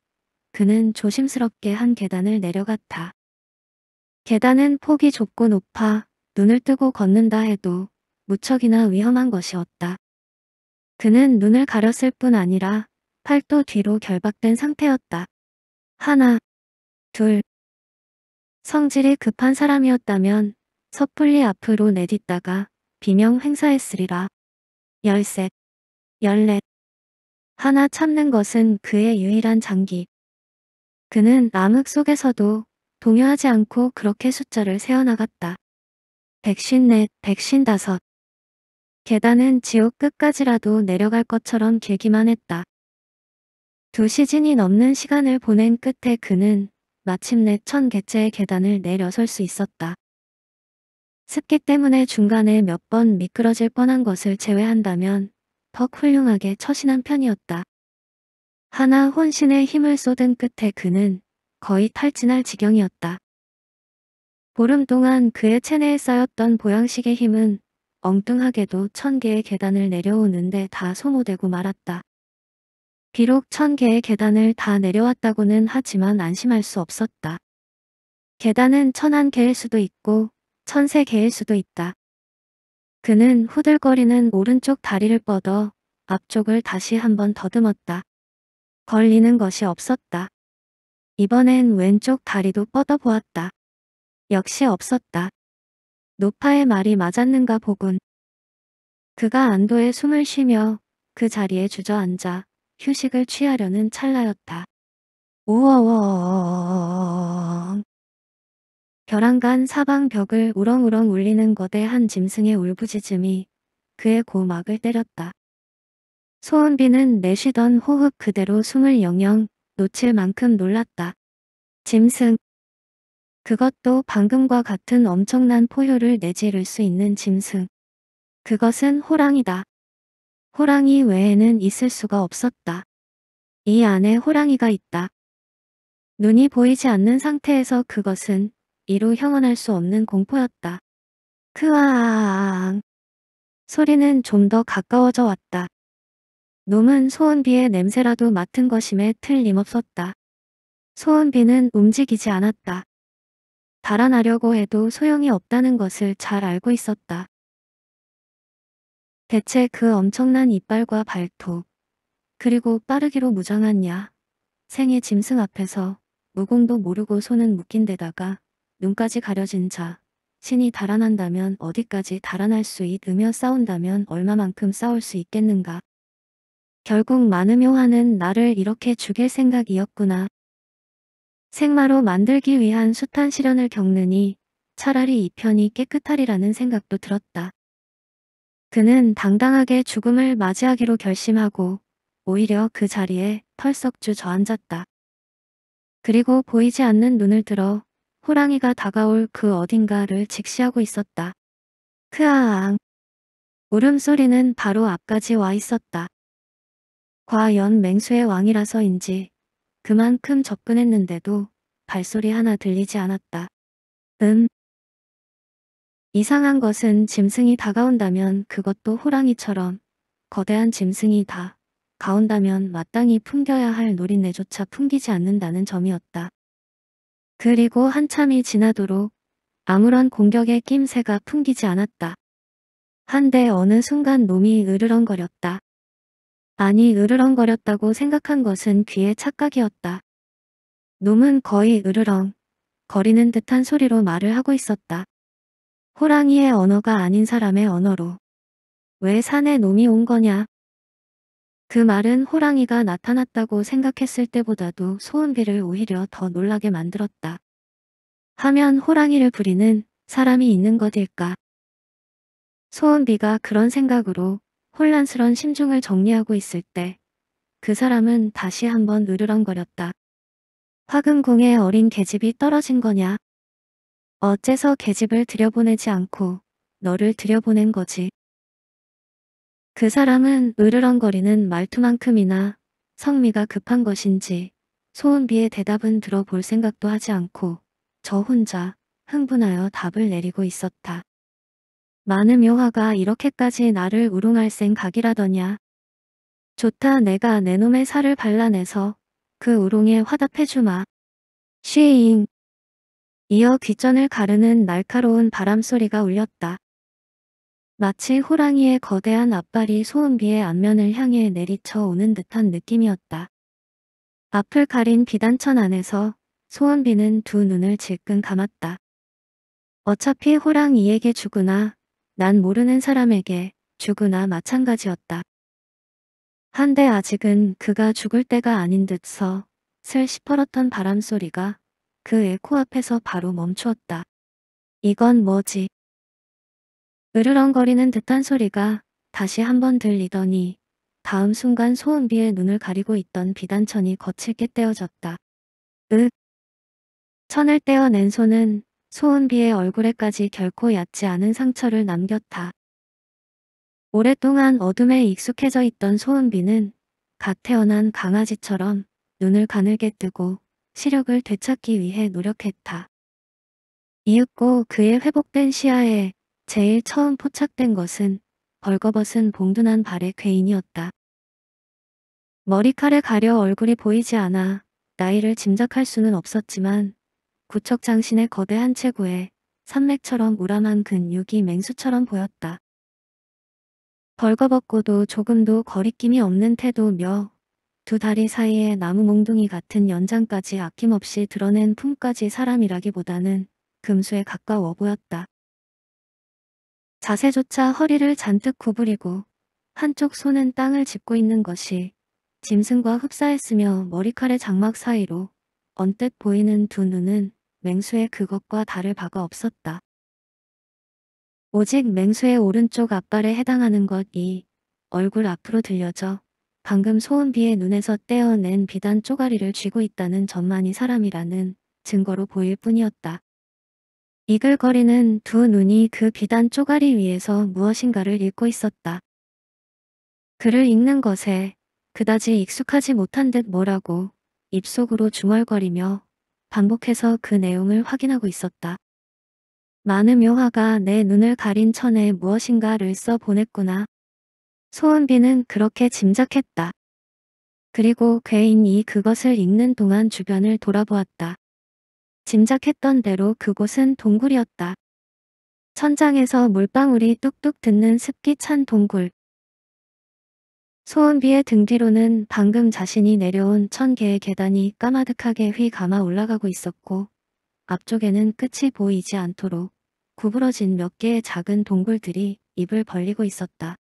그는 조심스럽게 한 계단을 내려갔다. 계단은 폭이 좁고 높아 눈을 뜨고 걷는다 해도 무척이나 위험한 것이었다. 그는 눈을 가렸을 뿐 아니라 팔도 뒤로 결박된 상태였다. 하나, 둘. 성질이 급한 사람이었다면 섣불리 앞으로 내딛다가 비명 행사했으리라. 열셋, 열넷. 하나 참는 것은 그의 유일한 장기. 그는 암흑 속에서도 동요하지 않고 그렇게 숫자를 세어나갔다. 백신넷, 백신다섯. 계단은 지옥 끝까지라도 내려갈 것처럼 길기만 했다. 두 시즌이 넘는 시간을 보낸 끝에 그는 마침내 천 개째의 계단을 내려설 수 있었다. 습기 때문에 중간에 몇 번 미끄러질 뻔한 것을 제외한다면 턱 훌륭하게 처신한 편이었다. 하나 혼신의 힘을 쏟은 끝에 그는 거의 탈진할 지경이었다. 보름 동안 그의 체내에 쌓였던 보양식의 힘은 엉뚱하게도 천 개의 계단을 내려오는데 다 소모되고 말았다. 비록 천 개의 계단을 다 내려왔다고는 하지만 안심할 수 없었다. 계단은 천한 개일 수도 있고 천세 개일 수도 있다. 그는 후들거리는 오른쪽 다리를 뻗어 앞쪽을 다시 한번 더듬었다. 걸리는 것이 없었다. 이번엔 왼쪽 다리도 뻗어보았다. 역시 없었다. 노파의 말이 맞았는가 보군. 그가 안도에 숨을 쉬며 그 자리에 주저앉아 휴식을 취하려는 찰나였다. 우어워 벼랑간 사방 벽을 우렁우렁 울리는 거대한 짐승의 울부짖음이 그의 고막을 때렸다. 소은비는 내쉬던 호흡 그대로 숨을 영영 놓칠 만큼 놀랐다. 짐승, 그것도 방금과 같은 엄청난 포효를 내지를 수 있는 짐승. 그것은 호랑이다. 호랑이 외에는 있을 수가 없었다. 이 안에 호랑이가 있다. 눈이 보이지 않는 상태에서 그것은 이루 형언할 수 없는 공포였다. 크아앙 소리는 좀 더 가까워져 왔다. 놈은 소은비의 냄새라도 맡은 것임에 틀림없었다. 소은비는 움직이지 않았다. 달아나려고 해도 소용이 없다는 것을 잘 알고 있었다. 대체 그 엄청난 이빨과 발톱, 그리고 빠르기로 무장한 야, 생의 짐승 앞에서 무공도 모르고 손은 묶인 데다가 눈까지 가려진 자, 신이 달아난다면 어디까지 달아날 수 있으며 싸운다면 얼마만큼 싸울 수 있겠는가. 결국 많은 묘하는 나를 이렇게 죽일 생각이었구나. 생마로 만들기 위한 숱한 시련을 겪느니 차라리 이 편이 깨끗하리라는 생각도 들었다. 그는 당당하게 죽음을 맞이하기로 결심하고 오히려 그 자리에 털썩주 저앉았다. 그리고 보이지 않는 눈을 들어 호랑이가 다가올 그 어딘가를 직시하고 있었다. 크아앙. 울음소리는 바로 앞까지 와 있었다. 과연 맹수의 왕이라서인지 그만큼 접근했는데도 발소리 하나 들리지 않았다. 음. 이상한 것은 짐승이 다가온다면 그것도 호랑이처럼 거대한 짐승이 다 가온다면 마땅히 풍겨야 할 노린내조차 풍기지 않는다는 점이었다. 그리고 한참이 지나도록 아무런 공격의 낌새가 풍기지 않았다. 한데 어느 순간 놈이 으르렁거렸다. 아니 으르렁거렸다고 생각한 것은 귀의 착각이었다. 놈은 거의 으르렁 거리는 듯한 소리로 말을 하고 있었다. 호랑이의 언어가 아닌 사람의 언어로. 왜 산에 놈이 온 거냐? 그 말은 호랑이가 나타났다고 생각했을 때보다도 소은비를 오히려 더 놀라게 만들었다. 하면 호랑이를 부리는 사람이 있는 것일까? 소은비가 그런 생각으로 혼란스런 심중을 정리하고 있을 때 그 사람은 다시 한번 으르렁거렸다. 화금궁에 어린 계집이 떨어진 거냐? 어째서 계집을 들여보내지 않고 너를 들여보낸 거지? 그 사람은 으르렁거리는 말투만큼이나 성미가 급한 것인지 소은비의 대답은 들어볼 생각도 하지 않고 저 혼자 흥분하여 답을 내리고 있었다. 많은 묘화가 이렇게까지 나를 우롱할 생각이라더냐. 좋다 내가 내 놈의 살을 발라내서 그 우롱에 화답해주마. 쉬잉. 이어 귀전을 가르는 날카로운 바람소리가 울렸다. 마치 호랑이의 거대한 앞발이 소음비의 안면을 향해 내리쳐 오는 듯한 느낌이었다. 앞을 가린 비단천 안에서 소원비는 두 눈을 질끈 감았다. 어차피 호랑이에게 주구나 난 모르는 사람에게 죽으나 마찬가지였다. 한데 아직은 그가 죽을 때가 아닌 듯서 슬 시퍼렇던 바람소리가 그의 코앞에서 바로 멈추었다. 이건 뭐지? 으르렁거리는 듯한 소리가 다시 한번 들리더니 다음 순간 소음비에 눈을 가리고 있던 비단천이 거칠게 떼어졌다. 으! 천을 떼어낸 손은 소은비의 얼굴에까지 결코 얕지 않은 상처를 남겼다. 오랫동안 어둠에 익숙해져 있던 소은비는 갓 태어난 강아지처럼 눈을 가늘게 뜨고 시력을 되찾기 위해 노력했다. 이윽고 그의 회복된 시야에 제일 처음 포착된 것은 벌거벗은 봉둔한 발의 괴인이었다. 머리칼에 가려 얼굴이 보이지 않아 나이를 짐작할 수는 없었지만 구척장신의 거대한 체구에 산맥처럼 우람한 근육이 맹수처럼 보였다. 벌거벗고도 조금도 거리낌이 없는 태도며 두 다리 사이에 나무 몽둥이 같은 연장까지 아낌없이 드러낸 품까지 사람이라기보다는 금수에 가까워 보였다. 자세조차 허리를 잔뜩 구부리고 한쪽 손은 땅을 짚고 있는 것이 짐승과 흡사했으며 머리칼의 장막 사이로 언뜻 보이는 두 눈은 맹수의 그것과 다를 바가 없었다. 오직 맹수의 오른쪽 앞발에 해당하는 것이 얼굴 앞으로 들려져 방금 소은비의 눈에서 떼어낸 비단 쪼가리를 쥐고 있다는 점만이 사람이라는 증거로 보일 뿐이었다. 이글거리는 두 눈이 그 비단 쪼가리 위에서 무엇인가를 읽고 있었다. 글을 읽는 것에 그다지 익숙하지 못한 듯 뭐라고 입속으로 중얼거리며 반복해서 그 내용을 확인하고 있었다. 많은 묘화가 내 눈을 가린 천에 무엇인가를 써 보냈구나. 소은비는 그렇게 짐작했다. 그리고 괴인이 그것을 읽는 동안 주변을 돌아보았다. 짐작했던 대로 그곳은 동굴이었다. 천장에서 물방울이 뚝뚝 듣는 습기 찬 동굴. 소은비의 등 뒤로는 방금 자신이 내려온 천 개의 계단이 까마득하게 휘 감아 올라가고 있었고 앞쪽에는 끝이 보이지 않도록 구부러진 몇 개의 작은 동굴들이 입을 벌리고 있었다.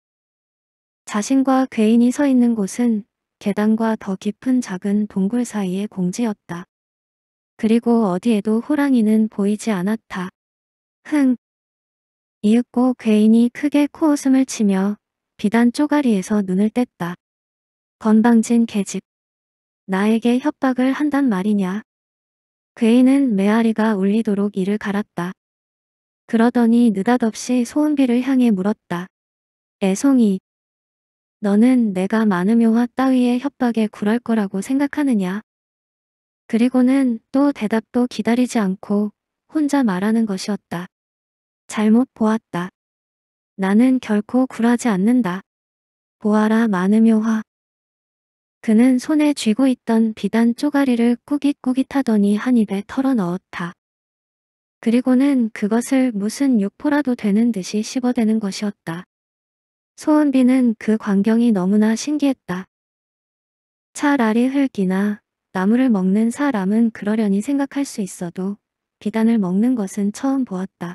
자신과 괴인이 서 있는 곳은 계단과 더 깊은 작은 동굴 사이의 공지였다. 그리고 어디에도 호랑이는 보이지 않았다. 흥! 이윽고 괴인이 크게 코웃음을 치며 비단 쪼가리에서 눈을 뗐다. 건방진 계집. 나에게 협박을 한단 말이냐. 괴인은 메아리가 울리도록 이를 갈았다. 그러더니 느닷없이 소은비를 향해 물었다. 애송이. 너는 내가 마누묘와 따위의 협박에 굴할 거라고 생각하느냐. 그리고는 또 대답도 기다리지 않고 혼자 말하는 것이었다. 잘못 보았다. 나는 결코 굴하지 않는다. 보아라 마느묘화. 그는 손에 쥐고 있던 비단 쪼가리를 꾸깃꾸깃하더니 한 입에 털어 넣었다. 그리고는 그것을 무슨 육포라도 되는 듯이 씹어대는 것이었다. 소은비는 그 광경이 너무나 신기했다. 차라리 흙이나 나무를 먹는 사람은 그러려니 생각할 수 있어도 비단을 먹는 것은 처음 보았다.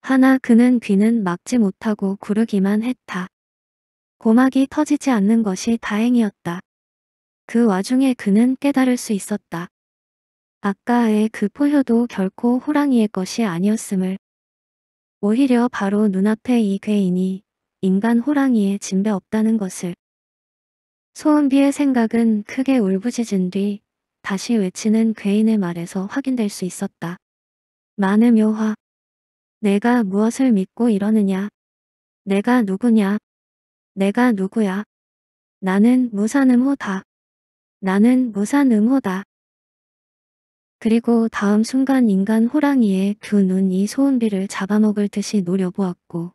하나 그는 귀는 막지 못하고 구르기만 했다. 고막이 터지지 않는 것이 다행이었다. 그 와중에 그는 깨달을 수 있었다. 아까의 그 포효도 결코 호랑이의 것이 아니었음을. 오히려 바로 눈앞에 이 괴인이 인간 호랑이에 진배 없다는 것을. 소은비의 생각은 크게 울부짖은 뒤 다시 외치는 괴인의 말에서 확인될 수 있었다. 많은 묘화. 내가 무엇을 믿고 이러느냐? 내가 누구냐? 내가 누구야? 나는 무산음호다. 나는 무산음호다. 그리고 다음 순간 인간 호랑이의 그 눈이 소은비를 잡아먹을 듯이 노려보았고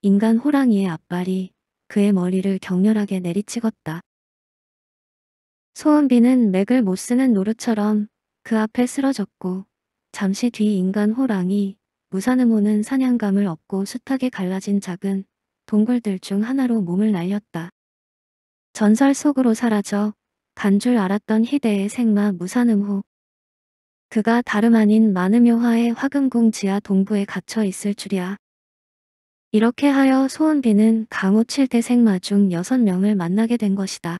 인간 호랑이의 앞발이 그의 머리를 격렬하게 내리찍었다. 소은비는 맥을 못 쓰는 노루처럼 그 앞에 쓰러졌고 잠시 뒤 인간 호랑이 무사음호는 사냥감을 얻고 숱하게 갈라진 작은 동굴들 중 하나로 몸을 날렸다. 전설 속으로 사라져 간 줄 알았던 희대의 생마 무사음호 그가 다름 아닌 마음묘화의 화금궁 지하 동부에 갇혀 있을 줄이야. 이렇게 하여 소은비는 강호 칠대 생마 중 여섯 명을 만나게 된 것이다.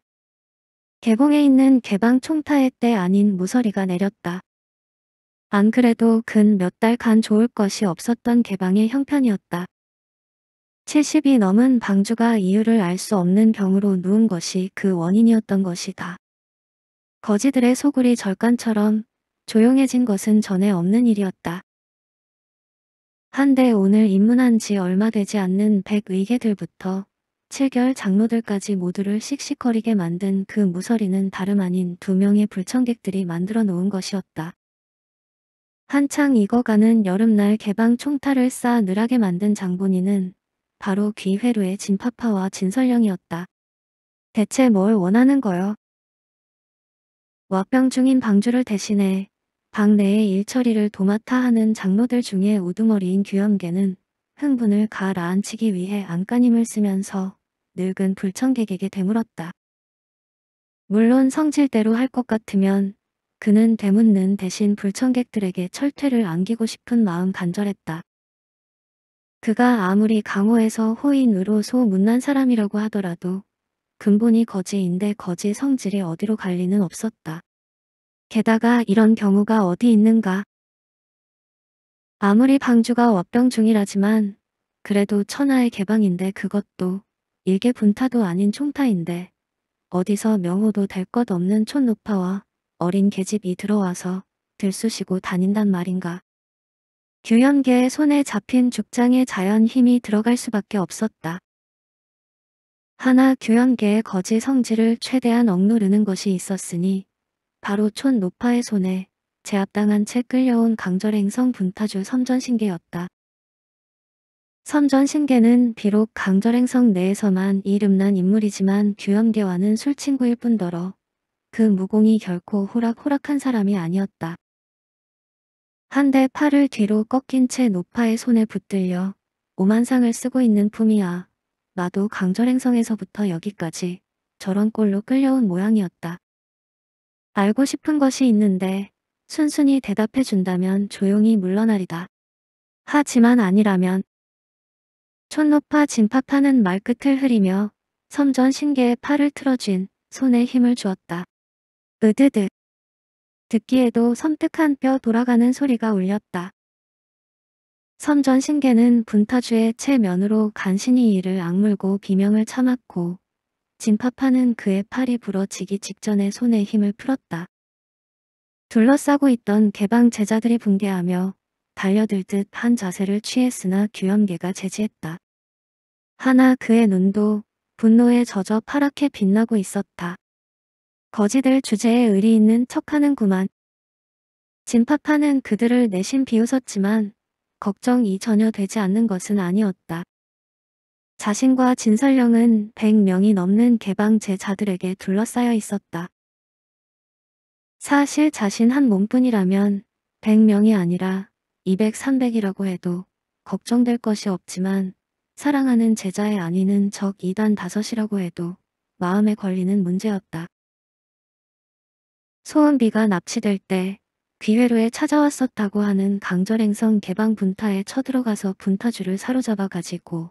개봉에 있는 개방 총타의 때 아닌 무서리가 내렸다. 안 그래도 근 몇 달간 좋을 것이 없었던 개방의 형편이었다. 70이 넘은 방주가 이유를 알 수 없는 병으로 누운 것이 그 원인이었던 것이다. 거지들의 소굴이 절간처럼 조용해진 것은 전에 없는 일이었다. 한데 오늘 입문한 지 얼마 되지 않는 백의계들부터 7결 장로들까지 모두를 씩씩거리게 만든 그 무서리는 다름 아닌 두 명의 불청객들이 만들어 놓은 것이었다. 한창 익어가는 여름날 개방 총탈을 쌓아 늘하게 만든 장본인은 바로 귀회루의 진파파와 진설령이었다. 대체 뭘 원하는 거요? 와병 중인 방주를 대신해 방내의 일처리를 도맡아 하는 장로들 중에 우두머리인 귀염계는 흥분을 가라앉히기 위해 안간힘을 쓰면서 늙은 불청객에게 되물었다. 물론 성질대로 할 것 같으면 그는 대문는 대신 불청객들에게 철퇴를 안기고 싶은 마음 간절했다. 그가 아무리 강호에서 호인으로 소문난 사람이라고 하더라도 근본이 거지인데 거지 성질이 어디로 갈 리는 없었다. 게다가 이런 경우가 어디 있는가. 아무리 방주가 왓병 중이라지만 그래도 천하의 개방인데 그것도 일개 분타도 아닌 총타인데 어디서 명호도 될 것 없는 촌노파와 어린 계집이 들어와서 들쑤시고 다닌단 말인가. 규현계의 손에 잡힌 죽장에 자연 힘이 들어갈 수밖에 없었다. 하나 규현계의 거지 성질을 최대한 억누르는 것이 있었으니 바로 촌 노파의 손에 제압당한 채 끌려온 강절행성 분타주 섬전신계였다. 섬전신계는 비록 강절행성 내에서만 이름난 인물이지만 규현계와는 술친구일 뿐더러 그 무공이 결코 호락호락한 사람이 아니었다. 한데 팔을 뒤로 꺾인 채 노파의 손에 붙들려 오만상을 쓰고 있는 품이야. 나도 강절행성에서부터 여기까지 저런 꼴로 끌려온 모양이었다. 알고 싶은 것이 있는데 순순히 대답해 준다면 조용히 물러나리다. 하지만 아니라면 촌노파 진파파는 말끝을 흐리며 섬전 신계에 팔을 틀어쥔 손에 힘을 주었다. 으드득. 듣기에도 섬뜩한 뼈 돌아가는 소리가 울렸다. 선전 신계는 분타주의 체면으로 간신히 이를 악물고 비명을 참았고 진파파는 그의 팔이 부러지기 직전에 손에 힘을 풀었다. 둘러싸고 있던 개방 제자들이 붕괴하며 달려들 듯한 자세를 취했으나 규현계가 제지했다. 하나 그의 눈도 분노에 젖어 파랗게 빛나고 있었다. 거지들 주제에 의리 있는 척하는 구만. 진파파는 그들을 내심 비웃었지만 걱정이 전혀 되지 않는 것은 아니었다. 자신과 진설령은 100명이 넘는 개방제자들에게 둘러싸여 있었다. 사실 자신 한 몸뿐이라면 100명이 아니라 200, 300이라고 해도 걱정될 것이 없지만 사랑하는 제자의 아니는 적 2단 5이라고 해도 마음에걸리는 문제였다. 소은비가 납치될 때 귀회로에 찾아왔었다고 하는 강절행성 개방 분타에 쳐들어가서 분타주를 사로잡아 가지고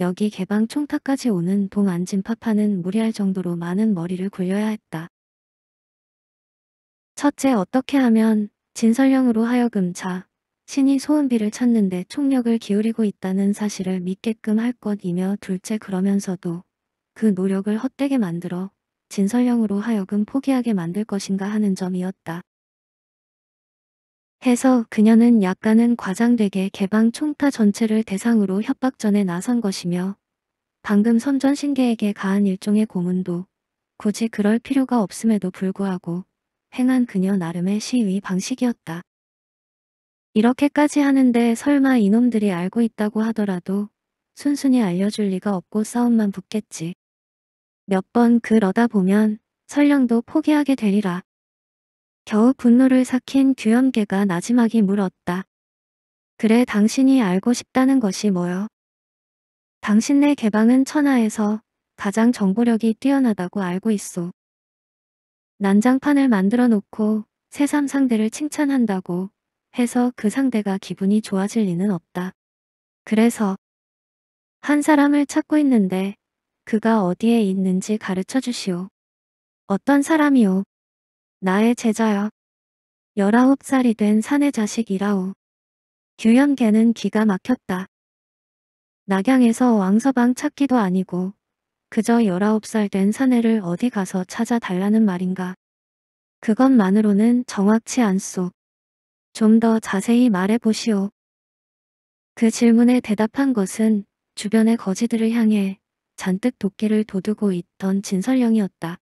여기 개방 총타까지 오는 동안진파파는 무리할 정도로 많은 머리를 굴려야 했다. 첫째 어떻게 하면 진설령으로 하여금 자 신이 소은비를 찾는데 총력을 기울이고 있다는 사실을 믿게끔 할 것이며 둘째 그러면서도 그 노력을 헛되게 만들어 진설령으로 하여금 포기하게 만들 것인가 하는 점이었다. 해서 그녀는 약간은 과장되게 개방 총타 전체를 대상으로 협박전에 나선 것이며 방금 선전 신계에게 가한 일종의 고문도 굳이 그럴 필요가 없음에도 불구하고 행한 그녀 나름의 시위 방식이었다. 이렇게까지 하는데 설마 이놈들이 알고 있다고 하더라도 순순히 알려줄 리가 없고 싸움만 붙겠지. 몇번 그러다 보면 설령도 포기하게 되리라. 겨우 분노를 삭힌 규현계가 마지막이 물었다. 그래 당신이 알고 싶다는 것이 뭐요? 당신네 개방은 천하에서 가장 정보력이 뛰어나다고 알고 있소. 난장판을 만들어 놓고 새삼 상대를 칭찬한다고 해서 그 상대가 기분이 좋아질 리는 없다. 그래서 한 사람을 찾고 있는데 그가 어디에 있는지 가르쳐 주시오. 어떤 사람이오? 나의 제자여. 열아홉 살이 된 사내 자식이라오. 규현계는 기가 막혔다. 낙양에서 왕서방 찾기도 아니고 그저 열아홉 살 된 사내를 어디 가서 찾아달라는 말인가. 그것만으로는 정확치 않소. 좀 더 자세히 말해보시오. 그 질문에 대답한 것은 주변의 거지들을 향해 잔뜩 도끼를 도두고 있던 진설령이었다.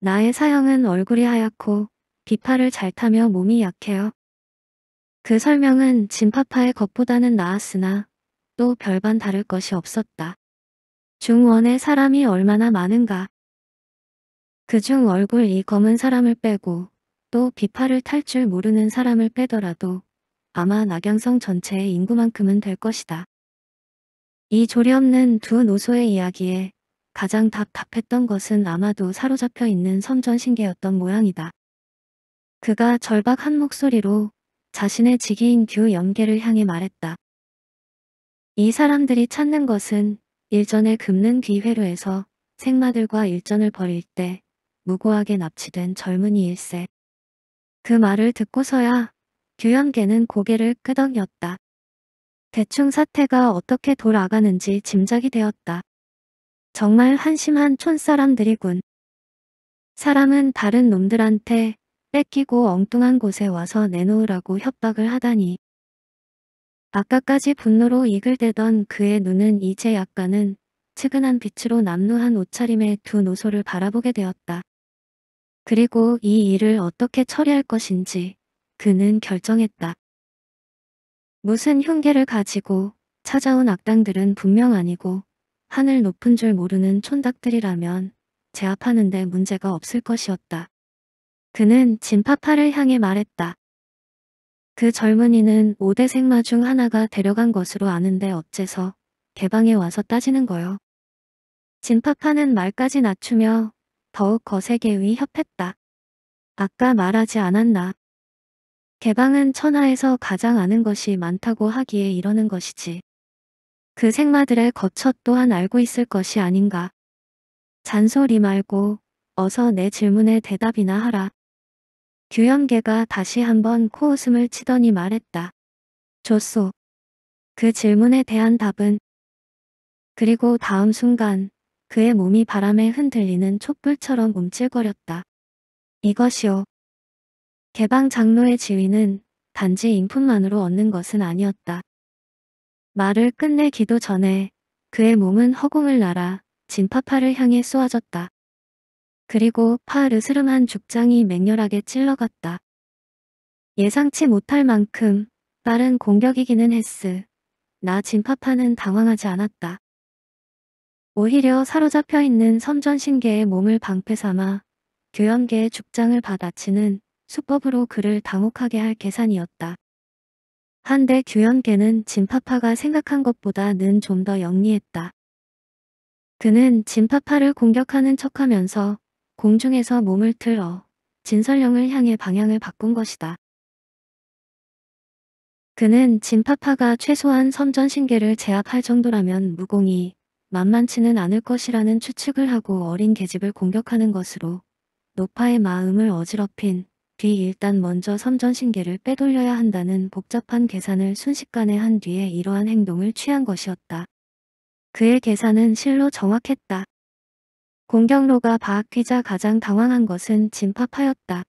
나의 사형은 얼굴이 하얗고 비파를 잘 타며 몸이 약해요. 그 설명은 진파파의 것보다는 나았으나 또 별반 다를 것이 없었다. 중원의 사람이 얼마나 많은가. 그 중 얼굴 이 검은 사람을 빼고 또 비파를 탈 줄 모르는 사람을 빼더라도 아마 낙양성 전체의 인구만큼은 될 것이다. 이 조리없는 두 노소의 이야기에 가장 답답했던 것은 아마도 사로잡혀 있는 섬전신계였던 모양이다. 그가 절박한 목소리로 자신의 직위인 규연계를 향해 말했다. 이 사람들이 찾는 것은 일전에 굽는 귀회로에서 생마들과 일전을 벌일 때 무고하게 납치된 젊은이 일세. 그 말을 듣고서야 규현계는 고개를 끄덕였다. 대충 사태가 어떻게 돌아가는지 짐작이 되었다. 정말 한심한 촌사람들이군. 사람은 다른 놈들한테 뺏기고 엉뚱한 곳에 와서 내놓으라고 협박을 하다니. 아까까지 분노로 이글대던 그의 눈은 이제 약간은 측은한 빛으로 남루한 옷차림의 두 노소를 바라보게 되었다. 그리고 이 일을 어떻게 처리할 것인지 그는 결정했다. 무슨 흉계를 가지고 찾아온 악당들은 분명 아니고 하늘 높은 줄 모르는 촌닥들이라면 제압하는데 문제가 없을 것이었다. 그는 진파파를 향해 말했다. 그 젊은이는 5대 생마 중 하나가 데려간 것으로 아는데 어째서 개방에 와서 따지는 거요. 진파파는 말까지 낮추며 더욱 거세게 위협했다. 아까 말하지 않았나. 개방은 천하에서 가장 아는 것이 많다고 하기에 이러는 것이지. 그 생마들의 거처 또한 알고 있을 것이 아닌가. 잔소리 말고 어서 내 질문에 대답이나 하라. 규현계가 다시 한번 코웃음을 치더니 말했다. 좋소. 그 질문에 대한 답은 그리고 다음 순간 그의 몸이 바람에 흔들리는 촛불처럼 움찔거렸다. 이것이요. 개방 장로의 지위는 단지 인품만으로 얻는 것은 아니었다. 말을 끝내기도 전에 그의 몸은 허공을 날아 진파파를 향해 쏘아졌다. 그리고 파르스름한 죽장이 맹렬하게 찔러갔다. 예상치 못할 만큼 빠른 공격이기는 했으. 나 진파파는 당황하지 않았다. 오히려 사로잡혀 있는 섬전신계의 몸을 방패삼아 교연계의 죽장을 받아치는 수법으로 그를 당혹하게 할 계산이었다. 한데 규현계는 진파파가 생각한 것보다는 좀 더 영리했다. 그는 진파파를 공격하는 척하면서 공중에서 몸을 틀어 진설령을 향해 방향을 바꾼 것이다. 그는 진파파가 최소한 섬전신계를 제압할 정도라면 무공이 만만치는 않을 것이라는 추측을 하고 어린 계집을 공격하는 것으로 노파의 마음을 어지럽힌 뒤 일단 먼저 섬전신계를 빼돌려야 한다는 복잡한 계산을 순식간에 한 뒤에 이러한 행동을 취한 것이었다. 그의 계산은 실로 정확했다. 공경로가 바 박귀자 가장 당황한 것은 진파파였다.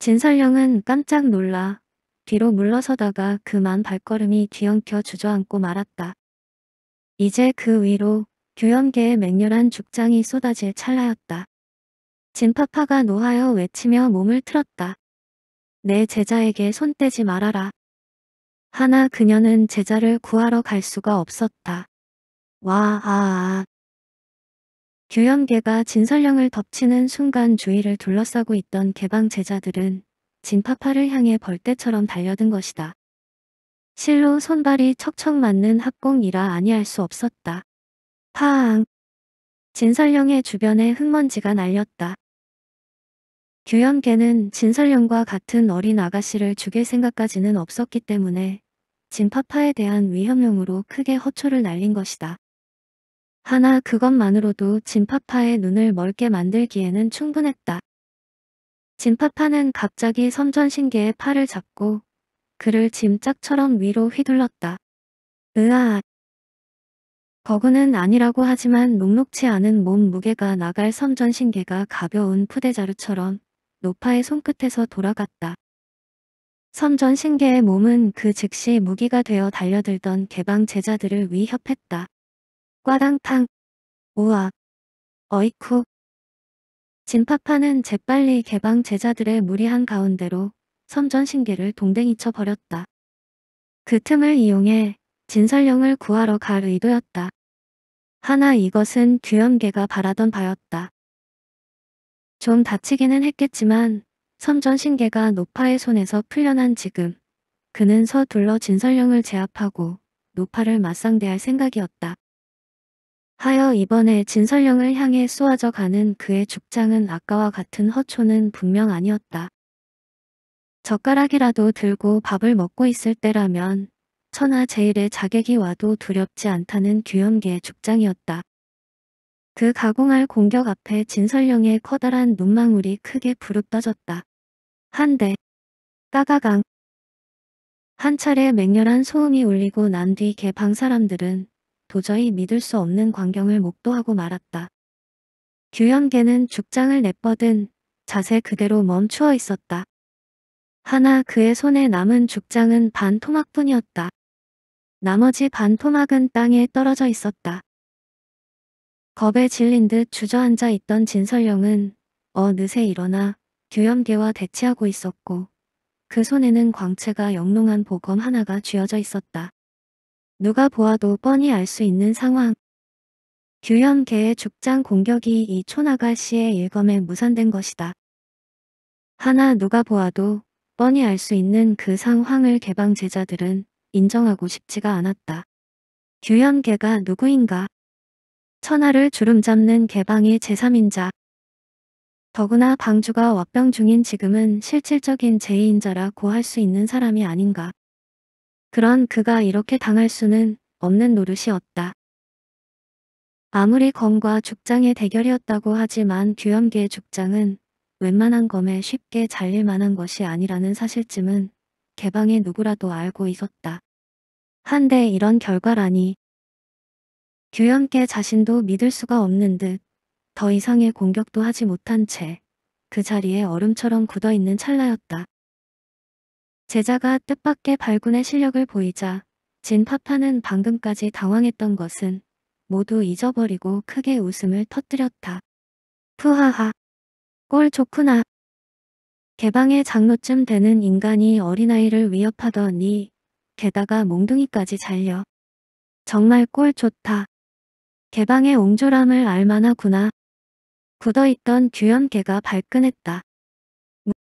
진설령은 깜짝 놀라 뒤로 물러서다가 그만 발걸음이 뒤엉켜 주저앉고 말았다. 이제 그 위로 규현계의 맹렬한 죽장이 쏟아질 찰나였다. 진파파가 노하여 외치며 몸을 틀었다. 내 제자에게 손떼지 말아라. 하나 그녀는 제자를 구하러 갈 수가 없었다. 와, 아, 아. 규현계가 진설령을 덮치는 순간 주위를 둘러싸고 있던 개방 제자들은 진파파를 향해 벌떼처럼 달려든 것이다. 실로 손발이 척척 맞는 합공이라 아니할 수 없었다. 파앙. 진설령의 주변에 흙먼지가 날렸다. 규현계는 진설령과 같은 어린 아가씨를 죽일 생각까지는 없었기 때문에 진파파에 대한 위협용으로 크게 허초를 날린 것이다. 하나 그것만으로도 진파파의 눈을 멀게 만들기에는 충분했다. 진파파는 갑자기 섬전신계의 팔을 잡고 그를 짐짝처럼 위로 휘둘렀다. 으아 거구는 아니라고 하지만 녹록치 않은 몸 무게가 나갈 섬전신계가 가벼운 푸대자루처럼 노파의 손끝에서 돌아갔다. 섬전신계의 몸은 그 즉시 무기가 되어 달려들던 개방 제자들을 위협했다. 꽈당탕, 우악, 어이쿠. 진파파는 재빨리 개방 제자들의 무리한 가운데로 섬전신계를 동댕이쳐 버렸다. 그 틈을 이용해 진설령을 구하러 갈 의도였다. 하나 이것은 규염계가 바라던 바였다. 좀 다치기는 했겠지만 섬전신계가 노파의 손에서 풀려난 지금 그는 서둘러 진설령을 제압하고 노파를 맞상대할 생각이었다. 하여 이번에 진설령을 향해 쏘아져 가는 그의 죽장은 아까와 같은 허초는 분명 아니었다. 젓가락이라도 들고 밥을 먹고 있을 때라면 천하 제일의 자객이 와도 두렵지 않다는 규현계의 죽장이었다. 그 가공할 공격 앞에 진설령의 커다란 눈망울이 크게 부릅떠졌다. 한대 따가강 한 차례 맹렬한 소음이 울리고 난 뒤 개방 사람들은 도저히 믿을 수 없는 광경을 목도하고 말았다. 규현계는 죽장을 내뻗은 자세 그대로 멈추어 있었다. 하나 그의 손에 남은 죽장은 반 토막뿐이었다. 나머지 반 토막은 땅에 떨어져 있었다. 겁에 질린 듯 주저앉아 있던 진설령은 어느새 일어나 규염계와 대치하고 있었고 그 손에는 광채가 영롱한 보검 하나가 쥐어져 있었다. 누가 보아도 뻔히 알 수 있는 상황. 규현계의 죽장 공격이 이 초나가 씨의 일검에 무산된 것이다. 하나 누가 보아도 뻔히 알 수 있는 그 상황을 개방 제자들은 인정하고 싶지가 않았다. 규현계가 누구인가? 천하를 주름잡는 개방의 제3인자. 더구나 방주가 왓병 중인 지금은 실질적인 제2인자라고 할 수 있는 사람이 아닌가. 그런 그가 이렇게 당할 수는 없는 노릇이었다. 아무리 검과 죽장의 대결이었다고 하지만 규현계의 죽장은 웬만한 검에 쉽게 잘릴 만한 것이 아니라는 사실쯤은 개방에 누구라도 알고 있었다. 한데 이런 결과라니. 규현께 자신도 믿을 수가 없는 듯 더 이상의 공격도 하지 못한 채 그 자리에 얼음처럼 굳어있는 찰나였다. 제자가 뜻밖의 발군의 실력을 보이자 진 파파는 방금까지 당황했던 것은 모두 잊어버리고 크게 웃음을 터뜨렸다. 푸하하. 꼴 좋구나. 개방의 장로쯤 되는 인간이 어린아이를 위협하더니 게다가 몽둥이까지 잘려. 정말 꼴 좋다. 개방의 옹졸함을 알만하구나. 굳어있던 규현개가 발끈했다.